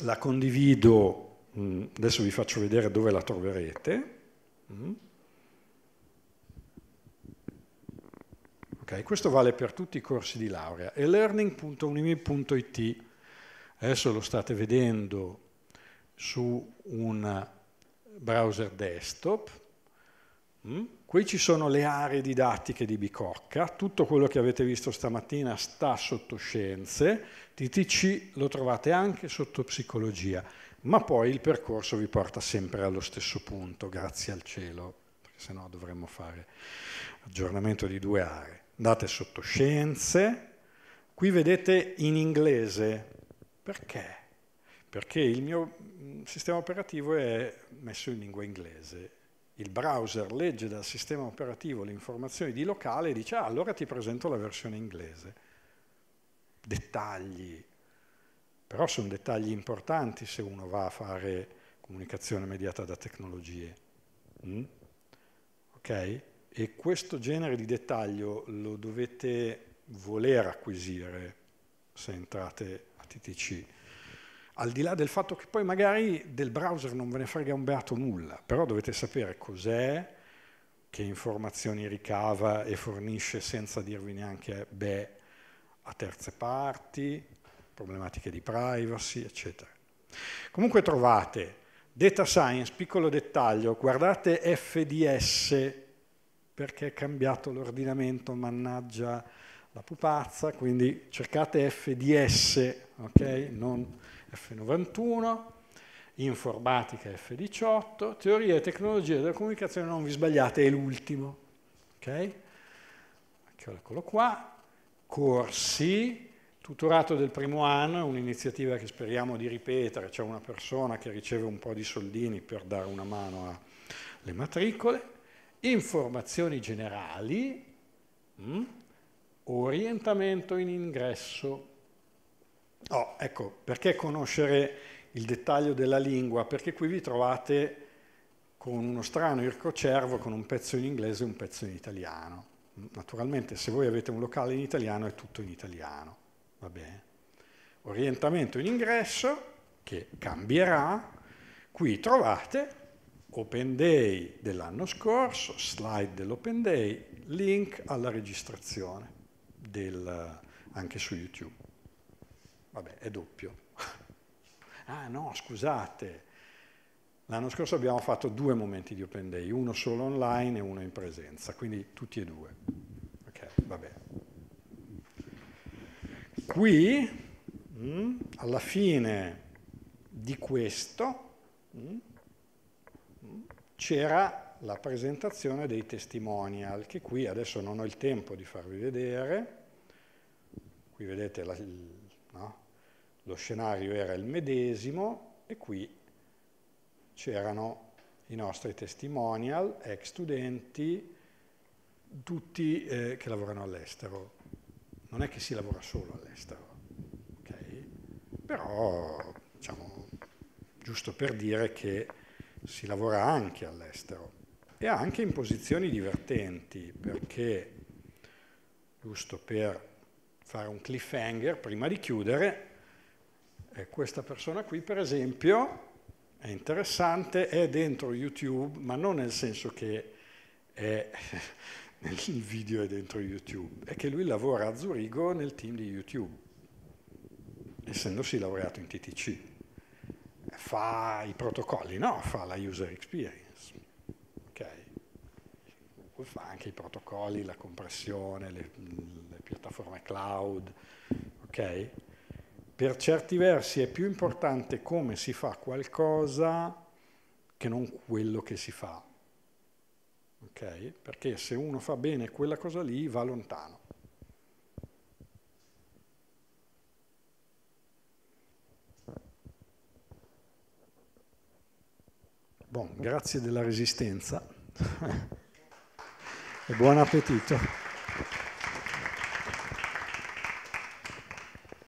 Speaker 8: la condivido, mm, adesso vi faccio vedere dove la troverete. Mm. Okay, questo vale per tutti i corsi di laurea. e learning.unimi.it, adesso lo state vedendo su un browser desktop. Mm? Qui ci sono le aree didattiche di Bicocca, tutto quello che avete visto stamattina sta sotto scienze, TTC lo trovate anche sotto psicologia, ma poi il percorso vi porta sempre allo stesso punto, grazie al cielo, perché sennò dovremmo fare aggiornamento di due aree. Andate sotto scienze, qui vedete in inglese, perché? Perché il mio sistema operativo è messo in lingua inglese. Il browser legge dal sistema operativo le informazioni di locale e dice ah, allora ti presento la versione inglese. Dettagli, però sono dettagli importanti se uno va a fare comunicazione mediata da tecnologie. Mm? Ok? E questo genere di dettaglio lo dovete voler acquisire se entrate a TTC al di là del fatto che poi magari del browser non ve ne frega un beato nulla, però dovete sapere cos'è, che informazioni ricava e fornisce senza dirvi neanche beh a terze parti, problematiche di privacy, eccetera. Comunque trovate data science, piccolo dettaglio, guardate FDS perché è cambiato l'ordinamento, mannaggia la pupazza, quindi cercate FDS, ok? Non F91, informatica F18, teoria e tecnologia della comunicazione, non vi sbagliate, è l'ultimo. Ok? Eccolo qua, corsi, tutorato del primo anno, è un'iniziativa che speriamo di ripetere, c'è una persona che riceve un po' di soldini per dare una mano alle matricole, informazioni generali, mh? Mm? orientamento in ingresso Oh, ecco, perché conoscere il dettaglio della lingua? Perché qui vi trovate con uno strano ircocervo, con un pezzo in inglese e un pezzo in italiano. Naturalmente se voi avete un locale in italiano è tutto in italiano, va bene? Orientamento in ingresso, che cambierà, qui trovate Open Day dell'anno scorso, slide dell'Open Day, link alla registrazione del, anche su YouTube. Vabbè, è doppio. ah no, scusate, l'anno scorso abbiamo fatto due momenti di Open Day, uno solo online e uno in presenza, quindi tutti e due. Ok, vabbè. Qui, mh, mm, alla fine di questo, mh, mm, mm, c'era la presentazione dei testimonial, che qui adesso non ho il tempo di farvi vedere. Qui vedete la, il, lo scenario era il medesimo e qui c'erano i nostri testimonial, ex studenti, tutti eh, che lavorano all'estero. Non è che si lavora solo all'estero, okay? però diciamo, giusto per dire che si lavora anche all'estero e anche in posizioni divertenti, perché giusto per fare un cliffhanger prima di chiudere, e questa persona qui, per esempio, è interessante, è dentro YouTube, ma non nel senso che è, il video è dentro YouTube, è che lui lavora a Zurigo nel team di YouTube, essendosi laureato in TTC. Fa i protocolli, no, fa la user experience, ok? Fa anche i protocolli, la compressione, le, le piattaforme cloud, ok? per certi versi è più importante come si fa qualcosa che non quello che si fa. Okay? Perché se uno fa bene quella cosa lì va lontano. Bon, grazie della resistenza e buon appetito.